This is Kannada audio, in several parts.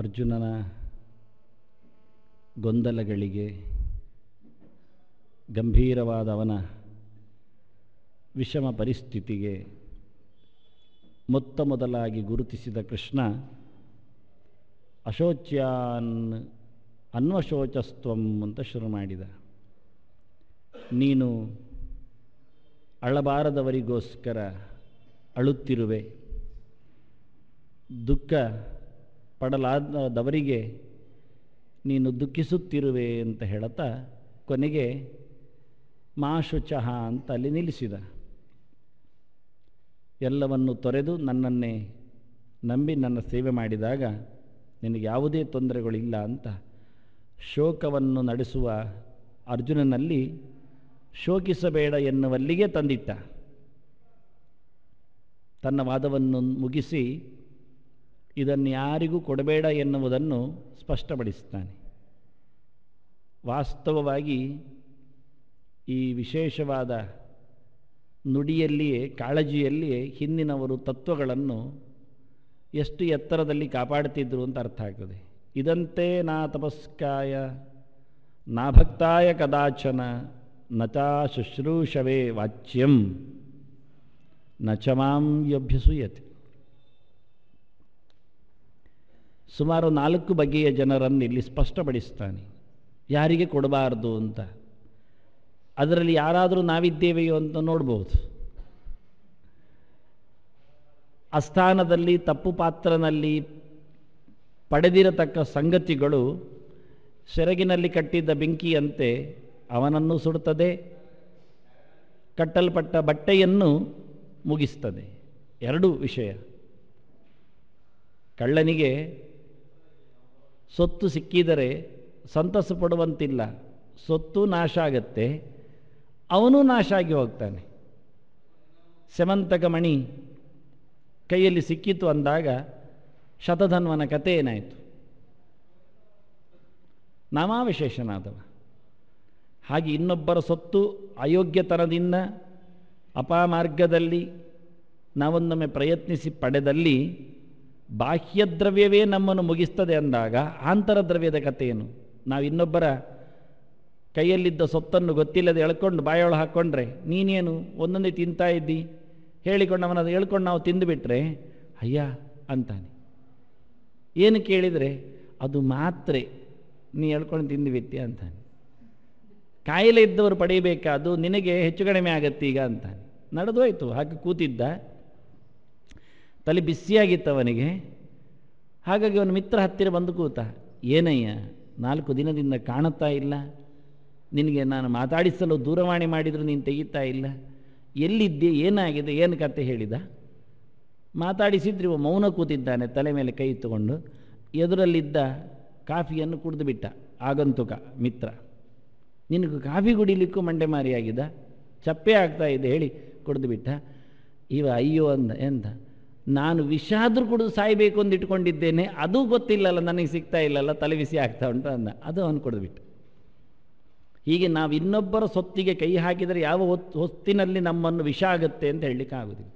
ಅರ್ಜುನನ ಗೊಂದಲಗಳಿಗೆ ಗಂಭೀರವಾದ ಅವನ ವಿಷಮ ಪರಿಸ್ಥಿತಿಗೆ ಮೊತ್ತ ಮೊದಲಾಗಿ ಗುರುತಿಸಿದ ಕೃಷ್ಣ ಅಶೋಚ್ಯಾನ್ ಅನ್ವಶೋಚಸ್ತ್ವಂ ಅಂತ ಶುರು ಮಾಡಿದ ನೀನು ಅಳಬಾರದವರಿಗೋಸ್ಕರ ಅಳುತ್ತಿರುವೆ ದುಃಖ ಪಡಲಾದವರಿಗೆ ನೀನು ದುಃಖಿಸುತ್ತಿರುವೆ ಅಂತ ಹೇಳುತ್ತಾ ಕೊನೆಗೆ ಮಾ ಶುಚ ಅಂತ ಅಲ್ಲಿ ನಿಲ್ಲಿಸಿದ ಎಲ್ಲವನ್ನು ತೊರೆದು ನನ್ನನ್ನೇ ನಂಬಿ ನನ್ನ ಸೇವೆ ಮಾಡಿದಾಗ ನಿನಗೆ ಯಾವುದೇ ತೊಂದರೆಗಳಿಲ್ಲ ಅಂತ ಶೋಕವನ್ನು ನಡೆಸುವ ಅರ್ಜುನನಲ್ಲಿ ಶೋಕಿಸಬೇಡ ಎನ್ನುವಲ್ಲಿಗೆ ತಂದಿಟ್ಟ ತನ್ನ ವಾದವನ್ನು ಮುಗಿಸಿ ಇದನ್ನು ಯಾರಿಗೂ ಕೊಡಬೇಡ ಎನ್ನುವುದನ್ನು ಸ್ಪಷ್ಟಪಡಿಸ್ತಾನೆ ವಾಸ್ತವವಾಗಿ ಈ ವಿಶೇಷವಾದ ನುಡಿಯಲ್ಲಿಯೇ ಕಾಳಜಿಯಲ್ಲಿಯೇ ಹಿಂದಿನವರು ತತ್ವಗಳನ್ನು ಎಷ್ಟು ಎತ್ತರದಲ್ಲಿ ಕಾಪಾಡ್ತಿದ್ರು ಅಂತ ಅರ್ಥ ಆಗ್ತದೆ ಇದಂತೆ ನಾ ತಪಸ್ಕಾಯ ನಾ ಭಕ್ತಾಯ ಕದಾಚನ ನಚಾ ಶುಶ್ರೂಷವೇ ವಾಚ್ಯಂ ನಚಮಾಂ ಯಭ್ಯಸೂಯತೆ ಸುಮಾರು ನಾಲ್ಕು ಬಗೆಯ ಜನರನ್ನು ಇಲ್ಲಿ ಸ್ಪಷ್ಟಪಡಿಸ್ತಾನೆ ಯಾರಿಗೆ ಕೊಡಬಾರ್ದು ಅಂತ ಅದರಲ್ಲಿ ಯಾರಾದರೂ ನಾವಿದ್ದೇವೆಯೋ ಅಂತ ನೋಡ್ಬೋದು ಅಸ್ಥಾನದಲ್ಲಿ ತಪ್ಪು ಪಾತ್ರನಲ್ಲಿ ಪಡೆದಿರತಕ್ಕ ಸಂಗತಿಗಳು ಸೆರಗಿನಲ್ಲಿ ಕಟ್ಟಿದ್ದ ಬೆಂಕಿಯಂತೆ ಅವನನ್ನು ಸುಡುತ್ತದೆ ಕಟ್ಟಲ್ಪಟ್ಟ ಬಟ್ಟೆಯನ್ನು ಮುಗಿಸ್ತದೆ ಎರಡು ವಿಷಯ ಕಳ್ಳನಿಗೆ ಸೊತ್ತು ಸಿಕ್ಕಿದರೆ ಸಂತಸ ಪಡುವಂತಿಲ್ಲ ಸೊತ್ತು ನಾಶ ಆಗತ್ತೆ ಅವನೂ ನಾಶ ಆಗಿ ಹೋಗ್ತಾನೆ ಸೆಮಂತಕ ಮಣಿ ಕೈಯಲ್ಲಿ ಸಿಕ್ಕಿತು ಅಂದಾಗ ಶತಧನ್ವನ ಕಥೆ ಏನಾಯಿತು ನಾಮಾವಿಶೇಷನಾದವ ಹಾಗೆ ಇನ್ನೊಬ್ಬರ ಸೊತ್ತು ಅಯೋಗ್ಯತನದಿಂದ ಅಪಾಮಾರ್ಗದಲ್ಲಿ ನಾವೊಂದೊಮ್ಮೆ ಪ್ರಯತ್ನಿಸಿ ಪಡೆದಲ್ಲಿ ಬಾಹ್ಯ ದ್ರವ್ಯವೇ ನಮ್ಮನ್ನು ಮುಗಿಸ್ತದೆ ಅಂದಾಗ ಆಂತರ ದ್ರವ್ಯದ ಕಥೆಯೇನು ನಾವು ಇನ್ನೊಬ್ಬರ ಕೈಯಲ್ಲಿದ್ದ ಸೊತ್ತನ್ನು ಗೊತ್ತಿಲ್ಲದೆ ಎಳ್ಕೊಂಡು ಬಾಯೊಳ ಹಾಕ್ಕೊಂಡ್ರೆ ನೀನೇನು ಒಂದೊಂದೇ ತಿಂತಾ ಇದ್ದಿ ಹೇಳಿಕೊಂಡು ಅವನದು ಹೇಳ್ಕೊಂಡು ನಾವು ತಿಂದುಬಿಟ್ರೆ ಅಯ್ಯ ಅಂತಾನೆ ಏನು ಕೇಳಿದರೆ ಅದು ಮಾತ್ರೆ ನೀ ಹೇಳ್ಕೊಂಡು ತಿಂದುಬಿಟ್ಟಿ ಅಂತಾನೆ ಕಾಯಿಲೆ ಇದ್ದವರು ಅದು ನಿನಗೆ ಹೆಚ್ಚು ಕಡಿಮೆ ಆಗತ್ತೆ ಈಗ ಅಂತಾನೆ ನಡೆದೋಯ್ತು ಹಾಗೆ ಕೂತಿದ್ದ ತಲೆ ಬಿಸಿಯಾಗಿತ್ತು ಅವನಿಗೆ ಹಾಗಾಗಿ ಅವನ ಮಿತ್ರ ಹತ್ತಿರ ಬಂದು ಕೂತ ಏನಯ್ಯ ನಾಲ್ಕು ದಿನದಿಂದ ಕಾಣುತ್ತಾ ಇಲ್ಲ ನಿನಗೆ ನಾನು ಮಾತಾಡಿಸಲು ದೂರವಾಣಿ ಮಾಡಿದರೂ ನೀನು ತೆಗಿತಾ ಇಲ್ಲ ಎಲ್ಲಿದ್ದೆ ಏನಾಗಿದೆ ಏನು ಕತೆ ಹೇಳಿದ ಮಾತಾಡಿಸಿದ್ರೆ ಮೌನ ಕೂತಿದ್ದಾನೆ ತಲೆ ಮೇಲೆ ಕೈ ಇತ್ತುಕೊಂಡು ಎದುರಲ್ಲಿದ್ದ ಕಾಫಿಯನ್ನು ಕುಡಿದು ಬಿಟ್ಟ ಆಗಂತುಕ ಮಿತ್ರ ನಿನಗೂ ಕಾಫಿ ಕುಡಿಲಿಕ್ಕೂ ಮಂಡೆ ಮಾರಿಯಾಗಿದ್ದ ಚಪ್ಪೆ ಆಗ್ತಾ ಇದೆ ಹೇಳಿ ಕುಡಿದು ಬಿಟ್ಟ ಇವ ಅಯ್ಯೋ ಅಂದ ಎಂತ ನಾನು ವಿಷ ಆದರೂ ಕುಡಿದು ಸಾಯಬೇಕು ಅಂತ ಇಟ್ಕೊಂಡಿದ್ದೇನೆ ಅದು ಗೊತ್ತಿಲ್ಲಲ್ಲ ನನಗೆ ಸಿಗ್ತಾ ಇಲ್ಲಲ್ಲ ತಲೆ ಬಿಸಿ ಆಗ್ತಾ ಉಂಟು ಅಂದ ಅದು ಅವನು ಕೊಡ್ಬಿಟ್ಟು ಹೀಗೆ ನಾವು ಇನ್ನೊಬ್ಬರ ಸೊತ್ತಿಗೆ ಕೈ ಹಾಕಿದರೆ ಯಾವ ಹೊತ್ತಿನಲ್ಲಿ ನಮ್ಮನ್ನು ವಿಷ ಆಗುತ್ತೆ ಅಂತ ಆಗುದಿಲ್ಲ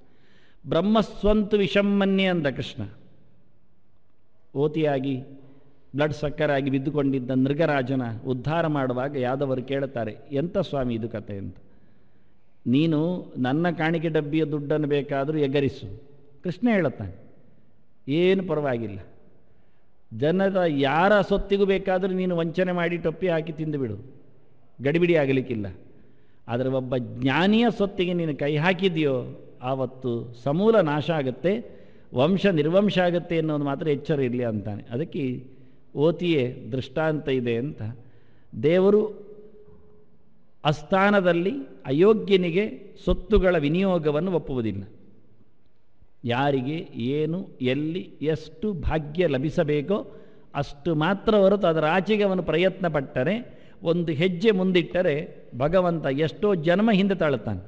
ಬ್ರಹ್ಮಸ್ವಂತು ವಿಷಮ್ಮನ್ನೇ ಅಂದ ಕೃಷ್ಣ ಓತಿಯಾಗಿ ಬ್ಲಡ್ ಸಕ್ಕರಾಗಿ ಬಿದ್ದುಕೊಂಡಿದ್ದ ನೃಗರಾಜನ ಉದ್ಧಾರ ಮಾಡುವಾಗ ಯಾದವರು ಕೇಳುತ್ತಾರೆ ಎಂಥ ಸ್ವಾಮಿ ಇದು ಕತೆ ಅಂತ ನೀನು ನನ್ನ ಕಾಣಿಕೆ ಡಬ್ಬಿಯ ದುಡ್ಡನ್ನು ಬೇಕಾದರೂ ಎಗರಿಸು ಕೃಷ್ಣ ಹೇಳುತ್ತಾನೆ ಏನು ಪರವಾಗಿಲ್ಲ ಜನರ ಯಾರ ಸೊತ್ತಿಗೂ ಬೇಕಾದರೂ ನೀನು ವಂಚನೆ ಮಾಡಿ ಟೊಪ್ಪಿ ಹಾಕಿ ತಿಂದುಬಿಡು ಗಡಿಬಿಡಿ ಆಗಲಿಕ್ಕಿಲ್ಲ ಆದರೆ ಒಬ್ಬ ಜ್ಞಾನಿಯ ಸೊತ್ತಿಗೆ ನೀನು ಕೈ ಹಾಕಿದೆಯೋ ಆವತ್ತು ಸಮೂಲ ನಾಶ ಆಗುತ್ತೆ ವಂಶ ನಿರ್ವಂಶ ಆಗುತ್ತೆ ಅನ್ನೋದು ಮಾತ್ರ ಎಚ್ಚರ ಇರಲಿ ಅಂತಾನೆ ಅದಕ್ಕೆ ಓತಿಯೇ ದೃಷ್ಟಾಂತ ಇದೆ ಅಂತ ದೇವರು ಅಸ್ಥಾನದಲ್ಲಿ ಅಯೋಗ್ಯನಿಗೆ ಸೊತ್ತುಗಳ ವಿನಿಯೋಗವನ್ನು ಒಪ್ಪುವುದಿಲ್ಲ ಯಾರಿಗೆ ಏನು ಎಲ್ಲಿ ಎಷ್ಟು ಭಾಗ್ಯ ಲಭಿಸಬೇಕೋ ಅಷ್ಟು ಮಾತ್ರ ಹೊರತು ಅದರ ಆಚೆಗೆ ಅವನು ಪ್ರಯತ್ನ ಪಟ್ಟರೆ ಒಂದು ಹೆಜ್ಜೆ ಮುಂದಿಟ್ಟರೆ ಭಗವಂತ ಎಷ್ಟೋ ಜನ್ಮ ಹಿಂದೆ ತಾಳುತ್ತಾನೆ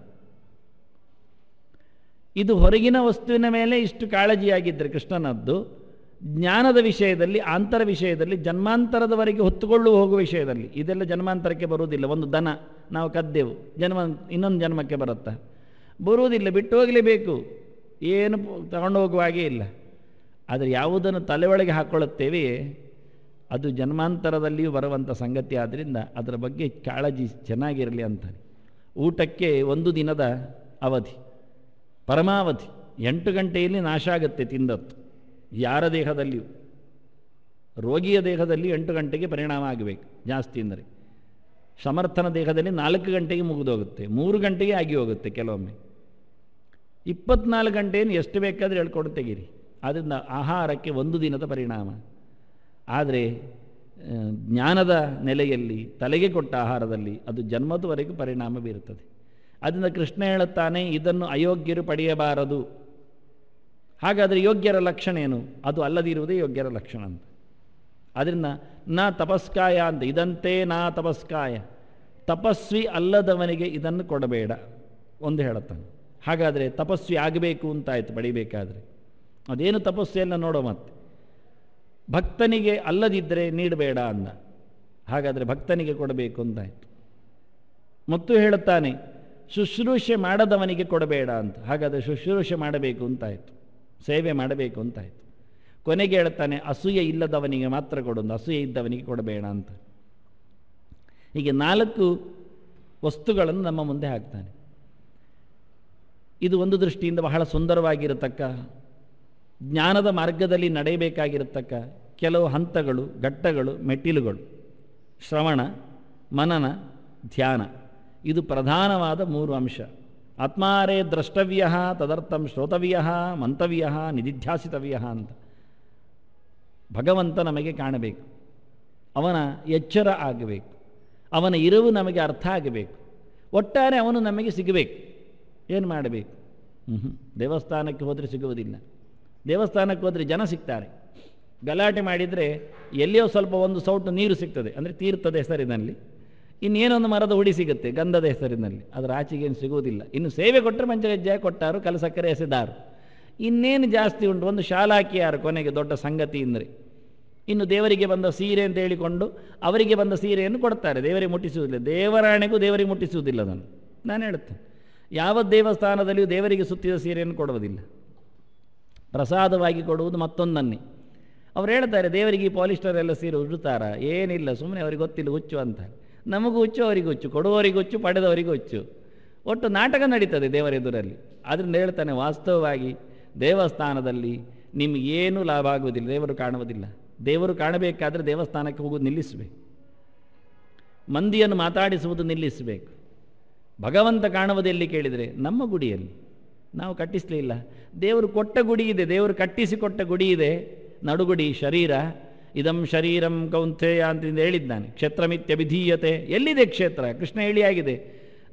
ಇದು ಹೊರಗಿನ ವಸ್ತುವಿನ ಮೇಲೆ ಇಷ್ಟು ಕಾಳಜಿಯಾಗಿದ್ದರೆ ಕೃಷ್ಣನದ್ದು ಜ್ಞಾನದ ವಿಷಯದಲ್ಲಿ ಆಂತರ ವಿಷಯದಲ್ಲಿ ಜನ್ಮಾಂತರದವರೆಗೆ ಹೊತ್ತುಕೊಳ್ಳು ಹೋಗುವ ವಿಷಯದಲ್ಲಿ ಇದೆಲ್ಲ ಜನ್ಮಾಂತರಕ್ಕೆ ಬರುವುದಿಲ್ಲ ಒಂದು ದನ ನಾವು ಕದ್ದೆವು ಜನ್ಮ ಇನ್ನೊಂದು ಜನ್ಮಕ್ಕೆ ಬರುತ್ತೆ ಬರುವುದಿಲ್ಲ ಬಿಟ್ಟು ಹೋಗಲೇಬೇಕು ಏನು ತಗೊಂಡು ಹೋಗುವಾಗೇ ಇಲ್ಲ ಆದರೆ ಯಾವುದನ್ನು ತಲೆ ಒಳಗೆ ಹಾಕ್ಕೊಳ್ಳುತ್ತೇವೆ ಅದು ಜನ್ಮಾಂತರದಲ್ಲಿಯೂ ಬರುವಂಥ ಸಂಗತಿ ಆದ್ದರಿಂದ ಅದರ ಬಗ್ಗೆ ಕಾಳಜಿ ಚೆನ್ನಾಗಿರಲಿ ಅಂತ ಊಟಕ್ಕೆ ಒಂದು ದಿನದ ಅವಧಿ ಪರಮಾವಧಿ ಎಂಟು ಗಂಟೆಯಲ್ಲಿ ನಾಶ ಆಗುತ್ತೆ ತಿಂದತ್ತು ಯಾರ ದೇಹದಲ್ಲಿಯೂ ರೋಗಿಯ ದೇಹದಲ್ಲಿ ಎಂಟು ಗಂಟೆಗೆ ಪರಿಣಾಮ ಆಗಬೇಕು ಜಾಸ್ತಿ ಅಂದರೆ ಸಮರ್ಥನ ದೇಹದಲ್ಲಿ ನಾಲ್ಕು ಗಂಟೆಗೆ ಮುಗಿದೋಗುತ್ತೆ ಮೂರು ಗಂಟೆಗೆ ಆಗಿ ಹೋಗುತ್ತೆ ಕೆಲವೊಮ್ಮೆ ಇಪ್ಪತ್ನಾಲ್ಕು ಗಂಟೆಯನ್ನು ಎಷ್ಟು ಬೇಕಾದರೂ ಹೇಳ್ಕೊಂಡು ತೆಗೀರಿ ಅದರಿಂದ ಆಹಾರಕ್ಕೆ ಒಂದು ದಿನದ ಪರಿಣಾಮ ಆದರೆ ಜ್ಞಾನದ ನೆಲೆಯಲ್ಲಿ ತಲೆಗೆ ಕೊಟ್ಟ ಆಹಾರದಲ್ಲಿ ಅದು ಜನ್ಮದವರೆಗೂ ಪರಿಣಾಮ ಬೀರುತ್ತದೆ ಅದರಿಂದ ಕೃಷ್ಣ ಹೇಳುತ್ತಾನೆ ಇದನ್ನು ಅಯೋಗ್ಯರು ಪಡೆಯಬಾರದು ಹಾಗಾದರೆ ಯೋಗ್ಯರ ಲಕ್ಷಣ ಏನು ಅದು ಅಲ್ಲದಿರುವುದೇ ಯೋಗ್ಯರ ಲಕ್ಷಣ ಅಂತ ಅದರಿಂದ ನಾ ತಪಸ್ಕಾಯ ಅಂತ ಇದಂತೆ ನಾ ತಪಸ್ಕಾಯ ತಪಸ್ವಿ ಅಲ್ಲದವನಿಗೆ ಇದನ್ನು ಕೊಡಬೇಡ ಒಂದು ಹೇಳುತ್ತಾನೆ ಹಾಗಾದರೆ ತಪಸ್ವಿ ಆಗಬೇಕು ಅಂತಾಯ್ತು ಪಡಿಬೇಕಾದರೆ ಅದೇನು ತಪಸ್ಸೆಯನ್ನು ನೋಡೋ ಮತ್ತೆ ಭಕ್ತನಿಗೆ ಅಲ್ಲದಿದ್ದರೆ ನೀಡಬೇಡ ಅಂದ ಹಾಗಾದರೆ ಭಕ್ತನಿಗೆ ಕೊಡಬೇಕು ಅಂತಾಯಿತು ಮತ್ತು ಹೇಳುತ್ತಾನೆ ಶುಶ್ರೂಷೆ ಮಾಡದವನಿಗೆ ಕೊಡಬೇಡ ಅಂತ ಹಾಗಾದರೆ ಶುಶ್ರೂಷೆ ಮಾಡಬೇಕು ಅಂತಾಯಿತು ಸೇವೆ ಮಾಡಬೇಕು ಅಂತಾಯಿತು ಕೊನೆಗೆ ಹೇಳ್ತಾನೆ ಅಸೂಯೆ ಇಲ್ಲದವನಿಗೆ ಮಾತ್ರ ಕೊಡೋದು ಅಸೂಯೆ ಇದ್ದವನಿಗೆ ಕೊಡಬೇಡ ಅಂತ ಹೀಗೆ ನಾಲ್ಕು ವಸ್ತುಗಳನ್ನು ನಮ್ಮ ಮುಂದೆ ಹಾಕ್ತಾನೆ ಇದು ಒಂದು ದೃಷ್ಟಿಯಿಂದ ಬಹಳ ಸುಂದರವಾಗಿರತಕ್ಕ ಜ್ಞಾನದ ಮಾರ್ಗದಲ್ಲಿ ನಡೆಯಬೇಕಾಗಿರತಕ್ಕ ಕೆಲವು ಹಂತಗಳು ಘಟ್ಟಗಳು ಮೆಟ್ಟಿಲುಗಳು ಶ್ರವಣ ಮನನ ಧ್ಯಾನ ಇದು ಪ್ರಧಾನವಾದ ಮೂರು ಅಂಶ ಆತ್ಮಾರೇ ದ್ರಷ್ಟವ್ಯ ತದರ್ಥಂ ಶ್ರೋತವ್ಯ ಮಂತವ್ಯ ನಿಧಿಧ್ಯಾಸಿತವ್ಯ ಅಂತ ಭಗವಂತ ನಮಗೆ ಕಾಣಬೇಕು ಅವನ ಎಚ್ಚರ ಆಗಬೇಕು ಅವನ ಇರವು ನಮಗೆ ಅರ್ಥ ಆಗಬೇಕು ಒಟ್ಟಾರೆ ಅವನು ನಮಗೆ ಸಿಗಬೇಕು ಏನು ಮಾಡಬೇಕು ಹ್ಞೂ ದೇವಸ್ಥಾನಕ್ಕೆ ಹೋದರೆ ಸಿಗುವುದಿಲ್ಲ ದೇವಸ್ಥಾನಕ್ಕೆ ಹೋದರೆ ಜನ ಸಿಗ್ತಾರೆ ಗಲಾಟೆ ಮಾಡಿದರೆ ಎಲ್ಲಿಯೋ ಸ್ವಲ್ಪ ಒಂದು ಸೌಟು ನೀರು ಸಿಗ್ತದೆ ಅಂದರೆ ತೀರ್ಥದ ಹೆಸರಿನಲ್ಲಿ ಇನ್ನೇನೊಂದು ಮರದ ಹುಡಿ ಸಿಗುತ್ತೆ ಗಂಧದ ಹೆಸರಿನಲ್ಲಿ ಅದರ ಆಚೆಗೆ ಏನು ಸಿಗುವುದಿಲ್ಲ ಇನ್ನು ಸೇವೆ ಕೊಟ್ಟರೆ ಮಂಚಗಜ್ಜಾಯ ಕೊಟ್ಟಾರು ಕಲಸಕ್ಕರೆ ಎಸೆದಾರು ಇನ್ನೇನು ಜಾಸ್ತಿ ಉಂಟು ಒಂದು ಶಾಲಾಕಿಯಾರು ಕೊನೆಗೆ ದೊಡ್ಡ ಸಂಗತಿ ಅಂದರೆ ಇನ್ನು ದೇವರಿಗೆ ಬಂದ ಸೀರೆ ಅಂತ ಹೇಳಿಕೊಂಡು ಅವರಿಗೆ ಬಂದ ಸೀರೆಯನ್ನು ಕೊಡ್ತಾರೆ ದೇವರಿಗೆ ಮುಟ್ಟಿಸುವುದಿಲ್ಲ ದೇವರಾಣೆಗೂ ದೇವರಿಗೆ ಮುಟ್ಟಿಸುವುದಿಲ್ಲ ನಾನು ನಾನು ಹೇಳ್ತೇನೆ ಯಾವ ದೇವಸ್ಥಾನದಲ್ಲಿಯೂ ದೇವರಿಗೆ ಸುತ್ತಿದ ಸೀರೆಯನ್ನು ಕೊಡುವುದಿಲ್ಲ ಪ್ರಸಾದವಾಗಿ ಕೊಡುವುದು ಮತ್ತೊಂದನ್ನೇ ಅವ್ರು ಹೇಳ್ತಾರೆ ದೇವರಿಗೆ ಈ ಪಾಲಿಸ್ಟರ್ ಎಲ್ಲ ಸೀರೆ ಉಜ್ಜುತ್ತಾರ ಏನಿಲ್ಲ ಸುಮ್ಮನೆ ಅವ್ರಿಗೆ ಗೊತ್ತಿಲ್ಲ ಹುಚ್ಚು ಅಂತ ನಮಗೂ ಹುಚ್ಚು ಅವರಿಗೆ ಹುಚ್ಚು ಕೊಡುವವರಿಗೆ ಹುಚ್ಚು ಪಡೆದವರಿಗೆ ಹುಚ್ಚು ಒಟ್ಟು ನಾಟಕ ನಡೀತದೆ ದೇವರೆದುರಲ್ಲಿ ಆದ್ದರಿಂದ ಹೇಳ್ತಾನೆ ವಾಸ್ತವವಾಗಿ ದೇವಸ್ಥಾನದಲ್ಲಿ ನಿಮಗೇನು ಲಾಭ ಆಗುವುದಿಲ್ಲ ದೇವರು ಕಾಣುವುದಿಲ್ಲ ದೇವರು ಕಾಣಬೇಕಾದರೆ ದೇವಸ್ಥಾನಕ್ಕೆ ಹೋಗುವುದು ನಿಲ್ಲಿಸಬೇಕು ಮಂದಿಯನ್ನು ಮಾತಾಡಿಸುವುದು ನಿಲ್ಲಿಸಬೇಕು ಭಗವಂತ ಕಾಣುವುದೆಲ್ಲಿ ಕೇಳಿದರೆ ನಮ್ಮ ಗುಡಿಯಲ್ಲಿ ನಾವು ಕಟ್ಟಿಸಲಿಲ್ಲ ದೇವರು ಕೊಟ್ಟ ಗುಡಿ ಇದೆ ದೇವರು ಕಟ್ಟಿಸಿಕೊಟ್ಟ ಗುಡಿ ಇದೆ ನಡುಗುಡಿ ಶರೀರ ಇದಂ ಶರೀರಂ ಕೌಂಥೇಯ ಅಂತಂದು ಹೇಳಿದ್ದಾನೆ ವಿಧೀಯತೆ ಎಲ್ಲಿದೆ ಕ್ಷೇತ್ರ ಕೃಷ್ಣ ಹೇಳಿಯಾಗಿದೆ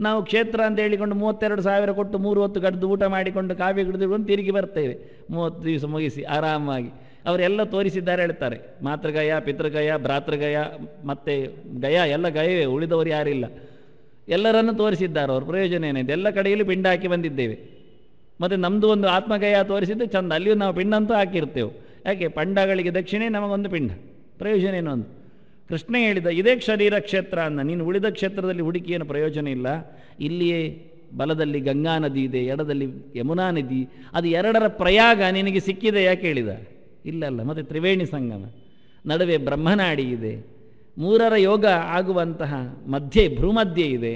ನಾವು ಕ್ಷೇತ್ರ ಅಂತ ಹೇಳಿಕೊಂಡು ಮೂವತ್ತೆರಡು ಸಾವಿರ ಕೊಟ್ಟು ಮೂರು ಹೊತ್ತು ಕಡ್ದು ಊಟ ಮಾಡಿಕೊಂಡು ಕಾವ್ಯ ಕುಡಿದುಕೊಂಡು ತಿರುಗಿ ಬರ್ತೇವೆ ಮೂವತ್ತು ದಿವಸ ಮುಗಿಸಿ ಆರಾಮಾಗಿ ಅವರೆಲ್ಲ ತೋರಿಸಿದ್ದಾರೆ ಹೇಳ್ತಾರೆ ಮಾತೃಗಯ ಪಿತೃಗಯ ಭ್ರಾತೃಗಯ ಮತ್ತು ಗಯ ಎಲ್ಲ ಗಯವೇ ಉಳಿದವರು ಯಾರಿಲ್ಲ ಎಲ್ಲರನ್ನು ತೋರಿಸಿದ್ದಾರೆ ಅವರು ಪ್ರಯೋಜನ ಏನಿದೆ ಎಲ್ಲ ಕಡೆಯಲ್ಲೂ ಪಿಂಡ ಹಾಕಿ ಬಂದಿದ್ದೇವೆ ಮತ್ತು ನಮ್ಮದು ಒಂದು ಆತ್ಮಗಯ ತೋರಿಸಿದ್ದು ಚಂದ ಅಲ್ಲಿಯೂ ನಾವು ಪಿಂಡಂತೂ ಹಾಕಿರ್ತೇವೆ ಯಾಕೆ ಪಂಡಗಳಿಗೆ ದಕ್ಷಿಣೆ ನಮಗೊಂದು ಪಿಂಡ ಪ್ರಯೋಜನ ಏನೋ ಒಂದು ಕೃಷ್ಣ ಹೇಳಿದ ಇದೇ ಶರೀರ ಕ್ಷೇತ್ರ ಅನ್ನ ನೀನು ಉಳಿದ ಕ್ಷೇತ್ರದಲ್ಲಿ ಹುಡುಕಿ ಏನು ಪ್ರಯೋಜನ ಇಲ್ಲ ಇಲ್ಲಿಯೇ ಬಲದಲ್ಲಿ ಗಂಗಾ ನದಿ ಇದೆ ಎಡದಲ್ಲಿ ಯಮುನಾ ನದಿ ಅದು ಎರಡರ ಪ್ರಯಾಗ ನಿನಗೆ ಸಿಕ್ಕಿದೆ ಯಾಕೆ ಹೇಳಿದ ಇಲ್ಲಲ್ಲ ಮತ್ತು ತ್ರಿವೇಣಿ ಸಂಗಮ ನಡುವೆ ಬ್ರಹ್ಮನಾಡಿ ಇದೆ ಮೂರರ ಯೋಗ ಆಗುವಂತಹ ಮಧ್ಯೆ ಭ್ರೂಮಧ್ಯೆ ಇದೆ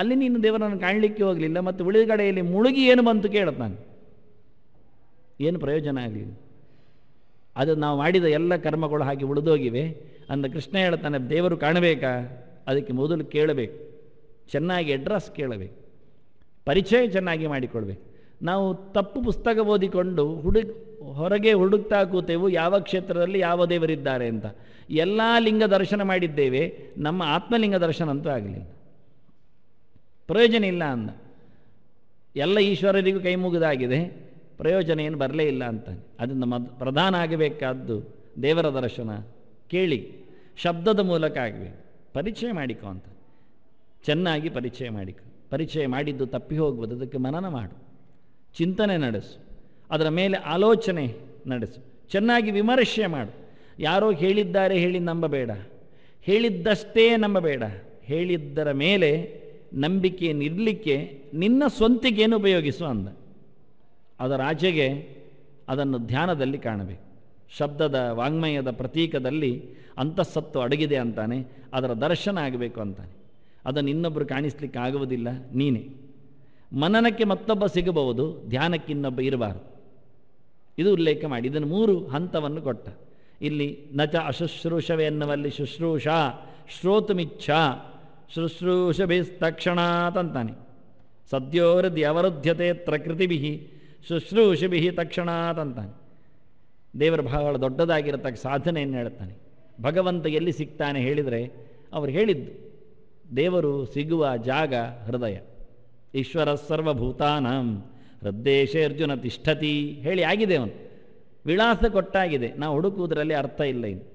ಅಲ್ಲಿ ನೀನು ದೇವರನ್ನು ಕಾಣಲಿಕ್ಕೆ ಹೋಗಲಿಲ್ಲ ಮತ್ತು ಉಳಿದ ಮುಳುಗಿ ಏನು ಬಂತು ಕೇಳುತ್ತಾನೆ ಏನು ಪ್ರಯೋಜನ ಆಗಲಿಲ್ಲ ಅದು ನಾವು ಮಾಡಿದ ಎಲ್ಲ ಕರ್ಮಗಳು ಹಾಗೆ ಉಳಿದೋಗಿವೆ ಅಂದ ಕೃಷ್ಣ ಹೇಳ್ತಾನೆ ದೇವರು ಕಾಣಬೇಕಾ ಅದಕ್ಕೆ ಮೊದಲು ಕೇಳಬೇಕು ಚೆನ್ನಾಗಿ ಅಡ್ರೆಸ್ ಕೇಳಬೇಕು ಪರಿಚಯ ಚೆನ್ನಾಗಿ ಮಾಡಿಕೊಳ್ಬೇಕು ನಾವು ತಪ್ಪು ಪುಸ್ತಕ ಓದಿಕೊಂಡು ಹುಡುಕ್ ಹೊರಗೆ ಹುಡುಕ್ತಾ ಕೂತೆವು ಯಾವ ಕ್ಷೇತ್ರದಲ್ಲಿ ಯಾವ ದೇವರಿದ್ದಾರೆ ಅಂತ ಎಲ್ಲ ಲಿಂಗ ದರ್ಶನ ಮಾಡಿದ್ದೇವೆ ನಮ್ಮ ಆತ್ಮಲಿಂಗ ದರ್ಶನ ಅಂತೂ ಆಗಲಿಲ್ಲ ಪ್ರಯೋಜನ ಇಲ್ಲ ಅಂದ ಎಲ್ಲ ಈಶ್ವರರಿಗೂ ಕೈ ಮುಗಿದಾಗಿದೆ ಪ್ರಯೋಜನ ಏನು ಬರಲೇ ಇಲ್ಲ ಅಂತ ಅದು ನಮ್ಮ ಪ್ರಧಾನ ಆಗಬೇಕಾದ್ದು ದೇವರ ದರ್ಶನ ಕೇಳಿ ಶಬ್ದದ ಮೂಲಕ ಆಗಬೇಕು ಪರಿಚಯ ಮಾಡಿಕೊ ಅಂತ ಚೆನ್ನಾಗಿ ಪರಿಚಯ ಮಾಡಿಕೊ ಪರಿಚಯ ಮಾಡಿದ್ದು ತಪ್ಪಿ ಹೋಗ್ಬೋದು ಅದಕ್ಕೆ ಮನನ ಮಾಡು ಚಿಂತನೆ ನಡೆಸು ಅದರ ಮೇಲೆ ಆಲೋಚನೆ ನಡೆಸು ಚೆನ್ನಾಗಿ ವಿಮರ್ಶೆ ಮಾಡು ಯಾರೋ ಹೇಳಿದ್ದಾರೆ ಹೇಳಿ ನಂಬಬೇಡ ಹೇಳಿದ್ದಷ್ಟೇ ನಂಬಬೇಡ ಹೇಳಿದ್ದರ ಮೇಲೆ ನಂಬಿಕೆ ನಿರ್ಲಿಕ್ಕೆ ನಿನ್ನ ಸ್ವಂತಿಗೇನು ಉಪಯೋಗಿಸು ಅಂದ ಅದರ ಆಚೆಗೆ ಅದನ್ನು ಧ್ಯಾನದಲ್ಲಿ ಕಾಣಬೇಕು ಶಬ್ದದ ವಾಂಗ್ಮಯದ ಪ್ರತೀಕದಲ್ಲಿ ಅಂತಃಸತ್ತು ಅಡಗಿದೆ ಅಂತಾನೆ ಅದರ ದರ್ಶನ ಆಗಬೇಕು ಅಂತಾನೆ ಅದನ್ನು ಇನ್ನೊಬ್ಬರು ಕಾಣಿಸ್ಲಿಕ್ಕೆ ಆಗುವುದಿಲ್ಲ ನೀನೇ ಮನನಕ್ಕೆ ಮತ್ತೊಬ್ಬ ಸಿಗಬಹುದು ಧ್ಯಾನಕ್ಕಿನ್ನೊಬ್ಬ ಇನ್ನೊಬ್ಬ ಇರಬಾರದು ಇದು ಉಲ್ಲೇಖ ಮಾಡಿ ಇದನ್ನು ಮೂರು ಹಂತವನ್ನು ಕೊಟ್ಟ ಇಲ್ಲಿ ನಚ ಅಶುಶ್ರೂಷವೆ ಎನ್ನುವಲ್ಲಿ ಶುಶ್ರೂಷ ಶ್ರೋತುಮಿಚ್ಛ ತಕ್ಷಣಾತ್ ಅಂತಾನೆ ಸದ್ಯೋರದಿ ಅವರುದ್ಯತೆ ಪ್ರಕೃತಿಭಿ ಶುಶ್ರೂಷಭಿ ತಕ್ಷಣಾತ್ ಅಂತಾನೆ ದೇವರ ಬಹಳ ದೊಡ್ಡದಾಗಿರತಕ್ಕ ಸಾಧನೆಯನ್ನು ಹೇಳ್ತಾನೆ ಭಗವಂತ ಎಲ್ಲಿ ಸಿಗ್ತಾನೆ ಹೇಳಿದರೆ ಅವರು ಹೇಳಿದ್ದು ದೇವರು ಸಿಗುವ ಜಾಗ ಹೃದಯ ಈಶ್ವರ ಸರ್ವಭೂತಾನಂ ಹೃದ್ದೇಶೇ ಅರ್ಜುನ ತಿಷ್ಠತಿ ಹೇಳಿ ಆಗಿದೆ ಅವನು ವಿಳಾಸ ಕೊಟ್ಟಾಗಿದೆ ನಾವು ಹುಡುಕುವುದರಲ್ಲಿ ಅರ್ಥ ಇಲ್ಲ ಇನ್ನು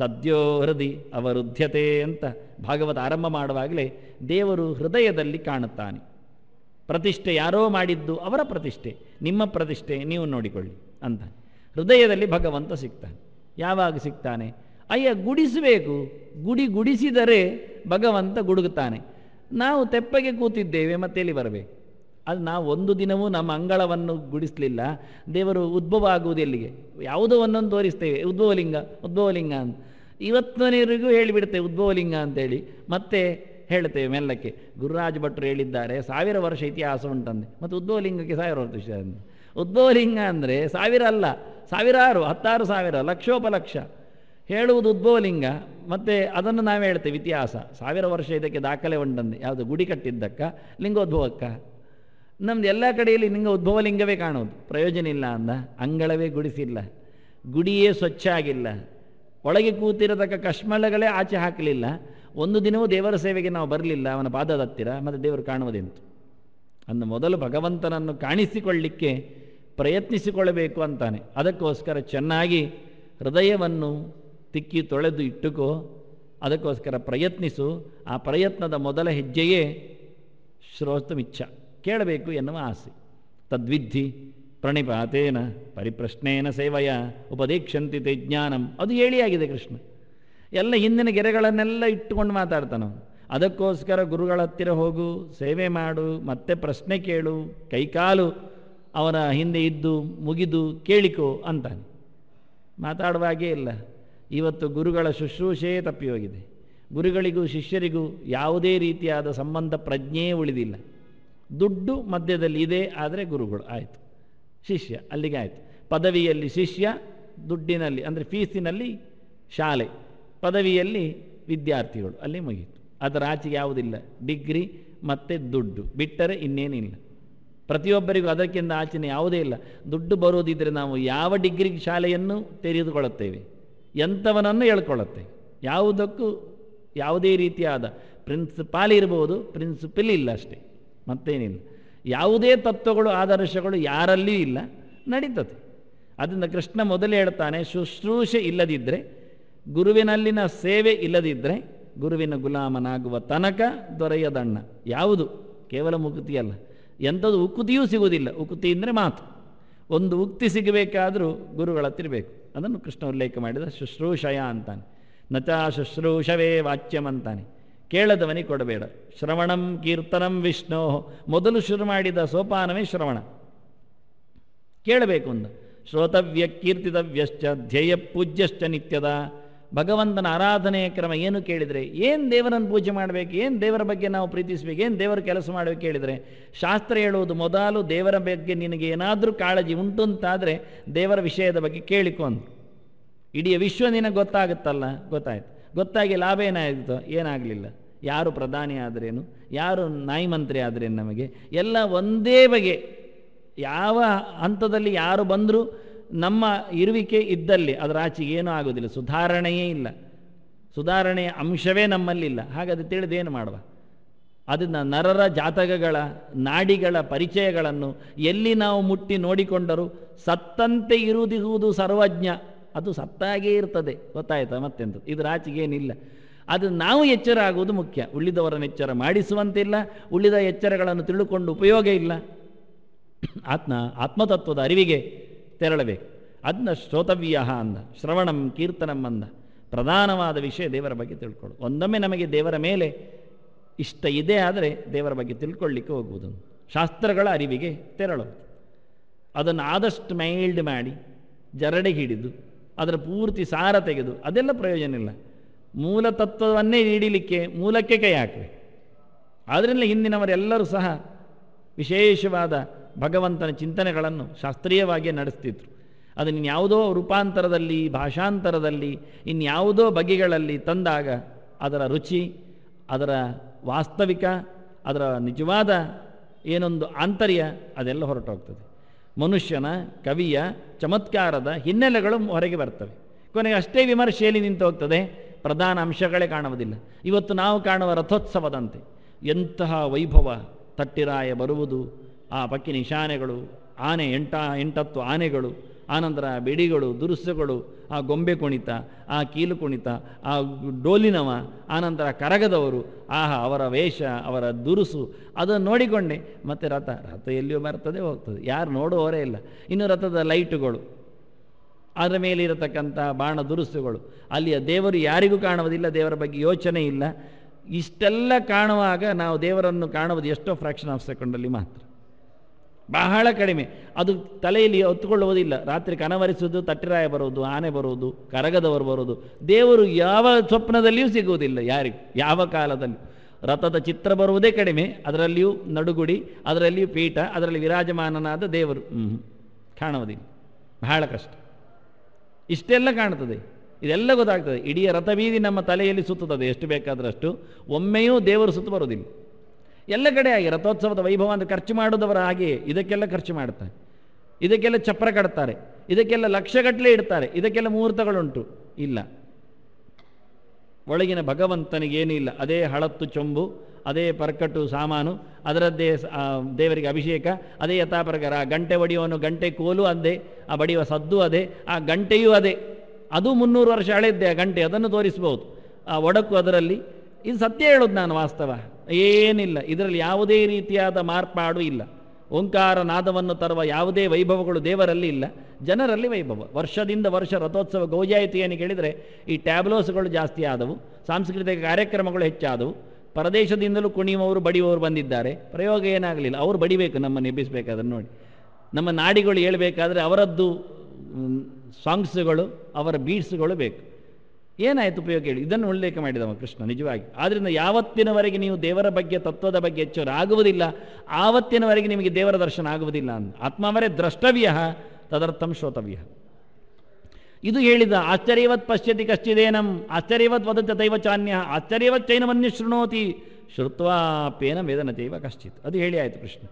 ಸದ್ಯೋ ಹೃದಯ ಅವರುದ್ಧತೆ ಅಂತ ಭಾಗವತ ಆರಂಭ ಮಾಡುವಾಗಲೇ ದೇವರು ಹೃದಯದಲ್ಲಿ ಕಾಣುತ್ತಾನೆ ಪ್ರತಿಷ್ಠೆ ಯಾರೋ ಮಾಡಿದ್ದು ಅವರ ಪ್ರತಿಷ್ಠೆ ನಿಮ್ಮ ಪ್ರತಿಷ್ಠೆ ನೀವು ನೋಡಿಕೊಳ್ಳಿ ಅಂತ ಹೃದಯದಲ್ಲಿ ಭಗವಂತ ಸಿಗ್ತಾನೆ ಯಾವಾಗ ಸಿಗ್ತಾನೆ ಅಯ್ಯ ಗುಡಿಸಬೇಕು ಗುಡಿ ಗುಡಿಸಿದರೆ ಭಗವಂತ ಗುಡುಗುತ್ತಾನೆ ನಾವು ತೆಪ್ಪಗೆ ಕೂತಿದ್ದೇವೆ ಮತ್ತೆ ಎಲ್ಲಿ ಬರಬೇಕು ಅದು ನಾವು ಒಂದು ದಿನವೂ ನಮ್ಮ ಅಂಗಳವನ್ನು ಗುಡಿಸಲಿಲ್ಲ ದೇವರು ಉದ್ಭವ ಆಗುವುದು ಎಲ್ಲಿಗೆ ಯಾವುದೋ ಒಂದೊಂದು ತೋರಿಸ್ತೇವೆ ಉದ್ಭವಲಿಂಗ ಉದ್ಭವಲಿಂಗ ಅಂತ ಇವತ್ತಿನವರಿಗೂ ಹೇಳಿಬಿಡ್ತೇವೆ ಉದ್ಭವಲಿಂಗ ಅಂತೇಳಿ ಮತ್ತೆ ಹೇಳ್ತೇವೆ ಮೆಲ್ಲಕ್ಕೆ ಗುರುರಾಜ ಭಟ್ರು ಹೇಳಿದ್ದಾರೆ ಸಾವಿರ ವರ್ಷ ಇತಿಹಾಸ ಉಂಟಂದೆ ಮತ್ತು ಉದ್ಭವಲಿಂಗಕ್ಕೆ ಸಾವಿರ ವರ್ಷ ಅಂತ ಉದ್ಭವಲಿಂಗ ಅಂದರೆ ಸಾವಿರ ಅಲ್ಲ ಸಾವಿರಾರು ಹತ್ತಾರು ಸಾವಿರ ಲಕ್ಷೋಪಲಕ್ಷ ಹೇಳುವುದು ಉದ್ಭವಲಿಂಗ ಮತ್ತು ಅದನ್ನು ನಾವು ಹೇಳ್ತೇವೆ ಇತಿಹಾಸ ಸಾವಿರ ವರ್ಷ ಇದಕ್ಕೆ ದಾಖಲೆ ಉಂಟಂದೆ ಯಾವುದು ಗುಡಿ ಕಟ್ಟಿದ್ದಕ್ಕ ಲಿಂಗೋದ್ಭವಕ್ಕ ನಮ್ದು ಎಲ್ಲ ಕಡೆಯಲ್ಲಿ ಉದ್ಭವ ಲಿಂಗವೇ ಕಾಣೋದು ಪ್ರಯೋಜನ ಇಲ್ಲ ಅಂದ ಅಂಗಳವೇ ಗುಡಿಸಿಲ್ಲ ಗುಡಿಯೇ ಸ್ವಚ್ಛ ಆಗಿಲ್ಲ ಒಳಗೆ ಕೂತಿರತಕ್ಕ ಕಷ್ಮಳಗಳೇ ಆಚೆ ಹಾಕಲಿಲ್ಲ ಒಂದು ದಿನವೂ ದೇವರ ಸೇವೆಗೆ ನಾವು ಬರಲಿಲ್ಲ ಅವನ ಪಾದದ ಹತ್ತಿರ ಮತ್ತು ದೇವರು ಕಾಣುವುದೆಂತು ಅಂದ ಮೊದಲು ಭಗವಂತನನ್ನು ಕಾಣಿಸಿಕೊಳ್ಳಿಕ್ಕೆ ಪ್ರಯತ್ನಿಸಿಕೊಳ್ಳಬೇಕು ಅಂತಾನೆ ಅದಕ್ಕೋಸ್ಕರ ಚೆನ್ನಾಗಿ ಹೃದಯವನ್ನು ತಿಕ್ಕಿ ತೊಳೆದು ಇಟ್ಟುಕೋ ಅದಕ್ಕೋಸ್ಕರ ಪ್ರಯತ್ನಿಸು ಆ ಪ್ರಯತ್ನದ ಮೊದಲ ಹೆಜ್ಜೆಯೇ ಶ್ರೋತಮಿಚ್ಛ ಕೇಳಬೇಕು ಎನ್ನುವ ಆಸೆ ತದ್ವಿಧಿ ಪ್ರಣಿಪಾತೇನ ಪರಿಪ್ರಶ್ನೇನ ಸೇವಯ ಉಪದೀಕ್ಷಂತಿ ಜ್ಞಾನಂ ಅದು ಹೇಳಿಯಾಗಿದೆ ಕೃಷ್ಣ ಎಲ್ಲ ಹಿಂದಿನ ಗೆರೆಗಳನ್ನೆಲ್ಲ ಇಟ್ಟುಕೊಂಡು ಮಾತಾಡ್ತಾನೆ ಅದಕ್ಕೋಸ್ಕರ ಗುರುಗಳ ಹತ್ತಿರ ಹೋಗು ಸೇವೆ ಮಾಡು ಮತ್ತೆ ಪ್ರಶ್ನೆ ಕೇಳು ಕೈಕಾಲು ಅವನ ಹಿಂದೆ ಇದ್ದು ಮುಗಿದು ಕೇಳಿಕೋ ಅಂತಾನೆ ಮಾತಾಡುವಾಗೇ ಇಲ್ಲ ಇವತ್ತು ಗುರುಗಳ ಶುಶ್ರೂಷೆಯೇ ತಪ್ಪಿ ಹೋಗಿದೆ ಗುರುಗಳಿಗೂ ಶಿಷ್ಯರಿಗೂ ಯಾವುದೇ ರೀತಿಯಾದ ಸಂಬಂಧ ಪ್ರಜ್ಞೆಯೇ ಉಳಿದಿಲ್ಲ ದುಡ್ಡು ಮಧ್ಯದಲ್ಲಿ ಇದೆ ಆದರೆ ಗುರುಗಳು ಆಯಿತು ಶಿಷ್ಯ ಅಲ್ಲಿಗೆ ಆಯಿತು ಪದವಿಯಲ್ಲಿ ಶಿಷ್ಯ ದುಡ್ಡಿನಲ್ಲಿ ಅಂದರೆ ಫೀಸಿನಲ್ಲಿ ಶಾಲೆ ಪದವಿಯಲ್ಲಿ ವಿದ್ಯಾರ್ಥಿಗಳು ಅಲ್ಲಿ ಮುಗಿಯಿತು ಅದರ ಆಚೆಗೆ ಯಾವುದಿಲ್ಲ ಡಿಗ್ರಿ ಮತ್ತು ದುಡ್ಡು ಬಿಟ್ಟರೆ ಇನ್ನೇನಿಲ್ಲ ಪ್ರತಿಯೊಬ್ಬರಿಗೂ ಅದಕ್ಕಿಂತ ಆಚೆನೆ ಯಾವುದೇ ಇಲ್ಲ ದುಡ್ಡು ಬರೋದಿದ್ದರೆ ನಾವು ಯಾವ ಡಿಗ್ರಿ ಶಾಲೆಯನ್ನು ತೆರೆದುಕೊಳ್ಳುತ್ತೇವೆ ಎಂಥವನನ್ನು ಹೇಳ್ಕೊಳ್ಳುತ್ತೆ ಯಾವುದಕ್ಕೂ ಯಾವುದೇ ರೀತಿಯಾದ ಪ್ರಿನ್ಸಿಪಾಲ್ ಇರ್ಬೋದು ಪ್ರಿನ್ಸಿಪಲ್ ಇಲ್ಲ ಅಷ್ಟೇ ಮತ್ತೇನಿಲ್ಲ ಯಾವುದೇ ತತ್ವಗಳು ಆದರ್ಶಗಳು ಯಾರಲ್ಲಿಯೂ ಇಲ್ಲ ನಡೀತದೆ ಅದರಿಂದ ಕೃಷ್ಣ ಮೊದಲೇ ಹೇಳ್ತಾನೆ ಶುಶ್ರೂಷೆ ಇಲ್ಲದಿದ್ದರೆ ಗುರುವಿನಲ್ಲಿನ ಸೇವೆ ಇಲ್ಲದಿದ್ದರೆ ಗುರುವಿನ ಗುಲಾಮನಾಗುವ ತನಕ ದೊರೆಯದಣ್ಣ ಯಾವುದು ಕೇವಲ ಮುಕುತಿಯಲ್ಲ ಎಂಥದ್ದು ಉಕುತಿಯೂ ಸಿಗುವುದಿಲ್ಲ ಉಕುತಿ ಅಂದರೆ ಮಾತು ಒಂದು ಉಕ್ತಿ ಸಿಗಬೇಕಾದರೂ ಗುರುಗಳ ತಿರಬೇಕು ಅದನ್ನು ಕೃಷ್ಣ ಉಲ್ಲೇಖ ಮಾಡಿದ ಶುಶ್ರೂಷಯ ಅಂತಾನೆ ನಚಾ ಶುಶ್ರೂಷವೇ ವಾಚ್ಯಂ ಕೇಳದವನಿಗೆ ಕೊಡಬೇಡ ಶ್ರವಣಂ ಕೀರ್ತನಂ ವಿಷ್ಣು ಮೊದಲು ಶುರು ಮಾಡಿದ ಸೋಪಾನವೇ ಶ್ರವಣ ಕೇಳಬೇಕು ಒಂದು ಶ್ರೋತವ್ಯ ಕೀರ್ತಿತವ್ಯಶ್ಚ ಧ್ಯೇಯ ಪೂಜ್ಯಶ್ಚ ನಿತ್ಯದ ಭಗವಂತನ ಆರಾಧನೆಯ ಕ್ರಮ ಏನು ಕೇಳಿದರೆ ಏನು ದೇವರನ್ನು ಪೂಜೆ ಮಾಡಬೇಕು ಏನು ದೇವರ ಬಗ್ಗೆ ನಾವು ಪ್ರೀತಿಸಬೇಕು ಏನು ದೇವರ ಕೆಲಸ ಮಾಡಬೇಕು ಕೇಳಿದರೆ ಶಾಸ್ತ್ರ ಹೇಳುವುದು ಮೊದಲು ದೇವರ ಬಗ್ಗೆ ನಿನಗೆ ಏನಾದರೂ ಕಾಳಜಿ ಉಂಟು ಅಂತಾದರೆ ದೇವರ ವಿಷಯದ ಬಗ್ಗೆ ಕೇಳಿಕೊಂದು ಇಡೀ ವಿಶ್ವ ನಿನಗೆ ಗೊತ್ತಾಗುತ್ತಲ್ಲ ಗೊತ್ತಾಯಿತು ಗೊತ್ತಾಗಿ ಲಾಭ ಏನಾಯಿತು ಏನಾಗಲಿಲ್ಲ ಯಾರು ಪ್ರಧಾನಿ ಆದ್ರೇನು ಯಾರು ನಾಯಿ ಮಂತ್ರಿ ಆದ್ರೇನು ನಮಗೆ ಎಲ್ಲ ಒಂದೇ ಬಗೆ ಯಾವ ಹಂತದಲ್ಲಿ ಯಾರು ಬಂದರೂ ನಮ್ಮ ಇರುವಿಕೆ ಇದ್ದಲ್ಲಿ ಅದರ ಆಚೆಗೆ ಏನೂ ಆಗೋದಿಲ್ಲ ಸುಧಾರಣೆಯೇ ಇಲ್ಲ ಸುಧಾರಣೆಯ ಅಂಶವೇ ನಮ್ಮಲ್ಲಿಲ್ಲ ಹಾಗಾದರೆ ತಿಳಿದೇನು ಮಾಡುವ ಅದನ್ನು ನರರ ಜಾತಕಗಳ ನಾಡಿಗಳ ಪರಿಚಯಗಳನ್ನು ಎಲ್ಲಿ ನಾವು ಮುಟ್ಟಿ ನೋಡಿಕೊಂಡರೂ ಸತ್ತಂತೆ ಇರುವುದಿರುವುದು ಸರ್ವಜ್ಞ ಅದು ಸತ್ತಾಗೇ ಇರ್ತದೆ ಗೊತ್ತಾಯ್ತಾ ಮತ್ತೆಂದು ರಾಚಿಗೆ ಏನಿಲ್ಲ ಅದು ನಾವು ಎಚ್ಚರ ಆಗುವುದು ಮುಖ್ಯ ಉಳಿದವರನ್ನು ಎಚ್ಚರ ಮಾಡಿಸುವಂತಿಲ್ಲ ಉಳಿದ ಎಚ್ಚರಗಳನ್ನು ತಿಳುಕೊಂಡು ಉಪಯೋಗ ಇಲ್ಲ ಆತ್ಮ ಆತ್ಮತತ್ವದ ಅರಿವಿಗೆ ತೆರಳಬೇಕು ಅದನ್ನ ಶ್ರೋತವ್ಯ ಅಂದ ಶ್ರವಣಂ ಕೀರ್ತನಂ ಅಂದ ಪ್ರಧಾನವಾದ ವಿಷಯ ದೇವರ ಬಗ್ಗೆ ತಿಳ್ಕೊಳ್ಳು ಒಂದೊಮ್ಮೆ ನಮಗೆ ದೇವರ ಮೇಲೆ ಇಷ್ಟ ಇದೆ ಆದರೆ ದೇವರ ಬಗ್ಗೆ ತಿಳ್ಕೊಳ್ಳಿಕ್ಕೆ ಹೋಗುವುದು ಶಾಸ್ತ್ರಗಳ ಅರಿವಿಗೆ ತೆರಳು ಅದನ್ನು ಆದಷ್ಟು ಮೈಲ್ಡ್ ಮಾಡಿ ಜರಡೆ ಹಿಡಿದು ಅದರ ಪೂರ್ತಿ ಸಾರ ತೆಗೆದು ಅದೆಲ್ಲ ಪ್ರಯೋಜನ ಇಲ್ಲ ಮೂಲ ತತ್ವವನ್ನೇ ನೀಡಲಿಕ್ಕೆ ಮೂಲಕ್ಕೆ ಕೈ ಹಾಕಿ ಆದ್ದರಿಂದ ಹಿಂದಿನವರೆಲ್ಲರೂ ಸಹ ವಿಶೇಷವಾದ ಭಗವಂತನ ಚಿಂತನೆಗಳನ್ನು ಶಾಸ್ತ್ರೀಯವಾಗಿಯೇ ನಡೆಸ್ತಿದ್ರು ಅದು ಇನ್ಯಾವುದೋ ರೂಪಾಂತರದಲ್ಲಿ ಭಾಷಾಂತರದಲ್ಲಿ ಇನ್ಯಾವುದೋ ಬಗೆಗಳಲ್ಲಿ ತಂದಾಗ ಅದರ ರುಚಿ ಅದರ ವಾಸ್ತವಿಕ ಅದರ ನಿಜವಾದ ಏನೊಂದು ಆಂತರ್ಯ ಅದೆಲ್ಲ ಹೊರಟೋಗ್ತದೆ ಮನುಷ್ಯನ ಕವಿಯ ಚಮತ್ಕಾರದ ಹಿನ್ನೆಲೆಗಳು ಹೊರಗೆ ಬರ್ತವೆ ಕೊನೆಗೆ ಅಷ್ಟೇ ವಿಮರ್ಶೆಯಲ್ಲಿ ನಿಂತು ಹೋಗ್ತದೆ ಪ್ರಧಾನ ಅಂಶಗಳೇ ಕಾಣುವುದಿಲ್ಲ ಇವತ್ತು ನಾವು ಕಾಣುವ ರಥೋತ್ಸವದಂತೆ ಎಂತಹ ವೈಭವ ತಟ್ಟಿರಾಯ ಬರುವುದು ಆ ಪಕ್ಕಿ ನಿಶಾನೆಗಳು ಆನೆ ಎಂಟ ಎಂಟತ್ತು ಆನೆಗಳು ಆನಂತರ ಬಿಡಿಗಳು ದುರುಸುಗಳು ಆ ಗೊಂಬೆ ಕುಣಿತ ಆ ಕೀಲು ಕುಣಿತ ಆ ಡೋಲಿನವ ಆನಂತರ ಕರಗದವರು ಆಹಾ ಅವರ ವೇಷ ಅವರ ದುರುಸು ಅದನ್ನು ನೋಡಿಕೊಂಡೆ ಮತ್ತು ರಥ ರಥ ಎಲ್ಲಿಯೂ ಬರ್ತದೆ ಹೋಗ್ತದೆ ಯಾರು ನೋಡುವವರೇ ಇಲ್ಲ ಇನ್ನು ರಥದ ಲೈಟುಗಳು ಅದರ ಮೇಲೆ ಬಾಣ ದುರುಸುಗಳು ಅಲ್ಲಿಯ ದೇವರು ಯಾರಿಗೂ ಕಾಣುವುದಿಲ್ಲ ದೇವರ ಬಗ್ಗೆ ಯೋಚನೆ ಇಲ್ಲ ಇಷ್ಟೆಲ್ಲ ಕಾಣುವಾಗ ನಾವು ದೇವರನ್ನು ಕಾಣುವುದು ಎಷ್ಟೋ ಫ್ರ್ಯಾಕ್ಷನ್ ಆಫ್ ಸೆಕೆಂಡಲ್ಲಿ ಮಾತ್ರ ಬಹಳ ಕಡಿಮೆ ಅದು ತಲೆಯಲ್ಲಿ ಹೊತ್ತುಕೊಳ್ಳುವುದಿಲ್ಲ ರಾತ್ರಿ ಕನವರಿಸುವುದು ತಟ್ಟಿರಾಯ ಬರುವುದು ಆನೆ ಬರುವುದು ಕರಗದವರು ಬರೋದು ದೇವರು ಯಾವ ಸ್ವಪ್ನದಲ್ಲಿಯೂ ಸಿಗುವುದಿಲ್ಲ ಯಾರಿಗೂ ಯಾವ ಕಾಲದಲ್ಲಿ ರಥದ ಚಿತ್ರ ಬರುವುದೇ ಕಡಿಮೆ ಅದರಲ್ಲಿಯೂ ನಡುಗುಡಿ ಅದರಲ್ಲಿಯೂ ಪೀಠ ಅದರಲ್ಲಿ ವಿರಾಜಮಾನನಾದ ದೇವರು ಹ್ಞೂ ಕಾಣುವುದಿಲ್ಲ ಬಹಳ ಕಷ್ಟ ಇಷ್ಟೆಲ್ಲ ಕಾಣುತ್ತದೆ ಇದೆಲ್ಲ ಗೊತ್ತಾಗ್ತದೆ ಇಡೀ ರಥಬೀದಿ ನಮ್ಮ ತಲೆಯಲ್ಲಿ ಸುತ್ತುತ್ತದೆ ಎಷ್ಟು ಬೇಕಾದರಷ್ಟು ಒಮ್ಮೆಯೂ ದೇವರು ಸುತ್ತು ಬರುವುದಿಲ್ಲ ಎಲ್ಲ ಕಡೆ ಆಗಿ ರಥೋತ್ಸವದ ವೈಭವ ಅಂತ ಖರ್ಚು ಮಾಡೋದವರ ಹಾಗೆ ಇದಕ್ಕೆಲ್ಲ ಖರ್ಚು ಮಾಡ್ತಾರೆ ಇದಕ್ಕೆಲ್ಲ ಚಪ್ರ ಕಟ್ತಾರೆ ಇದಕ್ಕೆಲ್ಲ ಲಕ್ಷಗಟ್ಟಲೆ ಇಡ್ತಾರೆ ಇದಕ್ಕೆಲ್ಲ ಮುಹೂರ್ತಗಳುಂಟು ಇಲ್ಲ ಒಳಗಿನ ಭಗವಂತನಿಗೇನೂ ಇಲ್ಲ ಅದೇ ಹಳತ್ತು ಚೊಂಬು ಅದೇ ಪರ್ಕಟ್ಟು ಸಾಮಾನು ಅದರದ್ದೇ ದೇವರಿಗೆ ಅಭಿಷೇಕ ಅದೇ ಯಥಾಪ್ರಕಾರ ಗಂಟೆ ಬಡಿಯುವನು ಗಂಟೆ ಕೋಲು ಅದೇ ಆ ಬಡಿಯುವ ಸದ್ದು ಅದೇ ಆ ಗಂಟೆಯೂ ಅದೇ ಅದು ಮುನ್ನೂರು ವರ್ಷ ಹಳೆದ್ದೆ ಆ ಗಂಟೆ ಅದನ್ನು ತೋರಿಸ್ಬೋದು ಆ ಒಡಕು ಅದರಲ್ಲಿ ಇದು ಸತ್ಯ ಹೇಳೋದು ನಾನು ವಾಸ್ತವ ಏನಿಲ್ಲ ಇದರಲ್ಲಿ ಯಾವುದೇ ರೀತಿಯಾದ ಮಾರ್ಪಾಡು ಇಲ್ಲ ಓಂಕಾರ ನಾದವನ್ನು ತರುವ ಯಾವುದೇ ವೈಭವಗಳು ದೇವರಲ್ಲಿ ಇಲ್ಲ ಜನರಲ್ಲಿ ವೈಭವ ವರ್ಷದಿಂದ ವರ್ಷ ರಥೋತ್ಸವ ಗೋಜಾಯಿತಿ ಏನು ಕೇಳಿದರೆ ಈ ಟ್ಯಾಬ್ಲೋಸ್ಗಳು ಜಾಸ್ತಿ ಆದವು ಸಾಂಸ್ಕೃತಿಕ ಕಾರ್ಯಕ್ರಮಗಳು ಹೆಚ್ಚಾದವು ಪರದೇಶದಿಂದಲೂ ಕುಣಿಯುವವರು ಬಡಿಯುವವರು ಬಂದಿದ್ದಾರೆ ಪ್ರಯೋಗ ಏನಾಗಲಿಲ್ಲ ಅವರು ಬಡಿಬೇಕು ನಮ್ಮನ್ನು ಎಬ್ಬಿಸಬೇಕಾದ್ರೆ ನೋಡಿ ನಮ್ಮ ನಾಡಿಗಳು ಹೇಳಬೇಕಾದ್ರೆ ಅವರದ್ದು ಸಾಂಗ್ಸ್ಗಳು ಅವರ ಬೀಟ್ಸ್ಗಳು ಬೇಕು ಏನಾಯಿತು ಉಪಯೋಗ ಹೇಳಿ ಇದನ್ನು ಉಲ್ಲೇಖ ಮಾಡಿದವ ಕೃಷ್ಣ ನಿಜವಾಗಿ ಆದ್ದರಿಂದ ಯಾವತ್ತಿನವರೆಗೆ ನೀವು ದೇವರ ಬಗ್ಗೆ ತತ್ವದ ಬಗ್ಗೆ ಹೆಚ್ಚು ಆಗುವುದಿಲ್ಲ ಆವತ್ತಿನವರೆಗೆ ನಿಮಗೆ ದೇವರ ದರ್ಶನ ಆಗುವುದಿಲ್ಲ ಅಂತ ಆತ್ಮಾವರೇ ದ್ರಷ್ಟವ್ಯ ತದರ್ಥಂ ಶ್ರೋತವ್ಯ ಇದು ಹೇಳಿದ ಆಶ್ಚರ್ಯವತ್ ಪಶ್ಯತಿ ಕಶ್ಚಿದೇನಂ ಆಶ್ಚರ್ಯವತ್ ವದತ ದೈವ ಚಾನ್ಯ ಆಶ್ಚರ್ಯವತ್ ಚೈನವನ್ನು ಶೃಣೋತಿ ಶ್ರುತ್ವಾಪೇನ ಜೈವ ಕಶ್ಚಿತ್ ಅದು ಹೇಳಿ ಆಯಿತು ಕೃಷ್ಣ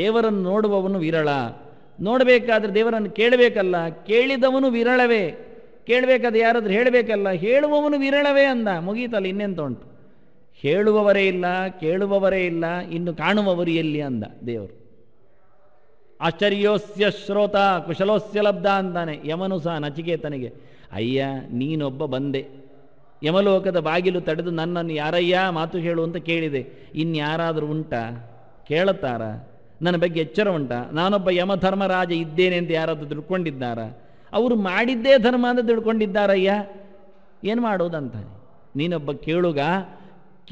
ದೇವರನ್ನು ನೋಡುವವನು ವಿರಳ ನೋಡಬೇಕಾದ್ರೆ ದೇವರನ್ನು ಕೇಳಬೇಕಲ್ಲ ಕೇಳಿದವನು ವಿರಳವೇ ಕೇಳಬೇಕಾದ ಯಾರಾದರೂ ಹೇಳಬೇಕಲ್ಲ ಹೇಳುವವನು ವಿರಳವೇ ಅಂದ ಮುಗೀತಲ್ಲ ಇನ್ನೆಂತ ಉಂಟು ಹೇಳುವವರೇ ಇಲ್ಲ ಕೇಳುವವರೇ ಇಲ್ಲ ಇನ್ನು ಕಾಣುವವರು ಎಲ್ಲಿ ಅಂದ ದೇವರು ಆಶ್ಚರ್ಯೋಸ್ಯ ಶ್ರೋತ ಕುಶಲೋಸ್ಯ ಲಬ್ಧ ಅಂತಾನೆ ಯಮನು ಸಹ ನಚಿಕೇತನಿಗೆ ಅಯ್ಯ ನೀನೊಬ್ಬ ಬಂದೆ ಯಮಲೋಕದ ಬಾಗಿಲು ತಡೆದು ನನ್ನನ್ನು ಯಾರಯ್ಯ ಮಾತು ಹೇಳು ಅಂತ ಕೇಳಿದೆ ಇನ್ಯಾರಾದರೂ ಉಂಟಾ ಕೇಳುತ್ತಾರ ನನ್ನ ಬಗ್ಗೆ ಎಚ್ಚರ ಉಂಟಾ ನಾನೊಬ್ಬ ಯಮಧರ್ಮರಾಜ ಇದ್ದೇನೆ ಅಂತ ಯಾರಾದರೂ ತಿಳ್ಕೊಂಡಿದ್ದಾರಾ ಅವರು ಮಾಡಿದ್ದೇ ಧರ್ಮ ಅಂತ ತಿಳ್ಕೊಂಡಿದ್ದಾರಯ್ಯ ಏನು ಮಾಡೋದಂತಾನೆ ನೀನೊಬ್ಬ ಕೇಳುಗ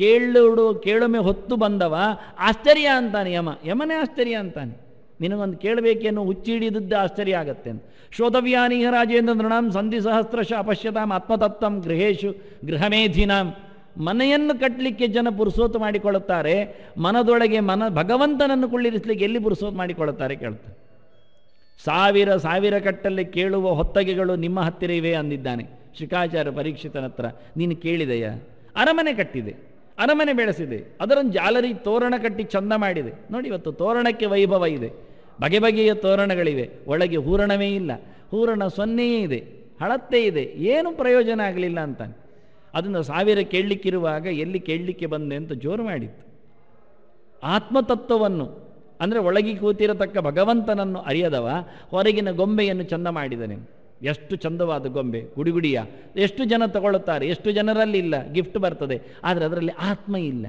ಕೇಳುಡು ಕೇಳುಮೆ ಹೊತ್ತು ಬಂದವ ಆಶ್ಚರ್ಯ ಅಂತಾನೆ ಯಮ ಯಮನೇ ಆಶ್ಚರ್ಯ ಅಂತಾನೆ ನಿನಗೊಂದು ಕೇಳಬೇಕೇನೋ ಹುಚ್ಚಿ ಹಿಡಿದದ್ದು ಆಶ್ಚರ್ಯ ಆಗತ್ತೆ ಅಂತ ರಾಜೇಂದ್ರ ನೃಣಾಂ ಸಂಧಿ ಸಹಸ್ರಶ ಅಪಶ್ಯತಾಂ ಆತ್ಮತತ್ವಂ ಗೃಹೇಶು ಗೃಹಮೇಧಿನಾಂ ಮನೆಯನ್ನು ಕಟ್ಟಲಿಕ್ಕೆ ಜನ ಪುರುಸೋತು ಮಾಡಿಕೊಳ್ಳುತ್ತಾರೆ ಮನದೊಳಗೆ ಮನ ಭಗವಂತನನ್ನು ಕುಳ್ಳಿರಿಸಲಿಕ್ಕೆ ಎಲ್ಲಿ ಪುರುಸೋತ್ ಮಾಡಿಕೊಳ್ಳುತ್ತಾರೆ ಕೇಳ್ತಾರೆ ಸಾವಿರ ಸಾವಿರ ಕಟ್ಟಲ್ಲಿ ಕೇಳುವ ಹೊತ್ತಗೆಗಳು ನಿಮ್ಮ ಹತ್ತಿರ ಇವೆ ಅಂದಿದ್ದಾನೆ ಶಿಖಾಚಾರ ಪರೀಕ್ಷಿತನ ಹತ್ರ ನೀನು ಕೇಳಿದೆಯ ಅರಮನೆ ಕಟ್ಟಿದೆ ಅರಮನೆ ಬೆಳೆಸಿದೆ ಅದರೊಂದು ಜಾಲರಿ ತೋರಣ ಕಟ್ಟಿ ಚಂದ ಮಾಡಿದೆ ನೋಡಿ ಇವತ್ತು ತೋರಣಕ್ಕೆ ವೈಭವ ಇದೆ ಬಗೆ ಬಗೆಯ ತೋರಣಗಳಿವೆ ಒಳಗೆ ಹೂರಣವೇ ಇಲ್ಲ ಹೂರಣ ಸೊನ್ನೆಯೇ ಇದೆ ಹಳತ್ತೇ ಇದೆ ಏನು ಪ್ರಯೋಜನ ಆಗಲಿಲ್ಲ ಅಂತಾನೆ ಅದನ್ನು ಸಾವಿರ ಕೇಳಲಿಕ್ಕಿರುವಾಗ ಎಲ್ಲಿ ಕೇಳಲಿಕ್ಕೆ ಬಂದೆ ಅಂತ ಜೋರು ಮಾಡಿತ್ತು ಆತ್ಮತತ್ವವನ್ನು ಅಂದರೆ ಒಳಗಿ ಕೂತಿರತಕ್ಕ ಭಗವಂತನನ್ನು ಅರಿಯದವ ಹೊರಗಿನ ಗೊಂಬೆಯನ್ನು ಚಂದ ಮಾಡಿದನೆ ಎಷ್ಟು ಚಂದವಾದ ಗೊಂಬೆ ಗುಡಿಗುಡಿಯ ಎಷ್ಟು ಜನ ತಗೊಳ್ಳುತ್ತಾರೆ ಎಷ್ಟು ಜನರಲ್ಲಿ ಇಲ್ಲ ಗಿಫ್ಟ್ ಬರ್ತದೆ ಆದರೆ ಅದರಲ್ಲಿ ಆತ್ಮ ಇಲ್ಲ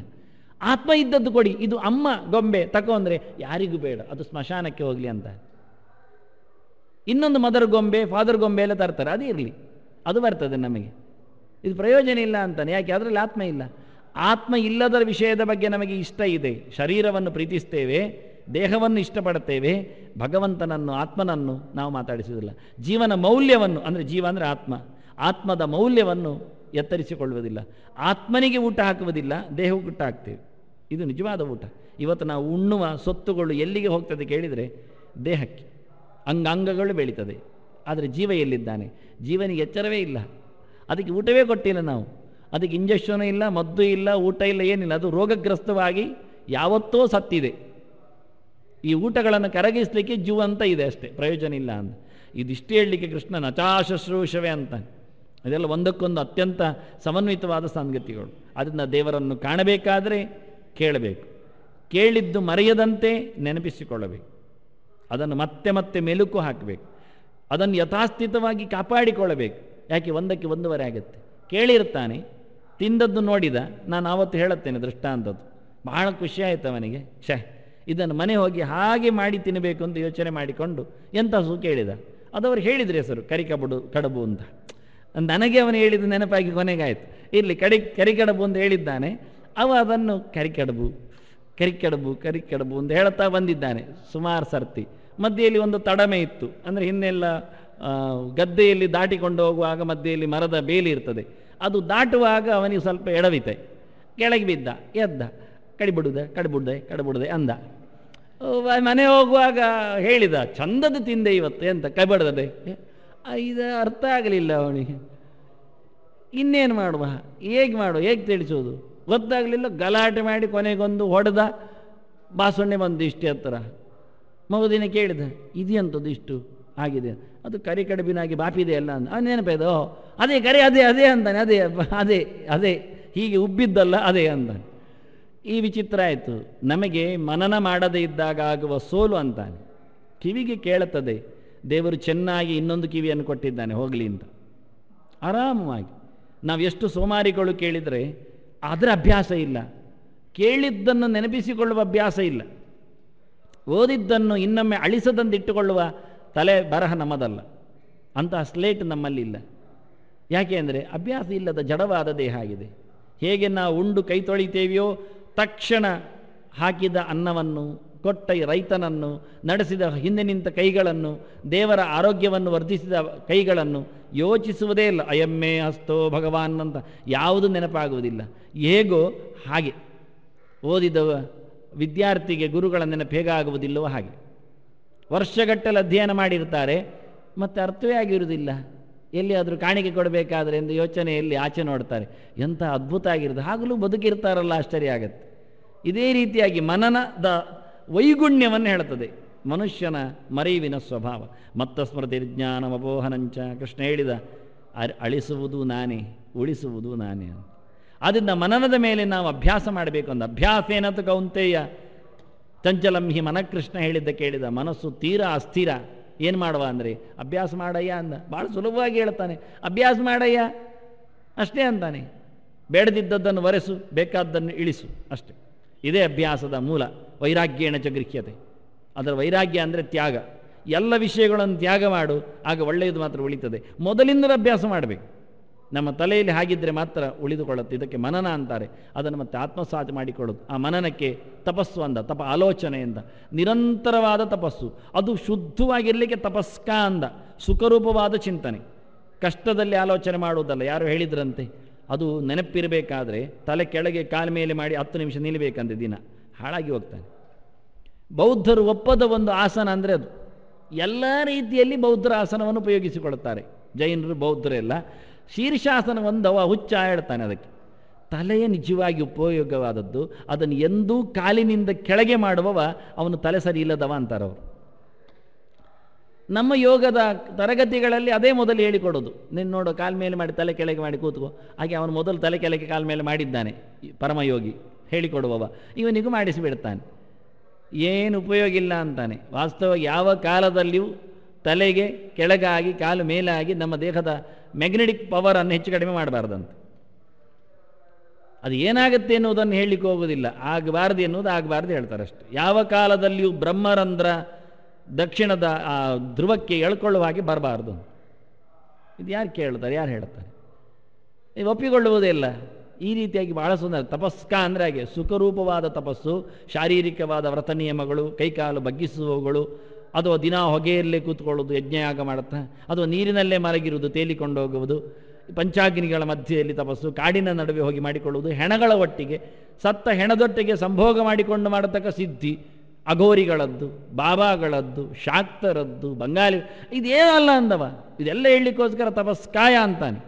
ಆತ್ಮ ಇದ್ದದ್ದು ಕೊಡಿ ಇದು ಅಮ್ಮ ಗೊಂಬೆ ತಕೋ ಅಂದರೆ ಯಾರಿಗೂ ಬೇಡ ಅದು ಸ್ಮಶಾನಕ್ಕೆ ಹೋಗಲಿ ಅಂತ ಇನ್ನೊಂದು ಮದರ್ ಗೊಂಬೆ ಫಾದರ್ ಗೊಂಬೆ ಎಲ್ಲ ತರ್ತಾರೆ ಅದು ಇರಲಿ ಅದು ಬರ್ತದೆ ನಮಗೆ ಇದು ಪ್ರಯೋಜನ ಇಲ್ಲ ಅಂತಾನೆ ಯಾಕೆ ಅದರಲ್ಲಿ ಆತ್ಮ ಇಲ್ಲ ಆತ್ಮ ಇಲ್ಲದ ವಿಷಯದ ಬಗ್ಗೆ ನಮಗೆ ಇಷ್ಟ ಇದೆ ಶರೀರವನ್ನು ಪ್ರೀತಿಸ್ತೇವೆ ದೇಹವನ್ನು ಇಷ್ಟಪಡುತ್ತೇವೆ ಭಗವಂತನನ್ನು ಆತ್ಮನನ್ನು ನಾವು ಮಾತಾಡಿಸುವುದಿಲ್ಲ ಜೀವನ ಮೌಲ್ಯವನ್ನು ಅಂದರೆ ಜೀವ ಅಂದರೆ ಆತ್ಮ ಆತ್ಮದ ಮೌಲ್ಯವನ್ನು ಎತ್ತರಿಸಿಕೊಳ್ಳುವುದಿಲ್ಲ ಆತ್ಮನಿಗೆ ಊಟ ಹಾಕುವುದಿಲ್ಲ ದೇಹವು ಊಟ ಹಾಕ್ತೇವೆ ಇದು ನಿಜವಾದ ಊಟ ಇವತ್ತು ನಾವು ಉಣ್ಣುವ ಸೊತ್ತುಗಳು ಎಲ್ಲಿಗೆ ಹೋಗ್ತದೆ ಕೇಳಿದರೆ ದೇಹಕ್ಕೆ ಅಂಗಾಂಗಗಳು ಬೆಳೀತದೆ ಆದರೆ ಜೀವ ಎಲ್ಲಿದ್ದಾನೆ ಜೀವನಿಗೆ ಎಚ್ಚರವೇ ಇಲ್ಲ ಅದಕ್ಕೆ ಊಟವೇ ಕೊಟ್ಟಿಲ್ಲ ನಾವು ಅದಕ್ಕೆ ಇಂಜೆಕ್ಷನ್ ಇಲ್ಲ ಮದ್ದು ಇಲ್ಲ ಊಟ ಇಲ್ಲ ಏನಿಲ್ಲ ಅದು ರೋಗಗ್ರಸ್ತವಾಗಿ ಯಾವತ್ತೋ ಸತ್ತಿದೆ ಈ ಊಟಗಳನ್ನು ಕರಗಿಸಲಿಕ್ಕೆ ಜೀವ ಅಂತ ಇದೆ ಅಷ್ಟೇ ಪ್ರಯೋಜನ ಇಲ್ಲ ಅಂತ ಇದಿಷ್ಟು ಹೇಳಲಿಕ್ಕೆ ಕೃಷ್ಣ ನಚಾಶುಶ್ರೂಷವೇ ಅಂತ ಅದೆಲ್ಲ ಒಂದಕ್ಕೊಂದು ಅತ್ಯಂತ ಸಮನ್ವಿತವಾದ ಸಂಗತಿಗಳು ಅದನ್ನು ದೇವರನ್ನು ಕಾಣಬೇಕಾದರೆ ಕೇಳಬೇಕು ಕೇಳಿದ್ದು ಮರೆಯದಂತೆ ನೆನಪಿಸಿಕೊಳ್ಳಬೇಕು ಅದನ್ನು ಮತ್ತೆ ಮತ್ತೆ ಮೆಲುಕು ಹಾಕಬೇಕು ಅದನ್ನು ಯಥಾಸ್ಥಿತವಾಗಿ ಕಾಪಾಡಿಕೊಳ್ಳಬೇಕು ಯಾಕೆ ಒಂದಕ್ಕೆ ಒಂದೂವರೆ ಆಗುತ್ತೆ ಕೇಳಿರ್ತಾನೆ ತಿಂದದ್ದು ನೋಡಿದ ನಾನು ಆವತ್ತು ಹೇಳುತ್ತೇನೆ ದೃಷ್ಟಾಂತದ್ದು ಬಹಳ ಖುಷಿ ಅವನಿಗೆ ಶೇ ಇದನ್ನು ಮನೆ ಹೋಗಿ ಹಾಗೆ ಮಾಡಿ ತಿನ್ನಬೇಕು ಅಂತ ಯೋಚನೆ ಮಾಡಿಕೊಂಡು ಎಂಥ ಸು ಕೇಳಿದ ಅದವರು ಹೇಳಿದ್ರು ಹೆಸರು ಕರಿಕಬಡು ಕಡಬು ಅಂತ ನನಗೆ ಅವನು ಹೇಳಿದ ನೆನಪಾಗಿ ಕೊನೆಗಾಯ್ತು ಇಲ್ಲಿ ಕಡಿ ಕರಿಕಡಬು ಅಂತ ಹೇಳಿದ್ದಾನೆ ಅವ ಅದನ್ನು ಕರಿಕಡಬು ಕರಿಕಡಬು ಕರಿಕಡಬು ಅಂತ ಹೇಳುತ್ತಾ ಬಂದಿದ್ದಾನೆ ಸುಮಾರು ಸರ್ತಿ ಮಧ್ಯೆಯಲ್ಲಿ ಒಂದು ತಡಮೆ ಇತ್ತು ಅಂದರೆ ಹಿಂದೆಲ್ಲ ಗದ್ದೆಯಲ್ಲಿ ದಾಟಿಕೊಂಡು ಹೋಗುವಾಗ ಮಧ್ಯೆಯಲ್ಲಿ ಮರದ ಬೇಲಿ ಇರ್ತದೆ ಅದು ದಾಟುವಾಗ ಅವನಿಗೆ ಸ್ವಲ್ಪ ಎಡವಿತೆ ಕೆಳಗೆ ಬಿದ್ದ ಎದ್ದ ಕಡಿಬಿಡುದ ಕಡಿಬಿಡ್ದೆ ಕಡಿಬಿಡ್ದೆ ಅಂದ ಮನೆ ಹೋಗುವಾಗ ಹೇಳಿದ ಚಂದದ ತಿಂದೆ ಇವತ್ತು ಎಂತ ಕೈಬಡ್ದದೆ ಇದು ಅರ್ಥ ಆಗಲಿಲ್ಲ ಅವನಿಗೆ ಇನ್ನೇನು ಮಾಡುವ ಹೇಗೆ ಮಾಡುವ ಹೇಗೆ ತಿಳಿಸೋದು ಗೊತ್ತಾಗಲಿಲ್ಲ ಗಲಾಟೆ ಮಾಡಿ ಕೊನೆಗೊಂದು ಹೊಡೆದ ಬಾಸುಣ್ಣೆ ಬಂದು ಇಷ್ಟೇ ಹತ್ರ ಮಗುದಿನ ಕೇಳಿದ ಇದೆಯಂಥದ್ದು ಇಷ್ಟು ಆಗಿದೆ ಅದು ಕರಿ ಕಡುಬಿನಾಗಿ ಬಾಪಿದೆ ಅಲ್ಲ ಅಂತ ಅವನು ನೆನಪೇದೋ ಅದೇ ಕರಿ ಅದೇ ಅದೇ ಅಂತಾನೆ ಅದೇ ಅದೇ ಅದೇ ಹೀಗೆ ಉಬ್ಬಿದ್ದಲ್ಲ ಅದೇ ಅಂತಾನೆ ಈ ವಿಚಿತ್ರ ಆಯಿತು ನಮಗೆ ಮನನ ಮಾಡದೇ ಇದ್ದಾಗ ಆಗುವ ಸೋಲು ಅಂತಾನೆ ಕಿವಿಗೆ ಕೇಳುತ್ತದೆ ದೇವರು ಚೆನ್ನಾಗಿ ಇನ್ನೊಂದು ಕಿವಿಯನ್ನು ಕೊಟ್ಟಿದ್ದಾನೆ ಹೋಗಲಿ ಅಂತ ಆರಾಮವಾಗಿ ನಾವು ಎಷ್ಟು ಸೋಮಾರಿಗಳು ಕೇಳಿದರೆ ಅದರ ಅಭ್ಯಾಸ ಇಲ್ಲ ಕೇಳಿದ್ದನ್ನು ನೆನಪಿಸಿಕೊಳ್ಳುವ ಅಭ್ಯಾಸ ಇಲ್ಲ ಓದಿದ್ದನ್ನು ಇನ್ನೊಮ್ಮೆ ಅಳಿಸದಂದಿಟ್ಟುಕೊಳ್ಳುವ ತಲೆ ಬರಹ ನಮ್ಮದಲ್ಲ ಅಂತಹ ಸ್ಲೇಟ್ ನಮ್ಮಲ್ಲಿಲ್ಲ ಯಾಕೆ ಅಂದರೆ ಅಭ್ಯಾಸ ಇಲ್ಲದ ಜಡವಾದ ದೇಹ ಆಗಿದೆ ಹೇಗೆ ನಾವು ಉಂಡು ಕೈ ತೊಳಿತೇವೆಯೋ ತಕ್ಷಣ ಹಾಕಿದ ಅನ್ನವನ್ನು ಕೊಟ್ಟ ರೈತನನ್ನು ನಡೆಸಿದ ಹಿಂದೆ ನಿಂತ ಕೈಗಳನ್ನು ದೇವರ ಆರೋಗ್ಯವನ್ನು ವರ್ಧಿಸಿದ ಕೈಗಳನ್ನು ಯೋಚಿಸುವುದೇ ಇಲ್ಲ ಅಯಮ್ಮೆ ಹಸ್ತೋ ಭಗವಾನ್ ಅಂತ ಯಾವುದು ನೆನಪಾಗುವುದಿಲ್ಲ ಹೇಗೋ ಹಾಗೆ ಓದಿದ ವಿದ್ಯಾರ್ಥಿಗೆ ಗುರುಗಳ ನೆನಪು ಹೇಗಾಗುವುದಿಲ್ಲವೋ ಹಾಗೆ ವರ್ಷಗಟ್ಟಲೆ ಅಧ್ಯಯನ ಮಾಡಿರ್ತಾರೆ ಮತ್ತು ಅರ್ಥವೇ ಆಗಿರುವುದಿಲ್ಲ ಎಲ್ಲಿಯಾದರೂ ಕಾಣಿಕೆ ಕೊಡಬೇಕಾದ್ರೆ ಎಂದು ಯೋಚನೆಯಲ್ಲಿ ಆಚೆ ನೋಡ್ತಾರೆ ಎಂಥ ಅದ್ಭುತ ಆಗಿರುತ್ತೆ ಹಾಗಲೂ ಬದುಕಿರ್ತಾರಲ್ಲ ಆಶ್ಚರ್ಯ ಆಗುತ್ತೆ ಇದೇ ರೀತಿಯಾಗಿ ಮನನದ ವೈಗುಣ್ಯವನ್ನು ಹೇಳ್ತದೆ ಮನುಷ್ಯನ ಮರೆಯುವಿನ ಸ್ವಭಾವ ಮತ್ತ ಸ್ಮೃತಿ ಅಪೋಹನಂಚ ಕೃಷ್ಣ ಹೇಳಿದ ಅಳಿಸುವುದು ನಾನೇ ಉಳಿಸುವುದು ನಾನೇ ಅಂತ ಆದ್ದರಿಂದ ಮನನದ ಮೇಲೆ ನಾವು ಅಭ್ಯಾಸ ಮಾಡಬೇಕು ಅಂದ ಅಭ್ಯಾಸ ಏನದು ಕೌಂತೆಯ್ಯ ಚಂಚಲಂ ಹಿ ಮನಕೃಷ್ಣ ಹೇಳಿದ್ದ ಕೇಳಿದ ಮನಸ್ಸು ತೀರಾ ಅಸ್ಥಿರ ಏನು ಮಾಡುವ ಅಂದರೆ ಅಭ್ಯಾಸ ಮಾಡಯ್ಯ ಅಂದ ಭಾಳ ಸುಲಭವಾಗಿ ಹೇಳ್ತಾನೆ ಅಭ್ಯಾಸ ಮಾಡಯ್ಯ ಅಷ್ಟೇ ಅಂತಾನೆ ಬೇಡದಿದ್ದದ್ದನ್ನು ಒರೆಸು ಬೇಕಾದ್ದನ್ನು ಇಳಿಸು ಅಷ್ಟೇ ಇದೇ ಅಭ್ಯಾಸದ ಮೂಲ ವೈರಾಗ್ಯೇಣ ಚಗ್ರಿಕ್ಯತೆ ಅದರ ವೈರಾಗ್ಯ ಅಂದರೆ ತ್ಯಾಗ ಎಲ್ಲ ವಿಷಯಗಳನ್ನು ತ್ಯಾಗ ಮಾಡು ಆಗ ಒಳ್ಳೆಯದು ಮಾತ್ರ ಉಳಿತದೆ ಮೊದಲಿಂದಲೂ ಅಭ್ಯಾಸ ಮಾಡಬೇಕು ನಮ್ಮ ತಲೆಯಲ್ಲಿ ಹಾಗಿದ್ದರೆ ಮಾತ್ರ ಉಳಿದುಕೊಳ್ಳುತ್ತೆ ಇದಕ್ಕೆ ಮನನ ಅಂತಾರೆ ಅದನ್ನು ಮತ್ತೆ ಆತ್ಮಸಾತ್ ಮಾಡಿಕೊಳ್ಳೋದು ಆ ಮನನಕ್ಕೆ ತಪಸ್ಸು ಅಂದ ತಪ ಆಲೋಚನೆಯಿಂದ ನಿರಂತರವಾದ ತಪಸ್ಸು ಅದು ಶುದ್ಧವಾಗಿರಲಿಕ್ಕೆ ತಪಸ್ಕ ಅಂದ ಸುಖರೂಪವಾದ ಚಿಂತನೆ ಕಷ್ಟದಲ್ಲಿ ಆಲೋಚನೆ ಮಾಡುವುದಲ್ಲ ಯಾರು ಹೇಳಿದ್ರಂತೆ ಅದು ನೆನಪಿರಬೇಕಾದ್ರೆ ತಲೆ ಕೆಳಗೆ ಮೇಲೆ ಮಾಡಿ ಹತ್ತು ನಿಮಿಷ ನಿಲ್ಲಬೇಕಂತೆ ದಿನ ಹಾಳಾಗಿ ಹೋಗ್ತಾನೆ ಬೌದ್ಧರು ಒಪ್ಪದ ಒಂದು ಆಸನ ಅಂದರೆ ಅದು ಎಲ್ಲ ರೀತಿಯಲ್ಲಿ ಬೌದ್ಧರ ಆಸನವನ್ನು ಉಪಯೋಗಿಸಿಕೊಳ್ತಾರೆ ಜೈನರು ಬೌದ್ಧರೆಲ್ಲ ಶೀರ್ಷಾಸನ ಒಂದವ ಹುಚ್ಚ ಹೇಳ್ತಾನೆ ಅದಕ್ಕೆ ತಲೆಯ ನಿಜವಾಗಿ ಉಪಯೋಗವಾದದ್ದು ಅದನ್ನು ಎಂದೂ ಕಾಲಿನಿಂದ ಕೆಳಗೆ ಮಾಡುವವ ಅವನು ತಲೆ ಸರಿ ಇಲ್ಲದವ ಅಂತಾರವರು ನಮ್ಮ ಯೋಗದ ತರಗತಿಗಳಲ್ಲಿ ಅದೇ ಮೊದಲು ಹೇಳಿಕೊಡೋದು ನಿನ್ನ ನೋಡು ಕಾಲ್ ಮೇಲೆ ಮಾಡಿ ತಲೆ ಕೆಳಗೆ ಮಾಡಿ ಕೂತ್ಕೋ ಹಾಗೆ ಅವನು ಮೊದಲು ತಲೆ ಕೆಳಗೆ ಕಾಲ್ ಮೇಲೆ ಮಾಡಿದ್ದಾನೆ ಪರಮಯೋಗಿ ಹೇಳಿಕೊಡುವವ ಇವನಿಗೂ ಮಾಡಿಸಿಬಿಡ್ತಾನೆ ಏನು ಉಪಯೋಗ ಇಲ್ಲ ಅಂತಾನೆ ವಾಸ್ತವ ಯಾವ ಕಾಲದಲ್ಲಿಯೂ ತಲೆಗೆ ಕೆಳಗಾಗಿ ಕಾಲು ಮೇಲಾಗಿ ನಮ್ಮ ದೇಹದ ಮ್ಯಾಗ್ನೆಟಿಕ್ ಪವರನ್ನು ಹೆಚ್ಚು ಕಡಿಮೆ ಮಾಡಬಾರ್ದಂತೆ ಅದು ಏನಾಗುತ್ತೆ ಎನ್ನುವುದನ್ನು ಹೇಳಲಿಕ್ಕೆ ಹೋಗುವುದಿಲ್ಲ ಆಗಬಾರ್ದು ಎನ್ನುವುದು ಆಗಬಾರ್ದು ಹೇಳ್ತಾರೆ ಅಷ್ಟೆ ಯಾವ ಕಾಲದಲ್ಲಿಯೂ ಬ್ರಹ್ಮರಂಧ್ರ ದಕ್ಷಿಣದ ಆ ಧ್ರುವಕ್ಕೆ ಎಳ್ಕೊಳ್ಳುವ ಹಾಗೆ ಬರಬಾರ್ದು ಇದು ಯಾರು ಕೇಳ್ತಾರೆ ಯಾರು ಹೇಳ್ತಾರೆ ನೀವು ಒಪ್ಪಿಕೊಳ್ಳುವುದೇ ಇಲ್ಲ ಈ ರೀತಿಯಾಗಿ ಬಹಳ ಸುಂದರ ತಪಸ್ಕ ಅಂದರೆ ಹಾಗೆ ಸುಖರೂಪವಾದ ತಪಸ್ಸು ಶಾರೀರಿಕವಾದ ವ್ರತ ನಿಯಮಗಳು ಕೈಕಾಲು ಬಗ್ಗಿಸುವವುಗಳು ಅಥವಾ ದಿನ ಹೊಗೆಯಲ್ಲೇ ಕೂತ್ಕೊಳ್ಳೋದು ಯಜ್ಞಯಾಗ ಮಾಡುತ್ತಾ ಅದು ನೀರಿನಲ್ಲೇ ಮಲಗಿರುವುದು ತೇಲಿಕೊಂಡೋಗುವುದು ಪಂಚಾಗ್ನಿಗಳ ಮಧ್ಯೆಯಲ್ಲಿ ತಪಸ್ಸು ಕಾಡಿನ ನಡುವೆ ಹೋಗಿ ಮಾಡಿಕೊಳ್ಳುವುದು ಹೆಣಗಳ ಒಟ್ಟಿಗೆ ಸತ್ತ ಹೆಣದೊಟ್ಟಿಗೆ ಸಂಭೋಗ ಮಾಡಿಕೊಂಡು ಮಾಡತಕ್ಕ ಸಿದ್ಧಿ ಅಘೋರಿಗಳದ್ದು ಬಾಬಾಗಳದ್ದು ಶಾಕ್ತರದ್ದು ಬಂಗಾಲಿ ಇದೇನಲ್ಲ ಅಂದವ ಇದೆಲ್ಲ ಹೇಳಲಿಕ್ಕೋಸ್ಕರ ತಪಸ್ಕಾಯ ಅಂತಾನೆ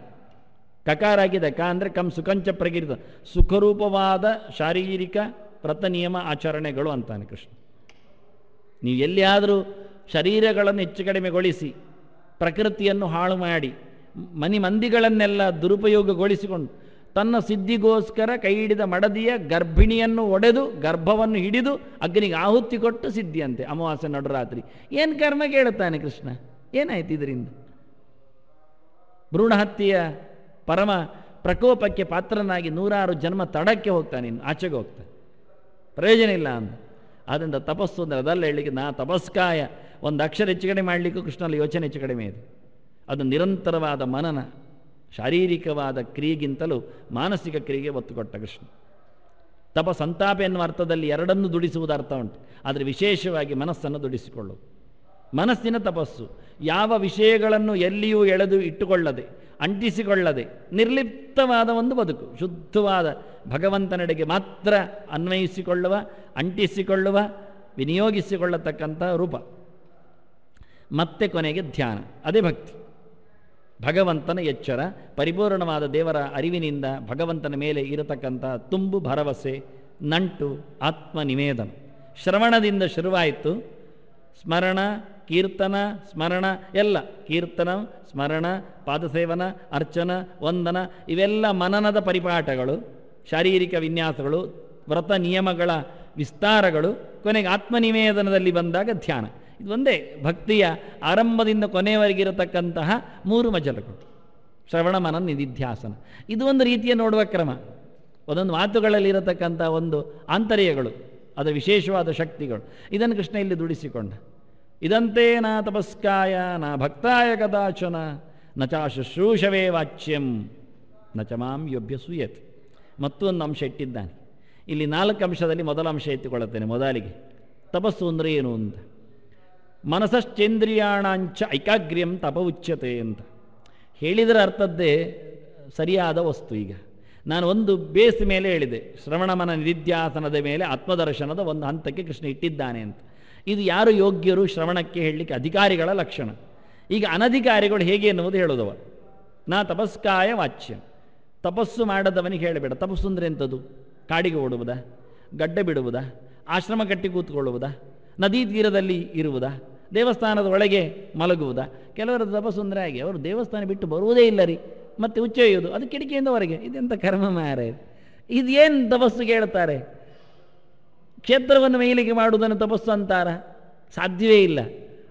ಕಕಾರ ಆಗಿದೆ ಕ ಅಂದರೆ ಕಂ ಸುಖಂಚ ಪ್ರಗಿರಿತ ಸುಖರೂಪವಾದ ಶಾರೀರಿಕ ನಿಯಮ ಆಚರಣೆಗಳು ಅಂತಾನೆ ಕೃಷ್ಣ ನೀವು ಎಲ್ಲಿಯಾದರೂ ಶರೀರಗಳನ್ನು ಹೆಚ್ಚು ಕಡಿಮೆಗೊಳಿಸಿ ಪ್ರಕೃತಿಯನ್ನು ಹಾಳು ಮಾಡಿ ಮನಿ ಮಂದಿಗಳನ್ನೆಲ್ಲ ದುರುಪಯೋಗಗೊಳಿಸಿಕೊಂಡು ತನ್ನ ಸಿದ್ಧಿಗೋಸ್ಕರ ಕೈ ಹಿಡಿದ ಮಡದಿಯ ಗರ್ಭಿಣಿಯನ್ನು ಒಡೆದು ಗರ್ಭವನ್ನು ಹಿಡಿದು ಅಗ್ನಿಗೆ ಆಹುತಿ ಕೊಟ್ಟು ಸಿದ್ಧಿಯಂತೆ ಅಮಾವಾಸ್ಯ ನಡುರಾತ್ರಿ ಏನು ಕರ್ಮ ಕೇಳುತ್ತಾನೆ ಕೃಷ್ಣ ಏನಾಯ್ತು ಇದರಿಂದ ಭ್ರೂಣ ಹತ್ಯೆಯ ಪರಮ ಪ್ರಕೋಪಕ್ಕೆ ಪಾತ್ರನಾಗಿ ನೂರಾರು ಜನ್ಮ ತಡಕ್ಕೆ ಹೋಗ್ತಾನೆ ಇನ್ನು ಆಚೆಗೆ ಹೋಗ್ತಾನೆ ಪ್ರಯೋಜನ ಇಲ್ಲ ಅಂತ ಆದ್ದರಿಂದ ತಪಸ್ಸು ಅಂದರೆ ಅದೆಲ್ಲ ಹೇಳಲಿಕ್ಕೆ ನಾ ತಪಸ್ಕಾಯ ಒಂದು ಅಕ್ಷರ ಹೆಚ್ಚು ಕಡಿಮೆ ಮಾಡಲಿಕ್ಕೂ ಕೃಷ್ಣಲ್ಲಿ ಯೋಚನೆ ಹೆಚ್ಚು ಕಡಿಮೆ ಇದೆ ಅದು ನಿರಂತರವಾದ ಮನನ ಶಾರೀರಿಕವಾದ ಕ್ರಿಯೆಗಿಂತಲೂ ಮಾನಸಿಕ ಕ್ರಿಯೆಗೆ ಒತ್ತು ಕೊಟ್ಟ ಕೃಷ್ಣ ತಪ ಸಂತಾಪ ಎನ್ನುವ ಅರ್ಥದಲ್ಲಿ ಎರಡನ್ನು ದುಡಿಸುವುದು ಅರ್ಥ ಉಂಟು ಆದರೆ ವಿಶೇಷವಾಗಿ ಮನಸ್ಸನ್ನು ದುಡಿಸಿಕೊಳ್ಳು ಮನಸ್ಸಿನ ತಪಸ್ಸು ಯಾವ ವಿಷಯಗಳನ್ನು ಎಲ್ಲಿಯೂ ಎಳೆದು ಇಟ್ಟುಕೊಳ್ಳದೆ ಅಂಟಿಸಿಕೊಳ್ಳದೆ ನಿರ್ಲಿಪ್ತವಾದ ಒಂದು ಬದುಕು ಶುದ್ಧವಾದ ಭಗವಂತನೆಡೆಗೆ ಮಾತ್ರ ಅನ್ವಯಿಸಿಕೊಳ್ಳುವ ಅಂಟಿಸಿಕೊಳ್ಳುವ ವಿನಿಯೋಗಿಸಿಕೊಳ್ಳತಕ್ಕಂಥ ರೂಪ ಮತ್ತೆ ಕೊನೆಗೆ ಧ್ಯಾನ ಅದೇ ಭಕ್ತಿ ಭಗವಂತನ ಎಚ್ಚರ ಪರಿಪೂರ್ಣವಾದ ದೇವರ ಅರಿವಿನಿಂದ ಭಗವಂತನ ಮೇಲೆ ಇರತಕ್ಕಂಥ ತುಂಬು ಭರವಸೆ ನಂಟು ಆತ್ಮ ನಿವೇದನ ಶ್ರವಣದಿಂದ ಶುರುವಾಯಿತು ಸ್ಮರಣ ಕೀರ್ತನ ಸ್ಮರಣ ಎಲ್ಲ ಕೀರ್ತನ ಸ್ಮರಣ ಪಾದಸೇವನ ಅರ್ಚನ ವಂದನ ಇವೆಲ್ಲ ಮನನದ ಪರಿಪಾಠಗಳು ಶಾರೀರಿಕ ವಿನ್ಯಾಸಗಳು ವ್ರತ ನಿಯಮಗಳ ವಿಸ್ತಾರಗಳು ಕೊನೆಗೆ ಆತ್ಮ ನಿವೇದನದಲ್ಲಿ ಬಂದಾಗ ಧ್ಯಾನ ಒಂದೇ ಭಕ್ತಿಯ ಆರಂಭದಿಂದ ಕೊನೆಯವರೆಗಿರತಕ್ಕಂತಹ ಮೂರು ಮಜಲುಗಳು ಶ್ರವಣ ಮನನ ನಿಧಿಧ್ಯಾಸನ ಇದು ಒಂದು ರೀತಿಯ ನೋಡುವ ಕ್ರಮ ಒಂದೊಂದು ಮಾತುಗಳಲ್ಲಿರತಕ್ಕಂಥ ಒಂದು ಆಂತರ್ಯಗಳು ಅದು ವಿಶೇಷವಾದ ಶಕ್ತಿಗಳು ಇದನ್ನು ಕೃಷ್ಣ ಇಲ್ಲಿ ದುಡಿಸಿಕೊಂಡ ಇದಂತೆ ನಾ ತಪಸ್ಕಾಯ ನಾ ಭಕ್ತಾಯ ಕದಾಚನ ನ ಚಾ ಶುಶ್ರೂಷವೇ ವಾಚ್ಯಂ ನ ಚ ಮಾಂ ಯೋಭ್ಯ ಸೂಯತ್ ಮತ್ತೊಂದು ಅಂಶ ಇಟ್ಟಿದ್ದಾನೆ ಇಲ್ಲಿ ನಾಲ್ಕು ಅಂಶದಲ್ಲಿ ಮೊದಲ ಅಂಶ ಎತ್ತಿಕೊಳ್ಳುತ್ತೇನೆ ಮೊದಲಿಗೆ ತಪಸ್ಸು ಅಂದರೆ ಏನು ಅಂತ ಮನಸಶ್ಚೇಂದ್ರಿಯಾಣಾಂಚ ಐಕಾಗ್ರ್ಯಂ ತಪ ಉಚ್ಯತೆ ಅಂತ ಹೇಳಿದರ ಅರ್ಥದ್ದೇ ಸರಿಯಾದ ವಸ್ತು ಈಗ ನಾನು ಒಂದು ಬೇಸ್ ಮೇಲೆ ಹೇಳಿದೆ ಶ್ರವಣಮನ ನಿಧ್ಯಾಸನದ ಮೇಲೆ ಆತ್ಮದರ್ಶನದ ಒಂದು ಹಂತಕ್ಕೆ ಕೃಷ್ಣ ಇಟ್ಟಿದ್ದಾನೆ ಅಂತ ಇದು ಯಾರು ಯೋಗ್ಯರು ಶ್ರವಣಕ್ಕೆ ಹೇಳಲಿಕ್ಕೆ ಅಧಿಕಾರಿಗಳ ಲಕ್ಷಣ ಈಗ ಅನಧಿಕಾರಿಗಳು ಹೇಗೆ ಎನ್ನುವುದು ಹೇಳೋದವ ನಾ ತಪಸ್ಕಾಯ ವಾಚ್ಯ ತಪಸ್ಸು ಮಾಡದವನಿಗೆ ಹೇಳಬೇಡ ತಪಸ್ಸು ಅಂದರೆ ಎಂಥದ್ದು ಕಾಡಿಗೆ ಓಡುವುದಾ ಗಡ್ಡೆ ಬಿಡುವುದಾ ಆಶ್ರಮ ಕಟ್ಟಿ ಕೂತ್ಕೊಳ್ಳುವುದಾ ನದಿ ತೀರದಲ್ಲಿ ಇರುವುದಾ ದೇವಸ್ಥಾನದ ಒಳಗೆ ಮಲಗುವುದ ಕೆಲವರು ಆಗಿ ಅವರು ದೇವಸ್ಥಾನ ಬಿಟ್ಟು ಬರುವುದೇ ಇಲ್ಲ ರೀ ಮತ್ತೆ ಉಚ್ಚೊಯ್ಯೋದು ಅದು ಕಿಟಕಿಯಿಂದ ಹೊರಗೆ ಇದೆಂತ ಕರ್ಮ ಮಾರೇ ಇದೇನು ತಪಸ್ಸು ಕೇಳ್ತಾರೆ ಕ್ಷೇತ್ರವನ್ನು ಮೇಲಿಗೆ ಮಾಡುವುದನ್ನು ತಪಸ್ಸು ಅಂತಾರ ಸಾಧ್ಯವೇ ಇಲ್ಲ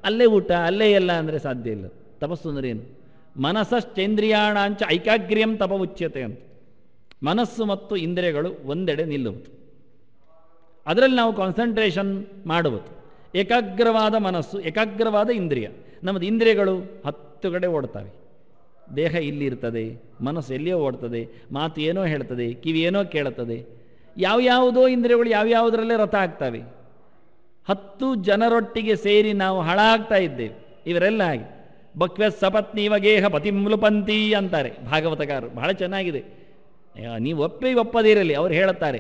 ಅಲ್ಲೇ ಊಟ ಅಲ್ಲೇ ಇಲ್ಲ ಅಂದರೆ ಸಾಧ್ಯ ಇಲ್ಲ ತಪಸ್ಸು ಅಂದ್ರೆ ಏನು ಮನಸ್ಸೇಂದ್ರಿಯಾಣಾಂಚ ಐಕಾಗ್ರ್ಯಂ ತಪ ಉಚ್ಯತೆ ಅಂತ ಮನಸ್ಸು ಮತ್ತು ಇಂದ್ರಿಯಗಳು ಒಂದೆಡೆ ನಿಲ್ಲುವುದು ಅದರಲ್ಲಿ ನಾವು ಕಾನ್ಸಂಟ್ರೇಷನ್ ಮಾಡುವುದು ಏಕಾಗ್ರವಾದ ಮನಸ್ಸು ಏಕಾಗ್ರವಾದ ಇಂದ್ರಿಯ ನಮ್ಮದು ಇಂದ್ರಿಯಗಳು ಹತ್ತು ಕಡೆ ಓಡ್ತವೆ ದೇಹ ಇಲ್ಲಿರ್ತದೆ ಮನಸ್ಸು ಎಲ್ಲಿಯೋ ಓಡ್ತದೆ ಮಾತು ಏನೋ ಹೇಳ್ತದೆ ಕಿವಿ ಏನೋ ಕೇಳುತ್ತದೆ ಯಾವ್ಯಾವುದೋ ಇಂದ್ರಿಯಗಳು ಯಾವ್ಯಾವುದರಲ್ಲೇ ರಥ ಆಗ್ತವೆ ಹತ್ತು ಜನರೊಟ್ಟಿಗೆ ಸೇರಿ ನಾವು ಹಾಳಾಗ್ತಾ ಇದ್ದೇವೆ ಇವರೆಲ್ಲ ಹಾಗೆ ಸಪತ್ನಿ ಸಪತ್ನಿ ವಗೇಹ ಪತಿಮ್ಲುಪಂತಿ ಅಂತಾರೆ ಭಾಗವತಗಾರರು ಬಹಳ ಚೆನ್ನಾಗಿದೆ ನೀವು ಒಪ್ಪಿ ಇರಲಿ ಅವ್ರು ಹೇಳುತ್ತಾರೆ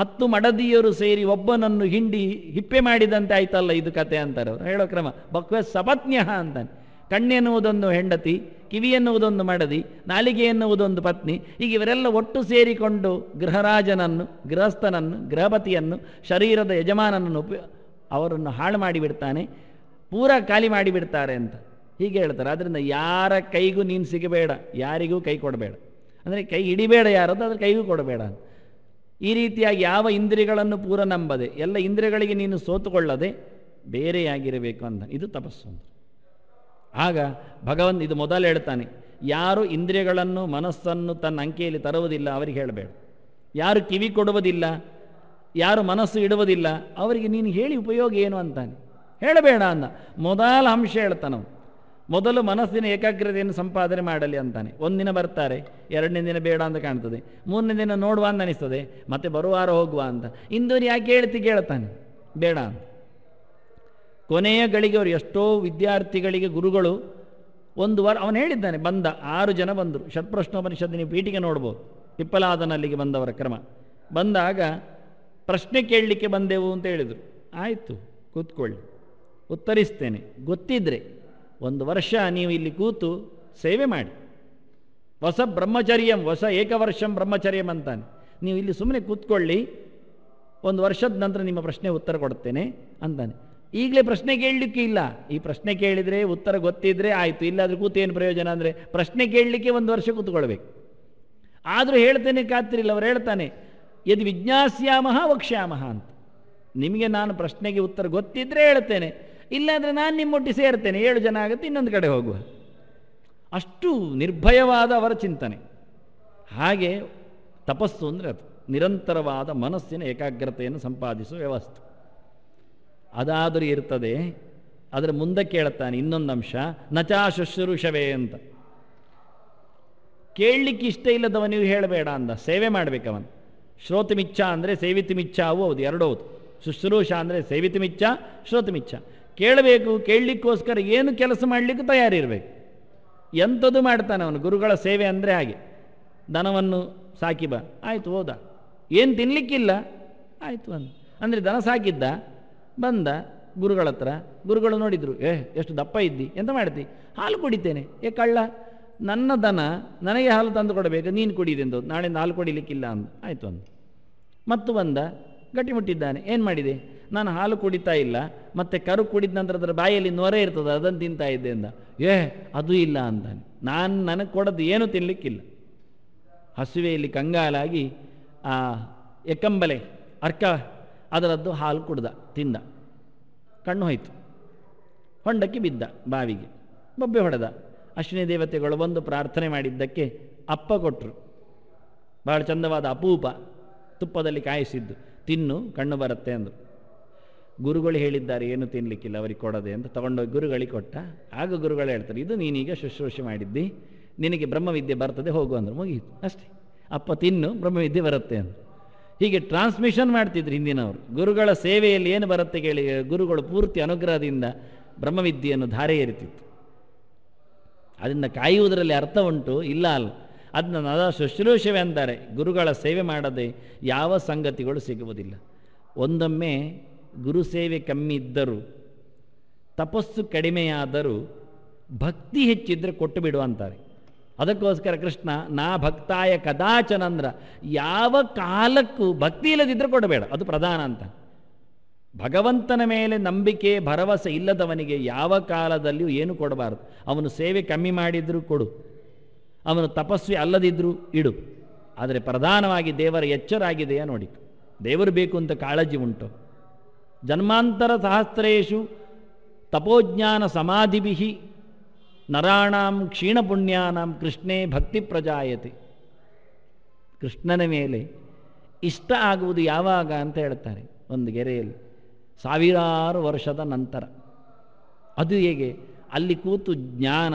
ಹತ್ತು ಮಡದಿಯರು ಸೇರಿ ಒಬ್ಬನನ್ನು ಹಿಂಡಿ ಹಿಪ್ಪೆ ಮಾಡಿದಂತೆ ಆಯ್ತಲ್ಲ ಇದು ಕತೆ ಅಂತಾರೆ ಅವರು ಹೇಳೋ ಕ್ರಮ ಬಕ್ವೆ ಸಪತ್ನ್ಯಹ ಅಂತಾನೆ ಕಣ್ಣೆನ್ನುವುದೊಂದು ಹೆಂಡತಿ ಕಿವಿ ಎನ್ನುವುದೊಂದು ಮಡದಿ ನಾಲಿಗೆ ಎನ್ನುವುದೊಂದು ಪತ್ನಿ ಈಗ ಇವರೆಲ್ಲ ಒಟ್ಟು ಸೇರಿಕೊಂಡು ಗೃಹರಾಜನನ್ನು ಗೃಹಸ್ಥನನ್ನು ಗೃಹಪತಿಯನ್ನು ಶರೀರದ ಯಜಮಾನನನ್ನು ಉಪ ಅವರನ್ನು ಹಾಳು ಮಾಡಿಬಿಡ್ತಾನೆ ಪೂರ ಖಾಲಿ ಮಾಡಿಬಿಡ್ತಾರೆ ಅಂತ ಹೀಗೆ ಹೇಳ್ತಾರೆ ಆದ್ದರಿಂದ ಯಾರ ಕೈಗೂ ನೀನು ಸಿಗಬೇಡ ಯಾರಿಗೂ ಕೈ ಕೊಡಬೇಡ ಅಂದರೆ ಕೈ ಹಿಡಿಬೇಡ ಯಾರದ್ದು ಅದ್ರ ಕೈಗೂ ಕೊಡಬೇಡ ಅಂತ ಈ ರೀತಿಯಾಗಿ ಯಾವ ಇಂದ್ರಿಯಗಳನ್ನು ಪೂರ ನಂಬದೆ ಎಲ್ಲ ಇಂದ್ರಿಯಗಳಿಗೆ ನೀನು ಸೋತುಕೊಳ್ಳದೆ ಬೇರೆಯಾಗಿರಬೇಕು ಅಂತ ಇದು ತಪಸ್ಸು ಆಗ ಭಗವಂತ ಇದು ಮೊದಲು ಹೇಳ್ತಾನೆ ಯಾರು ಇಂದ್ರಿಯಗಳನ್ನು ಮನಸ್ಸನ್ನು ತನ್ನ ಅಂಕೆಯಲ್ಲಿ ತರುವುದಿಲ್ಲ ಅವರಿಗೆ ಹೇಳಬೇಡ ಯಾರು ಕಿವಿ ಕೊಡುವುದಿಲ್ಲ ಯಾರು ಮನಸ್ಸು ಇಡುವುದಿಲ್ಲ ಅವರಿಗೆ ನೀನು ಹೇಳಿ ಉಪಯೋಗ ಏನು ಅಂತಾನೆ ಹೇಳಬೇಡ ಅಂದ ಮೊದಲ ಅಂಶ ಹೇಳ್ತಾನವು ಮೊದಲು ಮನಸ್ಸಿನ ಏಕಾಗ್ರತೆಯನ್ನು ಸಂಪಾದನೆ ಮಾಡಲಿ ಅಂತಾನೆ ಒಂದಿನ ಬರ್ತಾರೆ ಎರಡನೇ ದಿನ ಬೇಡ ಅಂತ ಕಾಣ್ತದೆ ಮೂರನೇ ದಿನ ನೋಡುವ ಅಂತ ಅನಿಸ್ತದೆ ಮತ್ತೆ ಬರುವಾರ ಹೋಗುವ ಅಂತ ಇಂದು ಯಾಕೆ ಹೇಳ್ತಿ ಕೇಳ್ತಾನೆ ಬೇಡ ಅಂತ ಕೊನೆಯ ಗಳಿಗೆ ಅವರು ಎಷ್ಟೋ ವಿದ್ಯಾರ್ಥಿಗಳಿಗೆ ಗುರುಗಳು ಒಂದು ವಾರ ಅವನು ಹೇಳಿದ್ದಾನೆ ಬಂದ ಆರು ಜನ ಬಂದರು ಷಟ್ಪ್ರಶ್ನೋಪನಿಷತ್ ನೀವು ಪೀಠಿಗೆ ನೋಡ್ಬೋದು ಪಿಪ್ಪಲಾದನಲ್ಲಿಗೆ ಬಂದವರ ಕ್ರಮ ಬಂದಾಗ ಪ್ರಶ್ನೆ ಕೇಳಲಿಕ್ಕೆ ಬಂದೆವು ಅಂತ ಹೇಳಿದರು ಆಯಿತು ಕೂತ್ಕೊಳ್ಳಿ ಉತ್ತರಿಸ್ತೇನೆ ಗೊತ್ತಿದ್ರೆ ಒಂದು ವರ್ಷ ನೀವು ಇಲ್ಲಿ ಕೂತು ಸೇವೆ ಮಾಡಿ ಹೊಸ ಬ್ರಹ್ಮಚರ್ಯಂ ಹೊಸ ಏಕವರ್ಷಂ ಬ್ರಹ್ಮಚರ್ಯಂ ಅಂತಾನೆ ನೀವು ಇಲ್ಲಿ ಸುಮ್ಮನೆ ಕೂತ್ಕೊಳ್ಳಿ ಒಂದು ವರ್ಷದ ನಂತರ ನಿಮ್ಮ ಪ್ರಶ್ನೆ ಉತ್ತರ ಕೊಡ್ತೇನೆ ಅಂತಾನೆ ಈಗಲೇ ಪ್ರಶ್ನೆ ಕೇಳಲಿಕ್ಕೆ ಇಲ್ಲ ಈ ಪ್ರಶ್ನೆ ಕೇಳಿದರೆ ಉತ್ತರ ಗೊತ್ತಿದ್ರೆ ಆಯಿತು ಇಲ್ಲಾದರೂ ಏನು ಪ್ರಯೋಜನ ಅಂದರೆ ಪ್ರಶ್ನೆ ಕೇಳಲಿಕ್ಕೆ ಒಂದು ವರ್ಷ ಕೂತ್ಕೊಳ್ಬೇಕು ಆದರೂ ಹೇಳ್ತೇನೆ ಕಾತ್ರಿಲ್ಲ ಅವ್ರು ಹೇಳ್ತಾನೆ ಯದು ವಿಜ್ಞಾಸ್ಯಾಮಹ ವಕ್ಷ್ಯಾಮಹ ಅಂತ ನಿಮಗೆ ನಾನು ಪ್ರಶ್ನೆಗೆ ಉತ್ತರ ಗೊತ್ತಿದ್ದರೆ ಹೇಳ್ತೇನೆ ಇಲ್ಲಾಂದರೆ ನಾನು ನಿಮ್ಮೊಟ್ಟಿ ಸೇರ್ತೇನೆ ಏಳು ಜನ ಆಗುತ್ತೆ ಇನ್ನೊಂದು ಕಡೆ ಹೋಗುವ ಅಷ್ಟು ನಿರ್ಭಯವಾದ ಅವರ ಚಿಂತನೆ ಹಾಗೆ ತಪಸ್ಸು ಅಂದರೆ ಅದು ನಿರಂತರವಾದ ಮನಸ್ಸಿನ ಏಕಾಗ್ರತೆಯನ್ನು ಸಂಪಾದಿಸುವ ವ್ಯವಸ್ಥೆ ಅದಾದರೂ ಇರ್ತದೆ ಅದರ ಮುಂದೆ ಕೇಳ್ತಾನೆ ಇನ್ನೊಂದು ಅಂಶ ನಚಾ ಶುಶ್ರೂಷವೇ ಅಂತ ಕೇಳಲಿಕ್ಕೆ ಇಷ್ಟ ನೀವು ಹೇಳಬೇಡ ಅಂದ ಸೇವೆ ಮಾಡಬೇಕವನು ಶ್ರೋತಮಿಚ್ಛ ಅಂದರೆ ಸೇವಿತಮಿಚ್ಛ ಅವು ಹೌದು ಎರಡು ಹೌದು ಶುಶ್ರೂಷ ಅಂದರೆ ಸೇವಿತಮಿಚ್ಛ ಶ್ರೋತಮಿಚ್ಛ ಕೇಳಬೇಕು ಕೇಳಲಿಕ್ಕೋಸ್ಕರ ಏನು ಕೆಲಸ ಮಾಡಲಿಕ್ಕೆ ತಯಾರಿರಬೇಕು ಎಂಥದ್ದು ಮಾಡ್ತಾನೆ ಅವನು ಗುರುಗಳ ಸೇವೆ ಅಂದರೆ ಹಾಗೆ ದನವನ್ನು ಸಾಕಿ ಬಾ ಆಯಿತು ಹೋದ ಏನು ತಿನ್ನಲಿಕ್ಕಿಲ್ಲ ಆಯಿತು ಅಂದ ಅಂದರೆ ದನ ಸಾಕಿದ್ದ ಬಂದ ಗುರುಗಳ ಹತ್ರ ಗುರುಗಳು ನೋಡಿದರು ಏ ಎಷ್ಟು ದಪ್ಪ ಇದ್ದಿ ಎಂತ ಮಾಡ್ತಿ ಹಾಲು ಕುಡಿತೇನೆ ಏ ಕಳ್ಳ ನನ್ನ ದನ ನನಗೆ ಹಾಲು ತಂದು ಕೊಡಬೇಕು ನೀನು ಎಂದು ನಾಳೆ ಹಾಲು ಕೊಡಿಲಿಕ್ಕಿಲ್ಲ ಅಂದ ಆಯಿತು ಅಂದ ಮತ್ತು ಬಂದ ಗಟ್ಟಿಮುಟ್ಟಿದ್ದಾನೆ ಏನು ಮಾಡಿದೆ ನಾನು ಹಾಲು ಕುಡಿತಾ ಇಲ್ಲ ಮತ್ತು ಕರು ಕುಡಿದ ನಂತರ ಅದರ ಬಾಯಲ್ಲಿ ನೊರೆ ಇರ್ತದೆ ಅದನ್ನು ತಿಂತಾ ಇದ್ದೆ ಅಂದ ಏ ಅದು ಇಲ್ಲ ಅಂತಾನೆ ನಾನು ನನಗೆ ಕೊಡೋದು ಏನು ತಿನ್ನಲಿಕ್ಕಿಲ್ಲ ಹಸುವೆಯಲ್ಲಿ ಕಂಗಾಲಾಗಿ ಆ ಎಕ್ಕಂಬಲೆ ಅರ್ಕ ಅದರದ್ದು ಹಾಲು ಕುಡ್ದ ತಿಂದ ಕಣ್ಣು ಹೋಯಿತು ಹೊಂಡಕ್ಕೆ ಬಿದ್ದ ಬಾವಿಗೆ ಬೊಬ್ಬೆ ಹೊಡೆದ ಅಶ್ವಿನಿ ದೇವತೆಗಳು ಬಂದು ಪ್ರಾರ್ಥನೆ ಮಾಡಿದ್ದಕ್ಕೆ ಅಪ್ಪ ಕೊಟ್ಟರು ಭಾಳ ಚಂದವಾದ ಅಪೂಪ ತುಪ್ಪದಲ್ಲಿ ಕಾಯಿಸಿದ್ದು ತಿನ್ನು ಕಣ್ಣು ಬರುತ್ತೆ ಅಂದರು ಗುರುಗಳು ಹೇಳಿದ್ದಾರೆ ಏನು ತಿನ್ನಲಿಕ್ಕಿಲ್ಲ ಅವರಿಗೆ ಕೊಡದೆ ಅಂತ ತಗೊಂಡೋಗಿ ಗುರುಗಳಿಗೆ ಕೊಟ್ಟ ಆಗ ಗುರುಗಳು ಹೇಳ್ತಾರೆ ಇದು ನೀನೀಗ ಶುಶ್ರೂಷೆ ಮಾಡಿದ್ದಿ ನಿನಗೆ ಬ್ರಹ್ಮವಿದ್ಯೆ ಬರ್ತದೆ ಹೋಗು ಅಂದ್ರೆ ಮುಗಿಯಿತು ಅಷ್ಟೇ ಅಪ್ಪ ತಿನ್ನು ಬ್ರಹ್ಮವಿದ್ಯೆ ಬರುತ್ತೆ ಅಂತ ಹೀಗೆ ಟ್ರಾನ್ಸ್ಮಿಷನ್ ಮಾಡ್ತಿದ್ರು ಹಿಂದಿನವರು ಗುರುಗಳ ಸೇವೆಯಲ್ಲಿ ಏನು ಬರುತ್ತೆ ಕೇಳಿ ಗುರುಗಳು ಪೂರ್ತಿ ಅನುಗ್ರಹದಿಂದ ಬ್ರಹ್ಮವಿದ್ಯೆಯನ್ನು ಧಾರೆ ಏರಿತಿತ್ತು ಅದರಿಂದ ಕಾಯುವುದರಲ್ಲಿ ಅರ್ಥ ಉಂಟು ಇಲ್ಲ ಅಲ್ಲ ಅದನ್ನ ನದ ಶುಶ್ರೂಷವೆ ಅಂತಾರೆ ಗುರುಗಳ ಸೇವೆ ಮಾಡದೆ ಯಾವ ಸಂಗತಿಗಳು ಸಿಗುವುದಿಲ್ಲ ಒಂದೊಮ್ಮೆ ಗುರು ಸೇವೆ ಕಮ್ಮಿ ಇದ್ದರೂ ತಪಸ್ಸು ಕಡಿಮೆಯಾದರೂ ಭಕ್ತಿ ಹೆಚ್ಚಿದ್ರೆ ಕೊಟ್ಟು ಬಿಡು ಅಂತಾರೆ ಅದಕ್ಕೋಸ್ಕರ ಕೃಷ್ಣ ನಾ ಭಕ್ತಾಯ ಕದಾಚನಂದ್ರ ಯಾವ ಕಾಲಕ್ಕೂ ಭಕ್ತಿ ಇಲ್ಲದಿದ್ದರೆ ಕೊಡಬೇಡ ಅದು ಪ್ರಧಾನ ಅಂತ ಭಗವಂತನ ಮೇಲೆ ನಂಬಿಕೆ ಭರವಸೆ ಇಲ್ಲದವನಿಗೆ ಯಾವ ಕಾಲದಲ್ಲಿಯೂ ಏನು ಕೊಡಬಾರದು ಅವನು ಸೇವೆ ಕಮ್ಮಿ ಮಾಡಿದರೂ ಕೊಡು ಅವನು ತಪಸ್ವಿ ಅಲ್ಲದಿದ್ದರೂ ಇಡು ಆದರೆ ಪ್ರಧಾನವಾಗಿ ದೇವರ ಎಚ್ಚರಾಗಿದೆಯಾ ನೋಡಿ ದೇವರು ಬೇಕು ಅಂತ ಕಾಳಜಿ ಉಂಟು ಜನ್ಮಾಂತರ ಸಹಸ್ರೇಶು ತಪೋಜ್ಞಾನ ಸಮಾಧಿಭಿ ನರಾಣಾಂ ಕ್ಷೀಣಪುಣ್ಯಾನಾಂ ಕೃಷ್ಣೇ ಭಕ್ತಿ ಪ್ರಜಾಯತೆ ಕೃಷ್ಣನ ಮೇಲೆ ಇಷ್ಟ ಆಗುವುದು ಯಾವಾಗ ಅಂತ ಹೇಳ್ತಾರೆ ಒಂದು ಗೆರೆಯಲ್ಲಿ ಸಾವಿರಾರು ವರ್ಷದ ನಂತರ ಅದು ಹೇಗೆ ಅಲ್ಲಿ ಕೂತು ಜ್ಞಾನ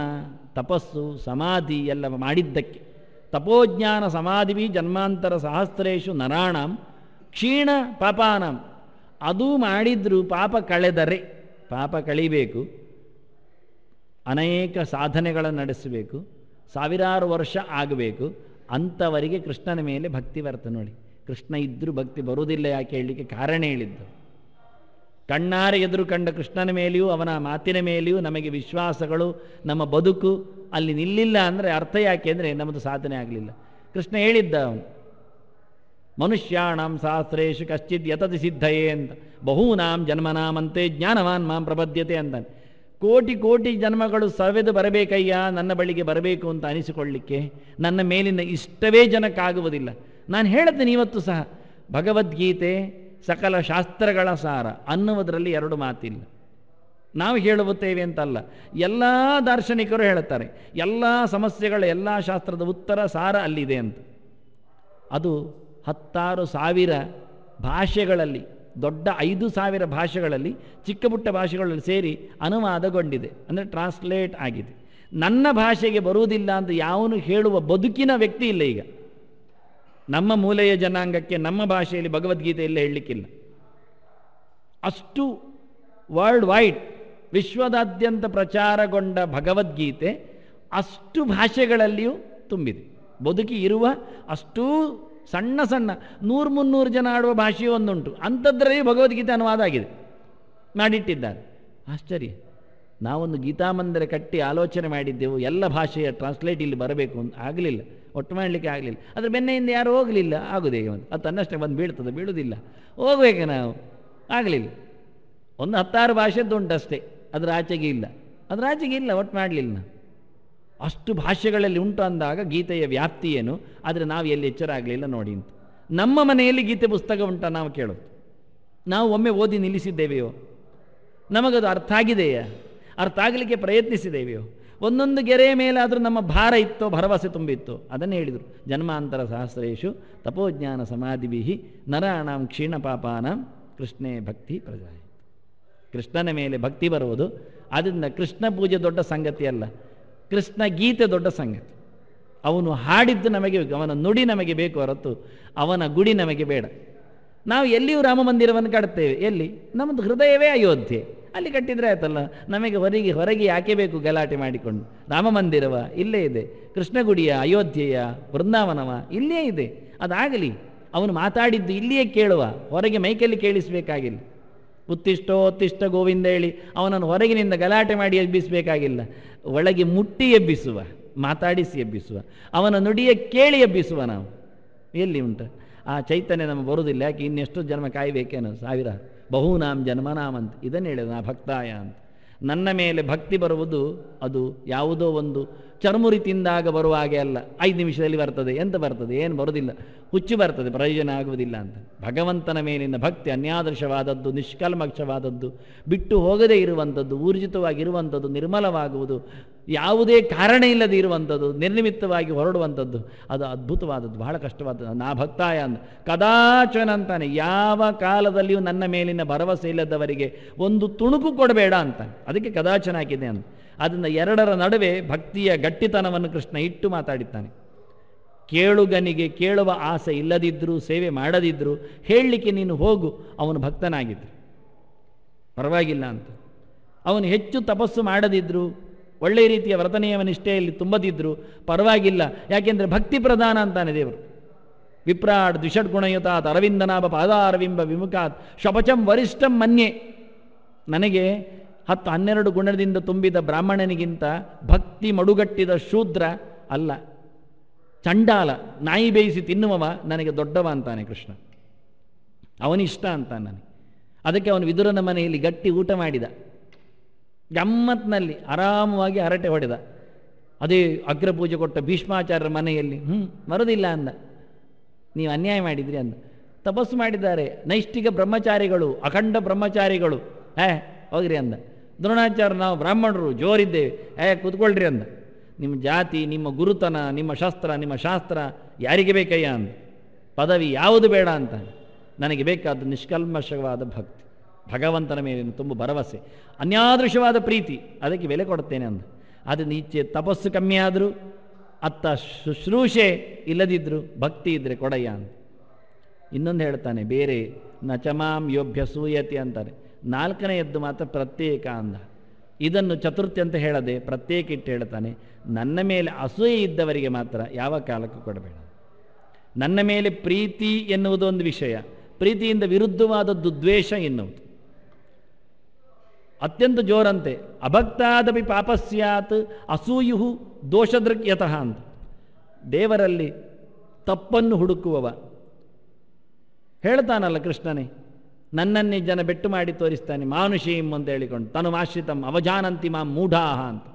ತಪಸ್ಸು ಸಮಾಧಿ ಎಲ್ಲ ಮಾಡಿದ್ದಕ್ಕೆ ತಪೋಜ್ಞಾನ ಸಮಾಧಿ ಜನ್ಮಾಂತರ ಸಹಸ್ರೇಶು ನರಾಣಾಂ ಕ್ಷೀಣ ಪಾಪಾನಂ ಅದು ಮಾಡಿದ್ರು ಪಾಪ ಕಳೆದರೆ ಪಾಪ ಕಳಿಬೇಕು ಅನೇಕ ಸಾಧನೆಗಳನ್ನು ನಡೆಸಬೇಕು ಸಾವಿರಾರು ವರ್ಷ ಆಗಬೇಕು ಅಂಥವರಿಗೆ ಕೃಷ್ಣನ ಮೇಲೆ ಭಕ್ತಿ ಬರ್ತ ನೋಡಿ ಕೃಷ್ಣ ಇದ್ದರೂ ಭಕ್ತಿ ಬರುವುದಿಲ್ಲ ಯಾಕೆ ಹೇಳಲಿಕ್ಕೆ ಕಾರಣ ಹೇಳಿದ್ದು ಕಣ್ಣಾರೆ ಎದುರು ಕಂಡ ಕೃಷ್ಣನ ಮೇಲೆಯೂ ಅವನ ಮಾತಿನ ಮೇಲೆಯೂ ನಮಗೆ ವಿಶ್ವಾಸಗಳು ನಮ್ಮ ಬದುಕು ಅಲ್ಲಿ ನಿಲ್ಲಿಲ್ಲ ಅಂದರೆ ಅರ್ಥ ಯಾಕೆ ಅಂದರೆ ನಮ್ಮದು ಸಾಧನೆ ಆಗಲಿಲ್ಲ ಕೃಷ್ಣ ಹೇಳಿದ್ದ ಅವನು ಮನುಷ್ಯಾಣಂ ಶಾಸ್ತ್ರೇಶು ಕಶ್ಚಿತ್ ಯತತಿ ಸಿದ್ಧಯೇ ಅಂತ ಬಹೂನಾಂ ಜನ್ಮನಾಮಂತೆ ಜ್ಞಾನವಾನ್ ಮಾಂ ಪ್ರಬದ್ಧತೆ ಅಂತಾನೆ ಕೋಟಿ ಕೋಟಿ ಜನ್ಮಗಳು ಸವೆದು ಬರಬೇಕಯ್ಯ ನನ್ನ ಬಳಿಗೆ ಬರಬೇಕು ಅಂತ ಅನಿಸಿಕೊಳ್ಳಿಕ್ಕೆ ನನ್ನ ಮೇಲಿನ ಇಷ್ಟವೇ ಜನಕ್ಕಾಗುವುದಿಲ್ಲ ನಾನು ಹೇಳುತ್ತೇನೆ ಇವತ್ತು ಸಹ ಭಗವದ್ಗೀತೆ ಸಕಲ ಶಾಸ್ತ್ರಗಳ ಸಾರ ಅನ್ನುವುದರಲ್ಲಿ ಎರಡು ಮಾತಿಲ್ಲ ನಾವು ಹೇಳುತ್ತೇವೆ ಅಂತಲ್ಲ ಎಲ್ಲ ದಾರ್ಶನಿಕರು ಹೇಳುತ್ತಾರೆ ಎಲ್ಲ ಸಮಸ್ಯೆಗಳ ಎಲ್ಲ ಶಾಸ್ತ್ರದ ಉತ್ತರ ಸಾರ ಅಲ್ಲಿದೆ ಅಂತ ಅದು ಹತ್ತಾರು ಸಾವಿರ ಭಾಷೆಗಳಲ್ಲಿ ದೊಡ್ಡ ಐದು ಸಾವಿರ ಭಾಷೆಗಳಲ್ಲಿ ಚಿಕ್ಕ ಪುಟ್ಟ ಭಾಷೆಗಳಲ್ಲಿ ಸೇರಿ ಅನುವಾದಗೊಂಡಿದೆ ಅಂದರೆ ಟ್ರಾನ್ಸ್ಲೇಟ್ ಆಗಿದೆ ನನ್ನ ಭಾಷೆಗೆ ಬರುವುದಿಲ್ಲ ಅಂತ ಯಾವನು ಹೇಳುವ ಬದುಕಿನ ವ್ಯಕ್ತಿ ಇಲ್ಲ ಈಗ ನಮ್ಮ ಮೂಲೆಯ ಜನಾಂಗಕ್ಕೆ ನಮ್ಮ ಭಾಷೆಯಲ್ಲಿ ಭಗವದ್ಗೀತೆಯಲ್ಲಿ ಹೇಳಲಿಕ್ಕಿಲ್ಲ ಅಷ್ಟು ವರ್ಲ್ಡ್ ವೈಡ್ ವಿಶ್ವದಾದ್ಯಂತ ಪ್ರಚಾರಗೊಂಡ ಭಗವದ್ಗೀತೆ ಅಷ್ಟು ಭಾಷೆಗಳಲ್ಲಿಯೂ ತುಂಬಿದೆ ಬದುಕಿ ಇರುವ ಅಷ್ಟೂ ಸಣ್ಣ ಸಣ್ಣ ನೂರು ಮುನ್ನೂರು ಜನ ಆಡುವ ಭಾಷೆಯೂ ಒಂದುಂಟು ಅಂಥದ್ರಲ್ಲಿ ಭಗವದ್ಗೀತೆ ಅನುವಾದ ಆಗಿದೆ ಮಾಡಿಟ್ಟಿದ್ದಾರೆ ಆಶ್ಚರ್ಯ ನಾವೊಂದು ಮಂದಿರ ಕಟ್ಟಿ ಆಲೋಚನೆ ಮಾಡಿದ್ದೆವು ಎಲ್ಲ ಭಾಷೆಯ ಟ್ರಾನ್ಸ್ಲೇಟ್ ಇಲ್ಲಿ ಬರಬೇಕು ಅಂತ ಆಗಲಿಲ್ಲ ಒಟ್ಟು ಮಾಡಲಿಕ್ಕೆ ಆಗಲಿಲ್ಲ ಅದ್ರ ಬೆನ್ನೆಯಿಂದ ಯಾರೂ ಹೋಗಲಿಲ್ಲ ಆಗುದೇ ಒಂದು ಅದು ತನ್ನಷ್ಟೇ ಬಂದು ಬೀಳ್ತದೆ ಬೀಳುವುದಿಲ್ಲ ಹೋಗಬೇಕು ನಾವು ಆಗಲಿಲ್ಲ ಒಂದು ಹತ್ತಾರು ಭಾಷೆದ್ದು ಅಷ್ಟೇ ಅದರ ಆಚೆಗೆ ಇಲ್ಲ ಅದರ ಆಚೆಗೆ ಇಲ್ಲ ಒಟ್ಟು ಮಾಡಲಿಲ್ಲ ನಾವು ಅಷ್ಟು ಭಾಷೆಗಳಲ್ಲಿ ಉಂಟು ಅಂದಾಗ ಗೀತೆಯ ವ್ಯಾಪ್ತಿ ಏನು ಆದರೆ ನಾವು ಎಲ್ಲಿ ಎಚ್ಚರ ಆಗಲಿಲ್ಲ ನೋಡಿ ಅಂತ ನಮ್ಮ ಮನೆಯಲ್ಲಿ ಗೀತೆ ಪುಸ್ತಕ ಉಂಟ ನಾವು ಕೇಳೋದು ನಾವು ಒಮ್ಮೆ ಓದಿ ನಿಲ್ಲಿಸಿದ್ದೇವೆಯೋ ನಮಗದು ಅರ್ಥ ಆಗಿದೆಯಾ ಅರ್ಥ ಆಗಲಿಕ್ಕೆ ಪ್ರಯತ್ನಿಸಿದ್ದೇವೆಯೋ ಒಂದೊಂದು ಗೆರೆಯ ಮೇಲಾದರೂ ನಮ್ಮ ಭಾರ ಇತ್ತೋ ಭರವಸೆ ತುಂಬಿತ್ತು ಅದನ್ನು ಹೇಳಿದರು ಜನ್ಮಾಂತರ ಸಹಸ್ರೇಶು ತಪೋಜ್ಞಾನ ಬಿಹಿ ನರಾಣಾಂ ಕ್ಷೀಣ ಪಾಪಾನಂ ಕೃಷ್ಣೇ ಭಕ್ತಿ ಪ್ರಜಾಯಿತು ಕೃಷ್ಣನ ಮೇಲೆ ಭಕ್ತಿ ಬರುವುದು ಆದ್ದರಿಂದ ಕೃಷ್ಣ ಪೂಜೆ ದೊಡ್ಡ ಸಂಗತಿಯಲ್ಲ ಕೃಷ್ಣ ಗೀತೆ ದೊಡ್ಡ ಸಂಗತಿ ಅವನು ಹಾಡಿದ್ದು ನಮಗೆ ಅವನ ನುಡಿ ನಮಗೆ ಬೇಕು ಹೊರತು ಅವನ ಗುಡಿ ನಮಗೆ ಬೇಡ ನಾವು ಎಲ್ಲಿಯೂ ರಾಮ ಮಂದಿರವನ್ನು ಕಟ್ತೇವೆ ಎಲ್ಲಿ ನಮ್ಮದು ಹೃದಯವೇ ಅಯೋಧ್ಯೆ ಅಲ್ಲಿ ಕಟ್ಟಿದ್ರೆ ಆಯ್ತಲ್ಲ ನಮಗೆ ಹೊರಗೆ ಹೊರಗೆ ಯಾಕೆ ಬೇಕು ಗಲಾಟೆ ಮಾಡಿಕೊಂಡು ರಾಮ ಮಂದಿರವ ಇಲ್ಲೇ ಇದೆ ಕೃಷ್ಣ ಗುಡಿಯ ಅಯೋಧ್ಯೆಯ ವೃಂದಾವನವ ಇಲ್ಲೇ ಇದೆ ಅದಾಗಲಿ ಅವನು ಮಾತಾಡಿದ್ದು ಇಲ್ಲಿಯೇ ಕೇಳುವ ಹೊರಗೆ ಮೈಕಲ್ಲಿ ಕೇಳಿಸಬೇಕಾಗಿಲ್ಲ ಉತ್ತಿಷ್ಟೋ ಉತ್ತಿಷ್ಟ ಗೋವಿಂದ ಹೇಳಿ ಅವನನ್ನು ಹೊರಗಿನಿಂದ ಗಲಾಟೆ ಮಾಡಿ ಎಬ್ಬಿಸಬೇಕಾಗಿಲ್ಲ ಒಳಗೆ ಮುಟ್ಟಿ ಎಬ್ಬಿಸುವ ಮಾತಾಡಿಸಿ ಎಬ್ಬಿಸುವ ಅವನ ನುಡಿಯ ಕೇಳಿ ಎಬ್ಬಿಸುವ ನಾವು ಎಲ್ಲಿ ಉಂಟು ಆ ಚೈತನ್ಯ ನಮಗೆ ಬರುವುದಿಲ್ಲ ಯಾಕೆ ಇನ್ನೆಷ್ಟು ಜನ್ಮ ಕಾಯಬೇಕೇನೋ ಸಾವಿರ ಬಹುನಾಮ್ ಜನ್ಮನಾಮ್ ಅಂತ ಇದನ್ನು ಹೇಳಿದ ನಾ ಭಕ್ತಾಯ ಅಂತ ನನ್ನ ಮೇಲೆ ಭಕ್ತಿ ಬರುವುದು ಅದು ಯಾವುದೋ ಒಂದು ಚರ್ಮುರಿ ತಿಂದಾಗ ಬರುವ ಹಾಗೆ ಅಲ್ಲ ಐದು ನಿಮಿಷದಲ್ಲಿ ಬರ್ತದೆ ಎಂತ ಬರ್ತದೆ ಏನು ಬರುವುದಿಲ್ಲ ಹುಚ್ಚು ಬರ್ತದೆ ಪ್ರಯೋಜನ ಆಗುವುದಿಲ್ಲ ಅಂತ ಭಗವಂತನ ಮೇಲಿನ ಭಕ್ತಿ ಅನ್ಯಾದೃಶವಾದದ್ದು ನಿಷ್ಕಲ್ಮಕ್ಷವಾದದ್ದು ಬಿಟ್ಟು ಹೋಗದೇ ಇರುವಂಥದ್ದು ಊರ್ಜಿತವಾಗಿರುವಂಥದ್ದು ನಿರ್ಮಲವಾಗುವುದು ಯಾವುದೇ ಕಾರಣ ಇಲ್ಲದೆ ಇರುವಂಥದ್ದು ನಿರ್ನಿಮಿತ್ತವಾಗಿ ಹೊರಡುವಂಥದ್ದು ಅದು ಅದ್ಭುತವಾದದ್ದು ಬಹಳ ಕಷ್ಟವಾದದ್ದು ನಾ ಭಕ್ತಾಯ ಅಂತ ಕದಾಚನ ಅಂತಾನೆ ಯಾವ ಕಾಲದಲ್ಲಿಯೂ ನನ್ನ ಮೇಲಿನ ಭರವಸೆ ಇಲ್ಲದವರಿಗೆ ಒಂದು ತುಣುಕು ಕೊಡಬೇಡ ಅಂತ ಅದಕ್ಕೆ ಕದಾಚನ ಹಾಕಿದೆ ಅಂತ ಅದನ್ನು ಎರಡರ ನಡುವೆ ಭಕ್ತಿಯ ಗಟ್ಟಿತನವನ್ನು ಕೃಷ್ಣ ಇಟ್ಟು ಮಾತಾಡಿದ್ದಾನೆ ಕೇಳುಗನಿಗೆ ಕೇಳುವ ಆಸೆ ಇಲ್ಲದಿದ್ದರೂ ಸೇವೆ ಮಾಡದಿದ್ದರೂ ಹೇಳಲಿಕ್ಕೆ ನೀನು ಹೋಗು ಅವನು ಭಕ್ತನಾಗಿದ್ದರು ಪರವಾಗಿಲ್ಲ ಅಂತ ಅವನು ಹೆಚ್ಚು ತಪಸ್ಸು ಮಾಡದಿದ್ದರು ಒಳ್ಳೆಯ ರೀತಿಯ ವ್ರತನಿಯಮ ನಿಷ್ಠೆಯಲ್ಲಿ ತುಂಬದಿದ್ದರು ಪರವಾಗಿಲ್ಲ ಯಾಕೆಂದರೆ ಭಕ್ತಿ ಪ್ರಧಾನ ಅಂತಾನೆ ದೇವರು ವಿಪ್ರಾಡ್ ದ್ವಿಷಡ್ ಗುಣಯುತಾತ್ ಅರವಿಂದನಾಭ ಪಾದಾರವಿಂಬ ವಿಮುಖಾತ್ ಶಪಚಂ ವರಿಷ್ಠಂ ಮನ್ಯೆ ನನಗೆ ಹತ್ತು ಹನ್ನೆರಡು ಗುಣದಿಂದ ತುಂಬಿದ ಬ್ರಾಹ್ಮಣನಿಗಿಂತ ಭಕ್ತಿ ಮಡುಗಟ್ಟಿದ ಶೂದ್ರ ಅಲ್ಲ ಚಂಡಾಲ ನಾಯಿ ಬೇಯಿಸಿ ತಿನ್ನುವವ ನನಗೆ ದೊಡ್ಡವ ಅಂತಾನೆ ಕೃಷ್ಣ ಅವನಿಷ್ಟ ಅಂತ ನನಗೆ ಅದಕ್ಕೆ ಅವನು ವಿದುರನ ಮನೆಯಲ್ಲಿ ಗಟ್ಟಿ ಊಟ ಮಾಡಿದ ಗಮ್ಮತ್ನಲ್ಲಿ ಆರಾಮವಾಗಿ ಹರಟೆ ಹೊಡೆದ ಅದೇ ಅಗ್ರಪೂಜೆ ಕೊಟ್ಟ ಭೀಷ್ಮಾಚಾರ್ಯರ ಮನೆಯಲ್ಲಿ ಹ್ಞೂ ಮರುದಿಲ್ಲ ಅಂದ ನೀವು ಅನ್ಯಾಯ ಮಾಡಿದ್ರಿ ಅಂದ ತಪಸ್ಸು ಮಾಡಿದ್ದಾರೆ ನೈಷ್ಠಿಕ ಬ್ರಹ್ಮಚಾರಿಗಳು ಅಖಂಡ ಬ್ರಹ್ಮಚಾರಿಗಳು ಹೇ ಹೋಗ್ರಿ ಅಂದ ದ್ರೋಣಾಚಾರ್ಯ ನಾವು ಬ್ರಾಹ್ಮಣರು ಜೋರಿದ್ದೇವೆ ಏ ಕೂತ್ಕೊಳ್ರಿ ಅಂದ ನಿಮ್ಮ ಜಾತಿ ನಿಮ್ಮ ಗುರುತನ ನಿಮ್ಮ ಶಸ್ತ್ರ ನಿಮ್ಮ ಶಾಸ್ತ್ರ ಯಾರಿಗೆ ಬೇಕಯ್ಯ ಅಂತ ಪದವಿ ಯಾವುದು ಬೇಡ ಅಂತ ನನಗೆ ಬೇಕಾದ ನಿಷ್ಕಲ್ಮಶವಾದ ಭಕ್ತಿ ಭಗವಂತನ ಮೇಲಿನ ತುಂಬ ಭರವಸೆ ಅನ್ಯಾದೃಶವಾದ ಪ್ರೀತಿ ಅದಕ್ಕೆ ಬೆಲೆ ಕೊಡ್ತೇನೆ ಅಂದ ಅದು ಈಚೆ ತಪಸ್ಸು ಕಮ್ಮಿ ಆದರೂ ಅತ್ತ ಶುಶ್ರೂಷೆ ಇಲ್ಲದಿದ್ದರೂ ಭಕ್ತಿ ಇದ್ದರೆ ಕೊಡಯ್ಯ ಅಂತ ಇನ್ನೊಂದು ಹೇಳ್ತಾನೆ ಬೇರೆ ನಚಮಾಂ ಯೋಭ್ಯ ಸೂಯತಿ ಅಂತಾರೆ ನಾಲ್ಕನೆಯದ್ದು ಮಾತ್ರ ಪ್ರತ್ಯೇಕ ಅಂದ ಇದನ್ನು ಚತುರ್ಥಿ ಅಂತ ಹೇಳದೆ ಪ್ರತ್ಯೇಕ ಇಟ್ಟು ಹೇಳ್ತಾನೆ ನನ್ನ ಮೇಲೆ ಅಸೂಯೆ ಇದ್ದವರಿಗೆ ಮಾತ್ರ ಯಾವ ಕಾಲಕ್ಕೂ ಕೊಡಬೇಡ ನನ್ನ ಮೇಲೆ ಪ್ರೀತಿ ಎನ್ನುವುದು ಒಂದು ವಿಷಯ ಪ್ರೀತಿಯಿಂದ ವಿರುದ್ಧವಾದದ್ದು ದ್ವೇಷ ಎನ್ನುವುದು ಅತ್ಯಂತ ಜೋರಂತೆ ಅಭಕ್ತಾದಪಿ ಪಾಪ ಸ್ಯಾತ್ ಅಸೂಯು ಯತಃ ಅಂತ ದೇವರಲ್ಲಿ ತಪ್ಪನ್ನು ಹುಡುಕುವವ ಹೇಳ್ತಾನಲ್ಲ ಕೃಷ್ಣನೇ ನನ್ನನ್ನೇ ಜನ ಬೆಟ್ಟು ಮಾಡಿ ತೋರಿಸ್ತಾನೆ ಮಾನುಷೀಂ ಅಂತ ಹೇಳಿಕೊಂಡು ತನು ಆಶ್ರಿತಂ ಅವಜಾನಂತಿ ಮಾಂ ಮೂಢಾಹ ಅಂತ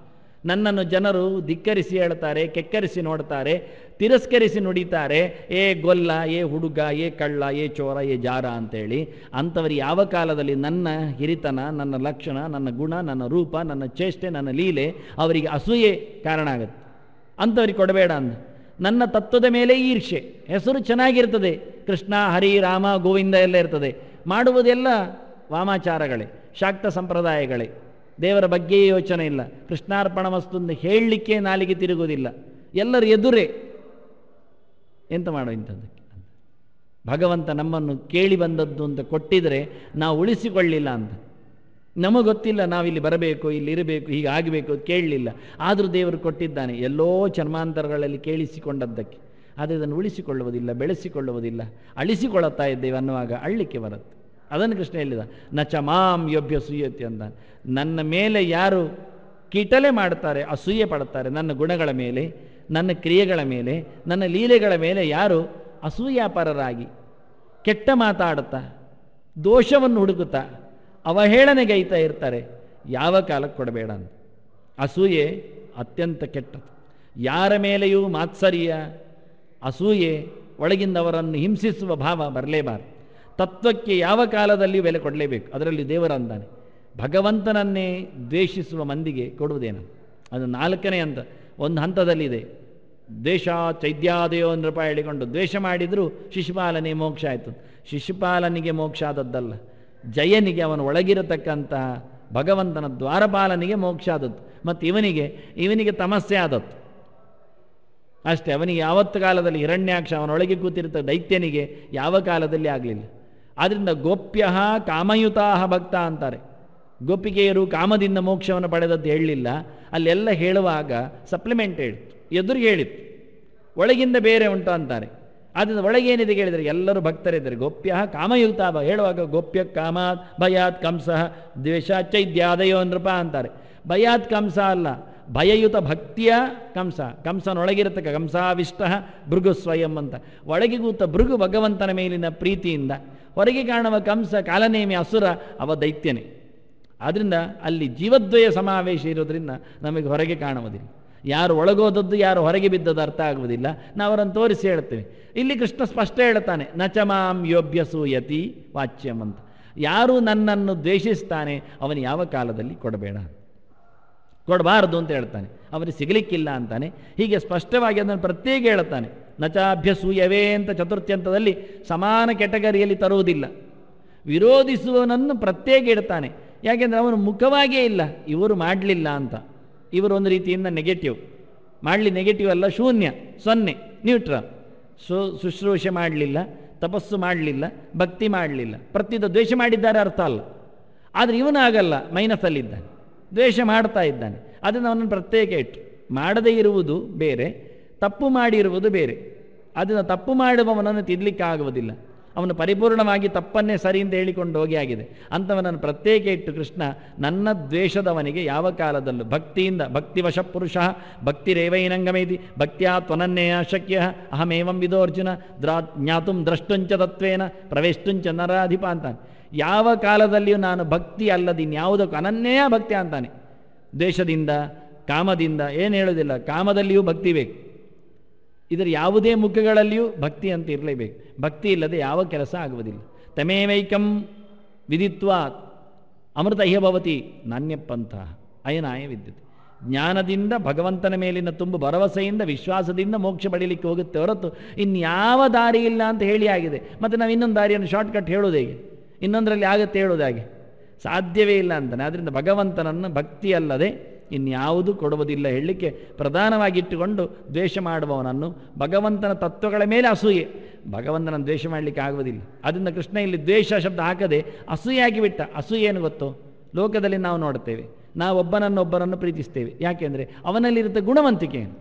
ನನ್ನನ್ನು ಜನರು ಧಿಕ್ಕರಿಸಿ ಹೇಳ್ತಾರೆ ಕೆಕ್ಕರಿಸಿ ನೋಡ್ತಾರೆ ತಿರಸ್ಕರಿಸಿ ನುಡಿತಾರೆ ಏ ಗೊಲ್ಲ ಏ ಹುಡುಗ ಏ ಕಳ್ಳ ಏ ಚೋರ ಏ ಜಾರ ಅಂತೇಳಿ ಅಂಥವರು ಯಾವ ಕಾಲದಲ್ಲಿ ನನ್ನ ಹಿರಿತನ ನನ್ನ ಲಕ್ಷಣ ನನ್ನ ಗುಣ ನನ್ನ ರೂಪ ನನ್ನ ಚೇಷ್ಟೆ ನನ್ನ ಲೀಲೆ ಅವರಿಗೆ ಅಸೂಯೆ ಕಾರಣ ಆಗುತ್ತೆ ಅಂಥವ್ರಿಗೆ ಕೊಡಬೇಡ ಅಂದ ನನ್ನ ತತ್ವದ ಮೇಲೆ ಈರ್ಷೆ ಹೆಸರು ಚೆನ್ನಾಗಿರ್ತದೆ ಕೃಷ್ಣ ಹರಿ ರಾಮ ಗೋವಿಂದ ಎಲ್ಲ ಇರ್ತದೆ ಮಾಡುವುದೆಲ್ಲ ವಾಮಾಚಾರಗಳೇ ಶಾಕ್ತ ಸಂಪ್ರದಾಯಗಳೇ ದೇವರ ಬಗ್ಗೆಯೇ ಯೋಚನೆ ಇಲ್ಲ ಕೃಷ್ಣಾರ್ಪಣ ವಸ್ತುಂದು ಹೇಳಲಿಕ್ಕೆ ನಾಲಿಗೆ ತಿರುಗುವುದಿಲ್ಲ ಎಲ್ಲರ ಎದುರೇ ಎಂತ ಮಾಡೋ ಇಂಥದ್ದಕ್ಕೆ ಭಗವಂತ ನಮ್ಮನ್ನು ಕೇಳಿ ಬಂದದ್ದು ಅಂತ ಕೊಟ್ಟಿದರೆ ನಾವು ಉಳಿಸಿಕೊಳ್ಳಿಲ್ಲ ಅಂತ ನಮಗೆ ಗೊತ್ತಿಲ್ಲ ನಾವಿಲ್ಲಿ ಬರಬೇಕು ಇಲ್ಲಿ ಇರಬೇಕು ಹೀಗೆ ಆಗಬೇಕು ಕೇಳಲಿಲ್ಲ ಆದರೂ ದೇವರು ಕೊಟ್ಟಿದ್ದಾನೆ ಎಲ್ಲೋ ಚರ್ಮಾಂತರಗಳಲ್ಲಿ ಕೇಳಿಸಿಕೊಂಡದ್ದಕ್ಕೆ ಆದರೆ ಇದನ್ನು ಉಳಿಸಿಕೊಳ್ಳುವುದಿಲ್ಲ ಬೆಳೆಸಿಕೊಳ್ಳುವುದಿಲ್ಲ ಅಳಿಸಿಕೊಳ್ಳುತ್ತಾ ಇದ್ದೇವೆ ಅನ್ನುವಾಗ ಅಳ್ಳಿಕ್ಕೆ ಬರುತ್ತೆ ಅದನ್ನು ಕೃಷ್ಣ ಹೇಳಿದ ನ ಚಮಾಂ ಯೋಭ್ಯ ಸೂಯತಿ ಅಂದ ನನ್ನ ಮೇಲೆ ಯಾರು ಕೀಟಲೆ ಮಾಡುತ್ತಾರೆ ಅಸೂಯೆ ಪಡುತ್ತಾರೆ ನನ್ನ ಗುಣಗಳ ಮೇಲೆ ನನ್ನ ಕ್ರಿಯೆಗಳ ಮೇಲೆ ನನ್ನ ಲೀಲೆಗಳ ಮೇಲೆ ಯಾರು ಅಸೂಯಾಪರರಾಗಿ ಕೆಟ್ಟ ಮಾತಾಡುತ್ತಾ ದೋಷವನ್ನು ಹುಡುಕುತ್ತಾ ಅವಹೇಳನೆಗೈತಾ ಇರ್ತಾರೆ ಯಾವ ಕಾಲಕ್ಕೆ ಕೊಡಬೇಡ ಅಂತ ಅಸೂಯೆ ಅತ್ಯಂತ ಕೆಟ್ಟ ಯಾರ ಮೇಲೆಯೂ ಮಾತ್ಸರ್ಯ ಅಸೂಯೆ ಒಳಗಿಂದವರನ್ನು ಹಿಂಸಿಸುವ ಭಾವ ಬರಲೇಬಾರದು ತತ್ವಕ್ಕೆ ಯಾವ ಕಾಲದಲ್ಲಿ ಬೆಲೆ ಕೊಡಲೇಬೇಕು ಅದರಲ್ಲಿ ದೇವರಂತಾನೆ ಭಗವಂತನನ್ನೇ ದ್ವೇಷಿಸುವ ಮಂದಿಗೆ ಕೊಡುವುದೇನು ಅದು ನಾಲ್ಕನೇ ಹಂತ ಒಂದು ಹಂತದಲ್ಲಿದೆ ದ್ವೇಷ ಚೈದ್ಯಾದಯೋ ರೂಪಾಯಿ ಹೇಳಿಕೊಂಡು ದ್ವೇಷ ಮಾಡಿದರೂ ಶಿಶುಪಾಲನೆ ಮೋಕ್ಷ ಆಯಿತು ಶಿಶುಪಾಲನಿಗೆ ಮೋಕ್ಷ ಆದದ್ದಲ್ಲ ಜಯನಿಗೆ ಅವನು ಒಳಗಿರತಕ್ಕಂತಹ ಭಗವಂತನ ದ್ವಾರಪಾಲನಿಗೆ ಮೋಕ್ಷ ಆದದ್ದು ಮತ್ತು ಇವನಿಗೆ ಇವನಿಗೆ ತಮಸ್ಸೆ ಆದದ್ದು ಅಷ್ಟೇ ಅವನಿಗೆ ಯಾವತ್ತು ಕಾಲದಲ್ಲಿ ಹಿರಣ್ಯಾಕ್ಷ ಅವನೊಳಗೆ ಕೂತಿರ್ತ ದೈತ್ಯನಿಗೆ ಯಾವ ಕಾಲದಲ್ಲಿ ಆಗಲಿಲ್ಲ ಆದ್ದರಿಂದ ಗೋಪ್ಯ ಕಾಮಯುತಾಹ ಭಕ್ತ ಅಂತಾರೆ ಗೋಪಿಕೆಯರು ಕಾಮದಿಂದ ಮೋಕ್ಷವನ್ನು ಪಡೆದದ್ದು ಹೇಳಲಿಲ್ಲ ಅಲ್ಲೆಲ್ಲ ಹೇಳುವಾಗ ಸಪ್ಲಿಮೆಂಟ್ ಹೇಳಿತ್ತು ಎದುರು ಹೇಳಿತ್ತು ಒಳಗಿಂದ ಬೇರೆ ಉಂಟು ಅಂತಾರೆ ಆದ್ದರಿಂದ ಒಳಗೇನಿದೆ ಕೇಳಿದರೆ ಎಲ್ಲರೂ ಭಕ್ತರಿದ್ದಾರೆ ಗೋಪ್ಯ ಕಾಮಯುತ ಹೇಳುವಾಗ ಗೋಪ್ಯ ಕಾಮಾತ್ ಭಯಾತ್ ಕಂಸಃ ದ್ವೇಷ ಚೈದ್ಯಾದಯೋ ನೃಪ ಅಂತಾರೆ ಭಯಾತ್ ಕಂಸ ಅಲ್ಲ ಭಯಯುತ ಭಕ್ತಿಯ ಕಂಸ ಕಂಸನೊಳಗಿರತಕ್ಕ ಕಂಸಾವಿಷ್ಟ ಭೃಗು ಸ್ವಯಂ ಅಂತ ಒಳಗಿಗೂತ ಭೃಗು ಭಗವಂತನ ಮೇಲಿನ ಪ್ರೀತಿಯಿಂದ ಹೊರಗೆ ಕಾಣುವ ಕಂಸ ಕಾಲನೇಮಿ ಅಸುರ ಅವ ದೈತ್ಯನೇ ಆದ್ದರಿಂದ ಅಲ್ಲಿ ಜೀವದ್ವಯ ಸಮಾವೇಶ ಇರೋದ್ರಿಂದ ನಮಗೆ ಹೊರಗೆ ಕಾಣುವುದಿಲ್ಲ ಯಾರು ಒಳಗೋದದ್ದು ಯಾರು ಹೊರಗೆ ಬಿದ್ದದ್ದು ಅರ್ಥ ಆಗುವುದಿಲ್ಲ ನಾವು ಅವರನ್ನು ತೋರಿಸಿ ಹೇಳ್ತೇವೆ ಇಲ್ಲಿ ಕೃಷ್ಣ ಸ್ಪಷ್ಟ ಹೇಳ್ತಾನೆ ನಚಮಾಂ ಯೋಭ್ಯ ಸೂಯತಿ ವಾಚ್ಯಂ ಅಂತ ಯಾರು ನನ್ನನ್ನು ದ್ವೇಷಿಸ್ತಾನೆ ಅವನು ಯಾವ ಕಾಲದಲ್ಲಿ ಕೊಡಬೇಡ ಕೊಡಬಾರ್ದು ಅಂತ ಹೇಳ್ತಾನೆ ಅವನಿಗೆ ಸಿಗಲಿಕ್ಕಿಲ್ಲ ಅಂತಾನೆ ಹೀಗೆ ಸ್ಪಷ್ಟವಾಗಿ ಅದನ್ನು ಪ್ರತ್ಯೇಕ ಹೇಳ್ತಾನೆ ನಚಾಭ್ಯಸೂಯವೇ ಅಂತ ಚತುರ್ಥ್ಯಂತದಲ್ಲಿ ಸಮಾನ ಕೆಟಗರಿಯಲ್ಲಿ ತರುವುದಿಲ್ಲ ವಿರೋಧಿಸುವವನನ್ನು ಪ್ರತ್ಯೇಕ ಇಡ್ತಾನೆ ಯಾಕೆಂದರೆ ಅವನು ಮುಖವಾಗೇ ಇಲ್ಲ ಇವರು ಮಾಡಲಿಲ್ಲ ಅಂತ ಇವರು ಒಂದು ರೀತಿಯಿಂದ ನೆಗೆಟಿವ್ ಮಾಡಲಿ ನೆಗೆಟಿವ್ ಅಲ್ಲ ಶೂನ್ಯ ಸೊನ್ನೆ ನ್ಯೂಟ್ರಲ್ ಸು ಶುಶ್ರೂಷೆ ಮಾಡಲಿಲ್ಲ ತಪಸ್ಸು ಮಾಡಲಿಲ್ಲ ಭಕ್ತಿ ಮಾಡಲಿಲ್ಲ ಪ್ರತಿದ ದ್ವೇಷ ಮಾಡಿದ್ದಾರೆ ಅರ್ಥ ಅಲ್ಲ ಆದರೆ ಇವನಾಗಲ್ಲ ಮೈನಸಲ್ಲಿದ್ದಾನೆ ದ್ವೇಷ ಮಾಡ್ತಾ ಇದ್ದಾನೆ ಅದನ್ನು ಅವನನ್ನು ಪ್ರತ್ಯೇಕ ಇಟ್ಟು ಮಾಡದೇ ಇರುವುದು ಬೇರೆ ತಪ್ಪು ಮಾಡಿರುವುದು ಬೇರೆ ಅದನ್ನು ತಪ್ಪು ಮಾಡುವವನನ್ನು ಆಗುವುದಿಲ್ಲ ಅವನು ಪರಿಪೂರ್ಣವಾಗಿ ತಪ್ಪನ್ನೇ ಸರಿ ಅಂತ ಹೇಳಿಕೊಂಡು ಹೋಗಿ ಆಗಿದೆ ಅಂಥವನನ್ನು ಪ್ರತ್ಯೇಕ ಇಟ್ಟು ಕೃಷ್ಣ ನನ್ನ ದ್ವೇಷದವನಿಗೆ ಯಾವ ಕಾಲದಲ್ಲೂ ಭಕ್ತಿಯಿಂದ ಭಕ್ತಿವಶ ಪುರುಷ ಭಕ್ತಿರೇವೈನಂಗಮೇತಿ ಭಕ್ತಿಯ ತ್ವನನ್ನೇ ಅಶಕ್ಯ ಅಹಮೇವಂ ವಿದೋರ್ಜುನ ದ್ರಾ ಜ್ಞಾತು ದ್ರಷ್ಟುಂಚ ತತ್ವೇನ ಪ್ರವೇಷ್ಟುಂಚ ನರಾಧಿಪ ಅಂತಾನೆ ಯಾವ ಕಾಲದಲ್ಲಿಯೂ ನಾನು ಭಕ್ತಿ ಅಲ್ಲದ ಇನ್ಯಾವುದಕ್ಕೂ ಅನನ್ಯ ಭಕ್ತಿ ಅಂತಾನೆ ದೇಶದಿಂದ ಕಾಮದಿಂದ ಏನು ಹೇಳೋದಿಲ್ಲ ಕಾಮದಲ್ಲಿಯೂ ಭಕ್ತಿ ಬೇಕು ಇದರ ಯಾವುದೇ ಮುಖಗಳಲ್ಲಿಯೂ ಭಕ್ತಿ ಅಂತ ಇರಲೇಬೇಕು ಭಕ್ತಿ ಇಲ್ಲದೆ ಯಾವ ಕೆಲಸ ಆಗುವುದಿಲ್ಲ ತಮೇವೈಕಂ ವಿಧಿತ್ವ ಅಮೃತ ಭವತಿ ನಾಣ್ಯಪ್ಪಂತಹ ಅಯನಾಯ ವಿದ್ಯುತ್ ಜ್ಞಾನದಿಂದ ಭಗವಂತನ ಮೇಲಿನ ತುಂಬ ಭರವಸೆಯಿಂದ ವಿಶ್ವಾಸದಿಂದ ಮೋಕ್ಷ ಪಡೀಲಿಕ್ಕೆ ಹೋಗುತ್ತೆ ಹೊರತು ಇನ್ಯಾವ ದಾರಿ ಇಲ್ಲ ಅಂತ ಹೇಳಿ ಆಗಿದೆ ಮತ್ತು ನಾವು ಇನ್ನೊಂದು ದಾರಿಯನ್ನು ಶಾರ್ಟ್ಕಟ್ ಹೇಳೋದು ಹೇಗೆ ಇನ್ನೊಂದರಲ್ಲಿ ಆಗುತ್ತೆ ಹೇಳೋದಾಗಿ ಸಾಧ್ಯವೇ ಇಲ್ಲ ಅಂತಾನೆ ಆದ್ದರಿಂದ ಭಗವಂತನನ್ನು ಭಕ್ತಿಯಲ್ಲದೆ ಇನ್ಯಾವುದು ಕೊಡುವುದಿಲ್ಲ ಹೇಳಲಿಕ್ಕೆ ಪ್ರಧಾನವಾಗಿಟ್ಟುಕೊಂಡು ದ್ವೇಷ ಮಾಡುವವನನ್ನು ಭಗವಂತನ ತತ್ವಗಳ ಮೇಲೆ ಅಸೂಯೆ ಭಗವಂತನನ್ನು ದ್ವೇಷ ಮಾಡಲಿಕ್ಕೆ ಆಗುವುದಿಲ್ಲ ಅದರಿಂದ ಕೃಷ್ಣ ಇಲ್ಲಿ ದ್ವೇಷ ಶಬ್ದ ಹಾಕದೆ ಅಸೂಯಾಗಿ ಬಿಟ್ಟ ಅಸೂಯೆ ಏನು ಗೊತ್ತು ಲೋಕದಲ್ಲಿ ನಾವು ನೋಡ್ತೇವೆ ನಾವು ಒಬ್ಬನನ್ನೊಬ್ಬರನ್ನು ಪ್ರೀತಿಸ್ತೇವೆ ಯಾಕೆಂದರೆ ಅವನಲ್ಲಿರತ ಗುಣವಂತಿಕೆಯನ್ನು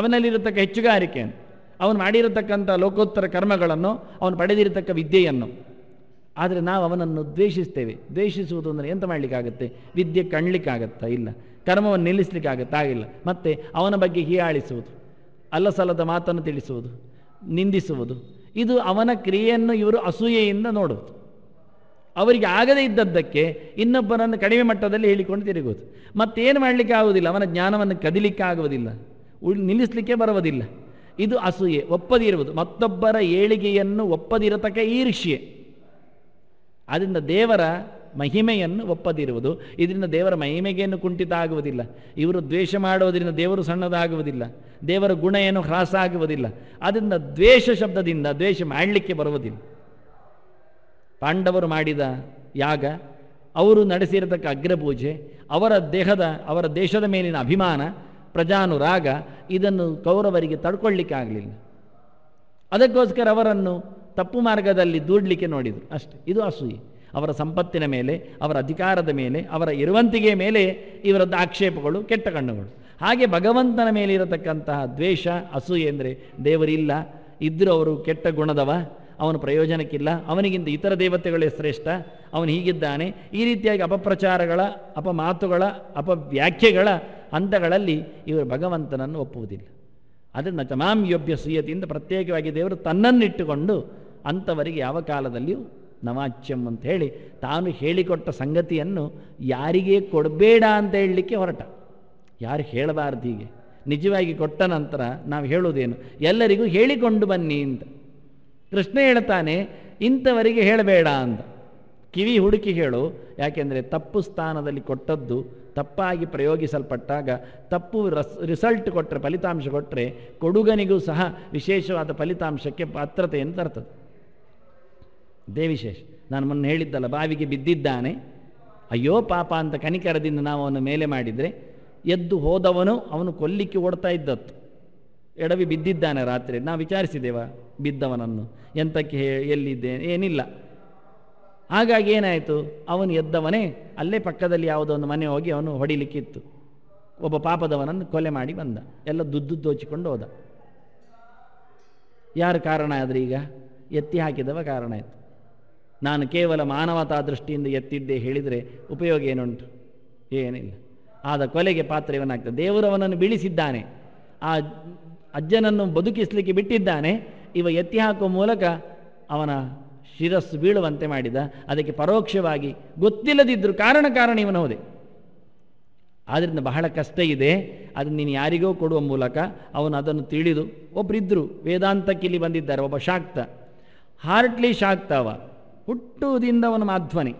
ಅವನಲ್ಲಿರತಕ್ಕ ಹೆಚ್ಚುಗಾರಿಕೆಯನ್ನು ಅವನು ಮಾಡಿರತಕ್ಕಂಥ ಲೋಕೋತ್ತರ ಕರ್ಮಗಳನ್ನು ಅವನು ಪಡೆದಿರತಕ್ಕ ವಿದ್ಯೆಯನ್ನು ಆದರೆ ನಾವು ಅವನನ್ನು ದ್ವೇಷಿಸ್ತೇವೆ ದ್ವೇಷಿಸುವುದು ಅಂದರೆ ಎಂತ ಮಾಡಲಿಕ್ಕಾಗತ್ತೆ ವಿದ್ಯೆ ಕಣ್ಲಿಕ್ಕಾಗತ್ತಾ ಇಲ್ಲ ಕರ್ಮವನ್ನು ಆಗುತ್ತಾ ಆಗಿಲ್ಲ ಮತ್ತೆ ಅವನ ಬಗ್ಗೆ ಹೀಯಾಳಿಸುವುದು ಆಳಿಸುವುದು ಅಲ್ಲಸಲ್ಲದ ಮಾತನ್ನು ತಿಳಿಸುವುದು ನಿಂದಿಸುವುದು ಇದು ಅವನ ಕ್ರಿಯೆಯನ್ನು ಇವರು ಅಸೂಯೆಯಿಂದ ನೋಡುವುದು ಅವರಿಗೆ ಆಗದೇ ಇದ್ದದ್ದಕ್ಕೆ ಇನ್ನೊಬ್ಬನನ್ನು ಕಡಿಮೆ ಮಟ್ಟದಲ್ಲಿ ಹೇಳಿಕೊಂಡು ತಿರುಗುವುದು ಮತ್ತೇನು ಮಾಡಲಿಕ್ಕೆ ಆಗುವುದಿಲ್ಲ ಅವನ ಜ್ಞಾನವನ್ನು ಕದಿಲಿಕ್ಕೆ ಆಗುವುದಿಲ್ಲ ನಿಲ್ಲಿಸಲಿಕ್ಕೆ ಬರುವುದಿಲ್ಲ ಇದು ಅಸೂಯೆ ಒಪ್ಪದಿರುವುದು ಮತ್ತೊಬ್ಬರ ಏಳಿಗೆಯನ್ನು ಒಪ್ಪದಿರತಕ್ಕ ಈರ್ಷ್ಯೆ ಆದ್ದರಿಂದ ದೇವರ ಮಹಿಮೆಯನ್ನು ಒಪ್ಪದಿರುವುದು ಇದರಿಂದ ದೇವರ ಮಹಿಮೆಗೇನು ಕುಂಠಿತ ಆಗುವುದಿಲ್ಲ ಇವರು ದ್ವೇಷ ಮಾಡುವುದರಿಂದ ದೇವರು ಸಣ್ಣದಾಗುವುದಿಲ್ಲ ದೇವರ ಗುಣ ಏನು ಹ್ರಾಸ ಆಗುವುದಿಲ್ಲ ಆದ್ದರಿಂದ ದ್ವೇಷ ಶಬ್ದದಿಂದ ದ್ವೇಷ ಮಾಡಲಿಕ್ಕೆ ಬರುವುದಿಲ್ಲ ಪಾಂಡವರು ಮಾಡಿದ ಯಾಗ ಅವರು ನಡೆಸಿರತಕ್ಕ ಅಗ್ರಪೂಜೆ ಅವರ ದೇಹದ ಅವರ ದೇಶದ ಮೇಲಿನ ಅಭಿಮಾನ ಪ್ರಜಾನುರಾಗ ಇದನ್ನು ಕೌರವರಿಗೆ ತಡ್ಕೊಳ್ಳಿಕ್ಕಾಗಲಿಲ್ಲ ಆಗಲಿಲ್ಲ ಅದಕ್ಕೋಸ್ಕರ ಅವರನ್ನು ತಪ್ಪು ಮಾರ್ಗದಲ್ಲಿ ದೂಡಲಿಕ್ಕೆ ನೋಡಿದರು ಅಷ್ಟೆ ಇದು ಅಸೂಯೆ ಅವರ ಸಂಪತ್ತಿನ ಮೇಲೆ ಅವರ ಅಧಿಕಾರದ ಮೇಲೆ ಅವರ ಇರುವಂತಿಗೆ ಮೇಲೆ ಇವರದ್ದು ಆಕ್ಷೇಪಗಳು ಕೆಟ್ಟ ಕಣ್ಣುಗಳು ಹಾಗೆ ಭಗವಂತನ ಮೇಲೆ ಇರತಕ್ಕಂತಹ ದ್ವೇಷ ಅಸೂಯೆ ಅಂದರೆ ದೇವರಿಲ್ಲ ಇದ್ದರೂ ಅವರು ಕೆಟ್ಟ ಗುಣದವ ಅವನು ಪ್ರಯೋಜನಕ್ಕಿಲ್ಲ ಅವನಿಗಿಂತ ಇತರ ದೇವತೆಗಳೇ ಶ್ರೇಷ್ಠ ಅವನು ಹೀಗಿದ್ದಾನೆ ಈ ರೀತಿಯಾಗಿ ಅಪಪ್ರಚಾರಗಳ ಅಪಮಾತುಗಳ ಅಪವ್ಯಾಖ್ಯೆಗಳ ಹಂತಗಳಲ್ಲಿ ಇವರು ಭಗವಂತನನ್ನು ಒಪ್ಪುವುದಿಲ್ಲ ಅದನ್ನು ತಮಾಮ್ ಯೋಭ್ಯ ಸೂಯತಿಯಿಂದ ಪ್ರತ್ಯೇಕವಾಗಿ ದೇವರು ತನ್ನನ್ನಿಟ್ಟುಕೊಂಡು ಅಂಥವರಿಗೆ ಯಾವ ಕಾಲದಲ್ಲಿಯೂ ನವಾಚ್ಯಂ ಅಂತ ಹೇಳಿ ತಾನು ಹೇಳಿಕೊಟ್ಟ ಸಂಗತಿಯನ್ನು ಯಾರಿಗೆ ಕೊಡಬೇಡ ಅಂತ ಹೇಳಲಿಕ್ಕೆ ಹೊರಟ ಯಾರು ಹೇಳಬಾರ್ದು ಹೀಗೆ ನಿಜವಾಗಿ ಕೊಟ್ಟ ನಂತರ ನಾವು ಹೇಳುವುದೇನು ಎಲ್ಲರಿಗೂ ಹೇಳಿಕೊಂಡು ಬನ್ನಿ ಅಂತ ಕೃಷ್ಣ ಹೇಳ್ತಾನೆ ಇಂಥವರಿಗೆ ಹೇಳಬೇಡ ಅಂತ ಕಿವಿ ಹುಡುಕಿ ಹೇಳು ಯಾಕೆಂದರೆ ತಪ್ಪು ಸ್ಥಾನದಲ್ಲಿ ಕೊಟ್ಟದ್ದು ತಪ್ಪಾಗಿ ಪ್ರಯೋಗಿಸಲ್ಪಟ್ಟಾಗ ತಪ್ಪು ರಸ್ ರಿಸಲ್ಟ್ ಕೊಟ್ಟರೆ ಫಲಿತಾಂಶ ಕೊಟ್ಟರೆ ಕೊಡುಗನಿಗೂ ಸಹ ವಿಶೇಷವಾದ ಫಲಿತಾಂಶಕ್ಕೆ ಪಾತ್ರತೆಯನ್ನು ತರ್ತದೆ ದೇವಿಶೇಷ್ ನಾನು ಮೊನ್ನೆ ಹೇಳಿದ್ದಲ್ಲ ಬಾವಿಗೆ ಬಿದ್ದಿದ್ದಾನೆ ಅಯ್ಯೋ ಪಾಪ ಅಂತ ಕನಿಕರದಿಂದ ನಾವು ಅವನ ಮೇಲೆ ಮಾಡಿದರೆ ಎದ್ದು ಹೋದವನು ಅವನು ಕೊಲ್ಲಿಕ್ಕೆ ಓಡ್ತಾ ಇದ್ದತ್ತು ಎಡವಿ ಬಿದ್ದಿದ್ದಾನೆ ರಾತ್ರಿ ನಾವು ವಿಚಾರಿಸಿದ್ದೇವ ಬಿದ್ದವನನ್ನು ಎಂತಕ್ಕೆ ಹೇ ಏನಿಲ್ಲ ಹಾಗಾಗಿ ಏನಾಯಿತು ಅವನು ಎದ್ದವನೇ ಅಲ್ಲೇ ಪಕ್ಕದಲ್ಲಿ ಯಾವುದೋ ಒಂದು ಮನೆ ಹೋಗಿ ಅವನು ಹೊಡಿಲಿಕ್ಕಿತ್ತು ಒಬ್ಬ ಪಾಪದವನನ್ನು ಕೊಲೆ ಮಾಡಿ ಬಂದ ಎಲ್ಲ ದುದ್ದು ದೋಚಿಕೊಂಡು ಹೋದ ಯಾರು ಕಾರಣ ಆದರೆ ಈಗ ಎತ್ತಿ ಹಾಕಿದವ ಕಾರಣ ಆಯಿತು ನಾನು ಕೇವಲ ಮಾನವತಾ ದೃಷ್ಟಿಯಿಂದ ಎತ್ತಿದ್ದೆ ಹೇಳಿದರೆ ಉಪಯೋಗ ಏನುಂಟು ಏನಿಲ್ಲ ಆದ ಕೊಲೆಗೆ ಪಾತ್ರ ಇವನಾಗ್ತದೆ ದೇವರು ಬೀಳಿಸಿದ್ದಾನೆ ಆ ಅಜ್ಜನನ್ನು ಬದುಕಿಸಲಿಕ್ಕೆ ಬಿಟ್ಟಿದ್ದಾನೆ ಇವ ಎತ್ತಿ ಹಾಕುವ ಮೂಲಕ ಅವನ ಶಿರಸ್ಸು ಬೀಳುವಂತೆ ಮಾಡಿದ ಅದಕ್ಕೆ ಪರೋಕ್ಷವಾಗಿ ಗೊತ್ತಿಲ್ಲದಿದ್ದರೂ ಕಾರಣ ಕಾರಣ ಇವನ ಹೋದೆ ಆದ್ದರಿಂದ ಬಹಳ ಕಷ್ಟ ಇದೆ ಅದು ನೀನು ಯಾರಿಗೋ ಕೊಡುವ ಮೂಲಕ ಅವನು ಅದನ್ನು ತಿಳಿದು ಒಬ್ಬರಿದ್ದರು ಇಲ್ಲಿ ಬಂದಿದ್ದಾರೆ ಒಬ್ಬ ಶಾಕ್ತ ಹಾರ್ಟ್ಲಿ ಶಾಕ್ತವ ಹುಟ್ಟುವುದಿಂದ ಅವನ ಮಾಧ್ವನಿ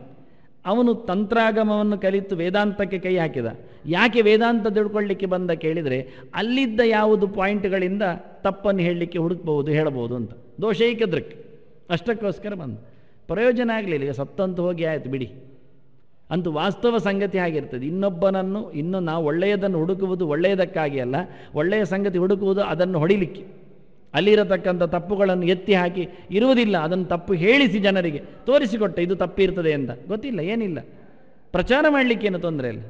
ಅವನು ತಂತ್ರಾಗಮವನ್ನು ಕಲಿತು ವೇದಾಂತಕ್ಕೆ ಕೈ ಹಾಕಿದ ಯಾಕೆ ವೇದಾಂತ ತಿಳ್ಕೊಳ್ಳಿಕ್ಕೆ ಬಂದ ಕೇಳಿದರೆ ಅಲ್ಲಿದ್ದ ಯಾವುದು ಪಾಯಿಂಟ್ಗಳಿಂದ ತಪ್ಪನ್ನು ಹೇಳಲಿಕ್ಕೆ ಹುಡುಕ್ಬೋದು ಹೇಳಬಹುದು ಅಂತ ದೋಷ ದೃಕ್ ಅಷ್ಟಕ್ಕೋಸ್ಕರ ಬಂದು ಪ್ರಯೋಜನ ಆಗಲಿಲ್ಲ ಈಗ ಸತ್ತಂತೂ ಹೋಗಿ ಆಯಿತು ಬಿಡಿ ಅಂತೂ ವಾಸ್ತವ ಸಂಗತಿ ಆಗಿರ್ತದೆ ಇನ್ನೊಬ್ಬನನ್ನು ಇನ್ನು ನಾವು ಒಳ್ಳೆಯದನ್ನು ಹುಡುಕುವುದು ಒಳ್ಳೆಯದಕ್ಕಾಗಿ ಅಲ್ಲ ಒಳ್ಳೆಯ ಸಂಗತಿ ಹುಡುಕುವುದು ಅದನ್ನು ಹೊಡಿಲಿಕ್ಕೆ ಅಲ್ಲಿರತಕ್ಕಂಥ ತಪ್ಪುಗಳನ್ನು ಎತ್ತಿ ಹಾಕಿ ಇರುವುದಿಲ್ಲ ಅದನ್ನು ತಪ್ಪು ಹೇಳಿಸಿ ಜನರಿಗೆ ತೋರಿಸಿಕೊಟ್ಟೆ ಇದು ತಪ್ಪಿರ್ತದೆ ಅಂತ ಗೊತ್ತಿಲ್ಲ ಏನಿಲ್ಲ ಪ್ರಚಾರ ಮಾಡಲಿಕ್ಕೇನು ತೊಂದರೆ ಇಲ್ಲ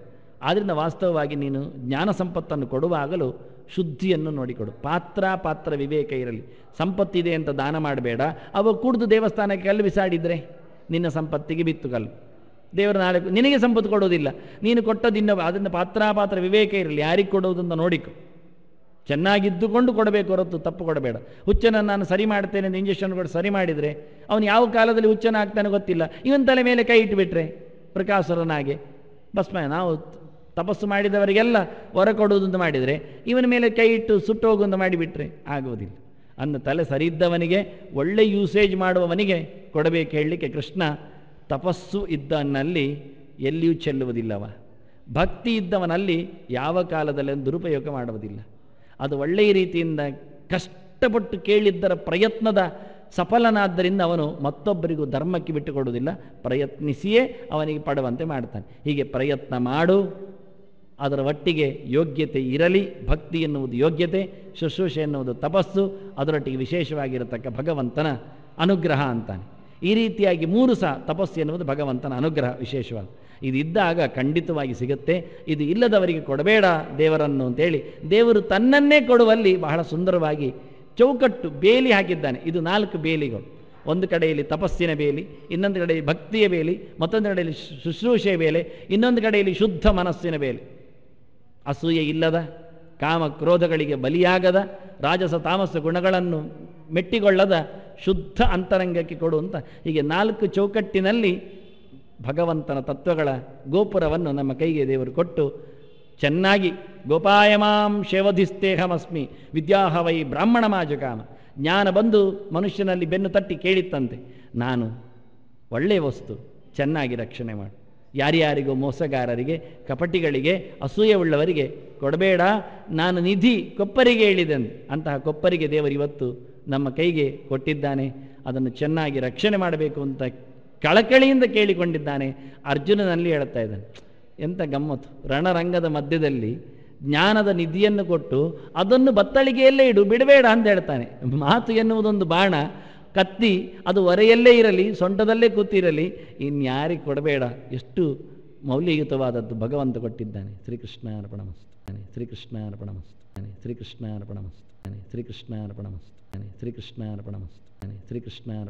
ಆದ್ದರಿಂದ ವಾಸ್ತವವಾಗಿ ನೀನು ಜ್ಞಾನ ಸಂಪತ್ತನ್ನು ಕೊಡುವಾಗಲೂ ಶುದ್ಧಿಯನ್ನು ನೋಡಿಕೊಡು ಪಾತ್ರ ಪಾತ್ರ ವಿವೇಕ ಇರಲಿ ಸಂಪತ್ತಿದೆ ಅಂತ ದಾನ ಮಾಡಬೇಡ ಅವ ಕುಡಿದು ದೇವಸ್ಥಾನಕ್ಕೆ ಕಲ್ಲು ಬಿಸಾಡಿದರೆ ನಿನ್ನ ಸಂಪತ್ತಿಗೆ ಬಿತ್ತು ಕಲ್ಲು ದೇವರ ನಾಳೆ ನಿನಗೆ ಸಂಪತ್ತು ಕೊಡೋದಿಲ್ಲ ನೀನು ಕೊಟ್ಟದಿನ್ನ ಅದನ್ನು ಪಾತ್ರ ಪಾತ್ರ ವಿವೇಕ ಇರಲಿ ಯಾರಿಗೆ ಕೊಡೋದು ಅಂತ ನೋಡಿಕೊ ಚೆನ್ನಾಗಿದ್ದುಕೊಂಡು ಕೊಡಬೇಕು ಹೊರತು ತಪ್ಪು ಕೊಡಬೇಡ ಹುಚ್ಚನ ನಾನು ಸರಿ ಮಾಡ್ತೇನೆ ಅಂತ ಇಂಜೆಕ್ಷನ್ ಕೊಟ್ಟು ಸರಿ ಮಾಡಿದರೆ ಅವನು ಯಾವ ಕಾಲದಲ್ಲಿ ಹುಚ್ಚನ ಆಗ್ತಾನೆ ಗೊತ್ತಿಲ್ಲ ಇವನ್ ತಲೆ ಮೇಲೆ ಕೈ ಇಟ್ಟುಬಿಟ್ರೆ ಪ್ರಕಾಶರನಾಗೆ ಭಸ್ಮ ನಾವು ತಪಸ್ಸು ಮಾಡಿದವರಿಗೆಲ್ಲ ಹೊರ ಅಂತ ಮಾಡಿದರೆ ಇವನ ಮೇಲೆ ಕೈ ಇಟ್ಟು ಸುಟ್ಟೋಗುವಂತ ಮಾಡಿಬಿಟ್ರೆ ಆಗುವುದಿಲ್ಲ ಅನ್ನ ತಲೆ ಸರಿ ಇದ್ದವನಿಗೆ ಒಳ್ಳೆ ಯೂಸೇಜ್ ಮಾಡುವವನಿಗೆ ಕೊಡಬೇಕು ಹೇಳಲಿಕ್ಕೆ ಕೃಷ್ಣ ತಪಸ್ಸು ಇದ್ದವನಲ್ಲಿ ಎಲ್ಲಿಯೂ ಚೆಲ್ಲುವುದಿಲ್ಲವ ಭಕ್ತಿ ಇದ್ದವನಲ್ಲಿ ಯಾವ ಕಾಲದಲ್ಲಿ ದುರುಪಯೋಗ ಮಾಡುವುದಿಲ್ಲ ಅದು ಒಳ್ಳೆಯ ರೀತಿಯಿಂದ ಕಷ್ಟಪಟ್ಟು ಕೇಳಿದ್ದರ ಪ್ರಯತ್ನದ ಸಫಲನಾದ್ದರಿಂದ ಅವನು ಮತ್ತೊಬ್ಬರಿಗೂ ಧರ್ಮಕ್ಕೆ ಬಿಟ್ಟುಕೊಡುವುದಿಲ್ಲ ಪ್ರಯತ್ನಿಸಿಯೇ ಅವನಿಗೆ ಪಡುವಂತೆ ಮಾಡ್ತಾನೆ ಹೀಗೆ ಪ್ರಯತ್ನ ಮಾಡು ಅದರ ಒಟ್ಟಿಗೆ ಯೋಗ್ಯತೆ ಇರಲಿ ಭಕ್ತಿ ಎನ್ನುವುದು ಯೋಗ್ಯತೆ ಶುಶ್ರೂಷೆ ಎನ್ನುವುದು ತಪಸ್ಸು ಅದರೊಟ್ಟಿಗೆ ವಿಶೇಷವಾಗಿರತಕ್ಕ ಭಗವಂತನ ಅನುಗ್ರಹ ಅಂತಾನೆ ಈ ರೀತಿಯಾಗಿ ಮೂರು ಸಹ ತಪಸ್ಸು ಎನ್ನುವುದು ಭಗವಂತನ ಅನುಗ್ರಹ ವಿಶೇಷವಾದ ಇದಿದ್ದಾಗ ಖಂಡಿತವಾಗಿ ಸಿಗುತ್ತೆ ಇದು ಇಲ್ಲದವರಿಗೆ ಕೊಡಬೇಡ ದೇವರನ್ನು ಅಂತೇಳಿ ದೇವರು ತನ್ನನ್ನೇ ಕೊಡುವಲ್ಲಿ ಬಹಳ ಸುಂದರವಾಗಿ ಚೌಕಟ್ಟು ಬೇಲಿ ಹಾಕಿದ್ದಾನೆ ಇದು ನಾಲ್ಕು ಬೇಲಿಗಳು ಒಂದು ಕಡೆಯಲ್ಲಿ ತಪಸ್ಸಿನ ಬೇಲಿ ಇನ್ನೊಂದು ಕಡೆಯಲ್ಲಿ ಭಕ್ತಿಯ ಬೇಲಿ ಮತ್ತೊಂದು ಕಡೆಯಲ್ಲಿ ಶುಶ್ರೂಷೆಯ ಬೇಲೆ ಇನ್ನೊಂದು ಕಡೆಯಲ್ಲಿ ಶುದ್ಧ ಮನಸ್ಸಿನ ಬೇಲಿ ಅಸೂಯೆ ಇಲ್ಲದ ಕಾಮ ಕ್ರೋಧಗಳಿಗೆ ಬಲಿಯಾಗದ ರಾಜಸ ತಾಮಸ ಗುಣಗಳನ್ನು ಮೆಟ್ಟಿಗೊಳ್ಳದ ಶುದ್ಧ ಅಂತರಂಗಕ್ಕೆ ಕೊಡುವಂಥ ಹೀಗೆ ನಾಲ್ಕು ಚೌಕಟ್ಟಿನಲ್ಲಿ ಭಗವಂತನ ತತ್ವಗಳ ಗೋಪುರವನ್ನು ನಮ್ಮ ಕೈಗೆ ದೇವರು ಕೊಟ್ಟು ಚೆನ್ನಾಗಿ ಗೋಪಾಯಮಾಂ ಶೇವಧಿಸ್ತೇಹಮಸ್ಮಿ ವಿದ್ಯಾಹವೈ ಬ್ರಾಹ್ಮಣ ಮಾಜುಕಾಮ ಜ್ಞಾನ ಬಂದು ಮನುಷ್ಯನಲ್ಲಿ ಬೆನ್ನು ತಟ್ಟಿ ಕೇಳಿತ್ತಂತೆ ನಾನು ಒಳ್ಳೆಯ ವಸ್ತು ಚೆನ್ನಾಗಿ ರಕ್ಷಣೆ ಮಾಡು ಯಾರ್ಯಾರಿಗೂ ಮೋಸಗಾರರಿಗೆ ಕಪಟಿಗಳಿಗೆ ಉಳ್ಳವರಿಗೆ ಕೊಡಬೇಡ ನಾನು ನಿಧಿ ಕೊಪ್ಪರಿಗೆ ಹೇಳಿದೆ ಅಂತಹ ಕೊಪ್ಪರಿಗೆ ದೇವರಿವತ್ತು ನಮ್ಮ ಕೈಗೆ ಕೊಟ್ಟಿದ್ದಾನೆ ಅದನ್ನು ಚೆನ್ನಾಗಿ ರಕ್ಷಣೆ ಮಾಡಬೇಕು ಅಂತ ಕಳಕಳಿಯಿಂದ ಕೇಳಿಕೊಂಡಿದ್ದಾನೆ ಅರ್ಜುನನಲ್ಲಿ ಹೇಳ್ತಾ ಇದ್ದಾನೆ ಎಂಥ ಗಮ್ಮತ್ತು ರಣರಂಗದ ಮಧ್ಯದಲ್ಲಿ ಜ್ಞಾನದ ನಿಧಿಯನ್ನು ಕೊಟ್ಟು ಅದನ್ನು ಬತ್ತಳಿಗೆಯಲ್ಲೇ ಇಡು ಬಿಡಬೇಡ ಅಂತ ಹೇಳ್ತಾನೆ ಮಾತು ಎನ್ನುವುದೊಂದು ಬಾಣ ಕತ್ತಿ ಅದು ಒರೆಯಲ್ಲೇ ಇರಲಿ ಸೊಂಟದಲ್ಲೇ ಕೂತಿರಲಿ ಇನ್ಯಾರಿಗೆ ಕೊಡಬೇಡ ಎಷ್ಟು ಮೌಲ್ಯಯುತವಾದದ್ದು ಭಗವಂತ ಕೊಟ್ಟಿದ್ದಾನೆ ಶ್ರೀಕೃಷ್ಣ ಅರ್ಪಣ ಮಸ್ತಾನೆ ಶ್ರೀಕೃಷ್ಣ ಅರ್ಪಣ ಮಸ್ತಾನೆ ಶ್ರೀಕೃಷ್ಣ ಅರ್ಪಣ ಮಸ್ತಾನೆ ಶ್ರೀಕೃಷ್ಣ ಅರ್ಪಣ ಮಸ್ತಾನೆ ಶ್ರೀಕೃಷ್ಣ ಅರ್ಪಣ ಮಸ್ತಾನೆ ಶ್ರೀಕೃಷ್ಣ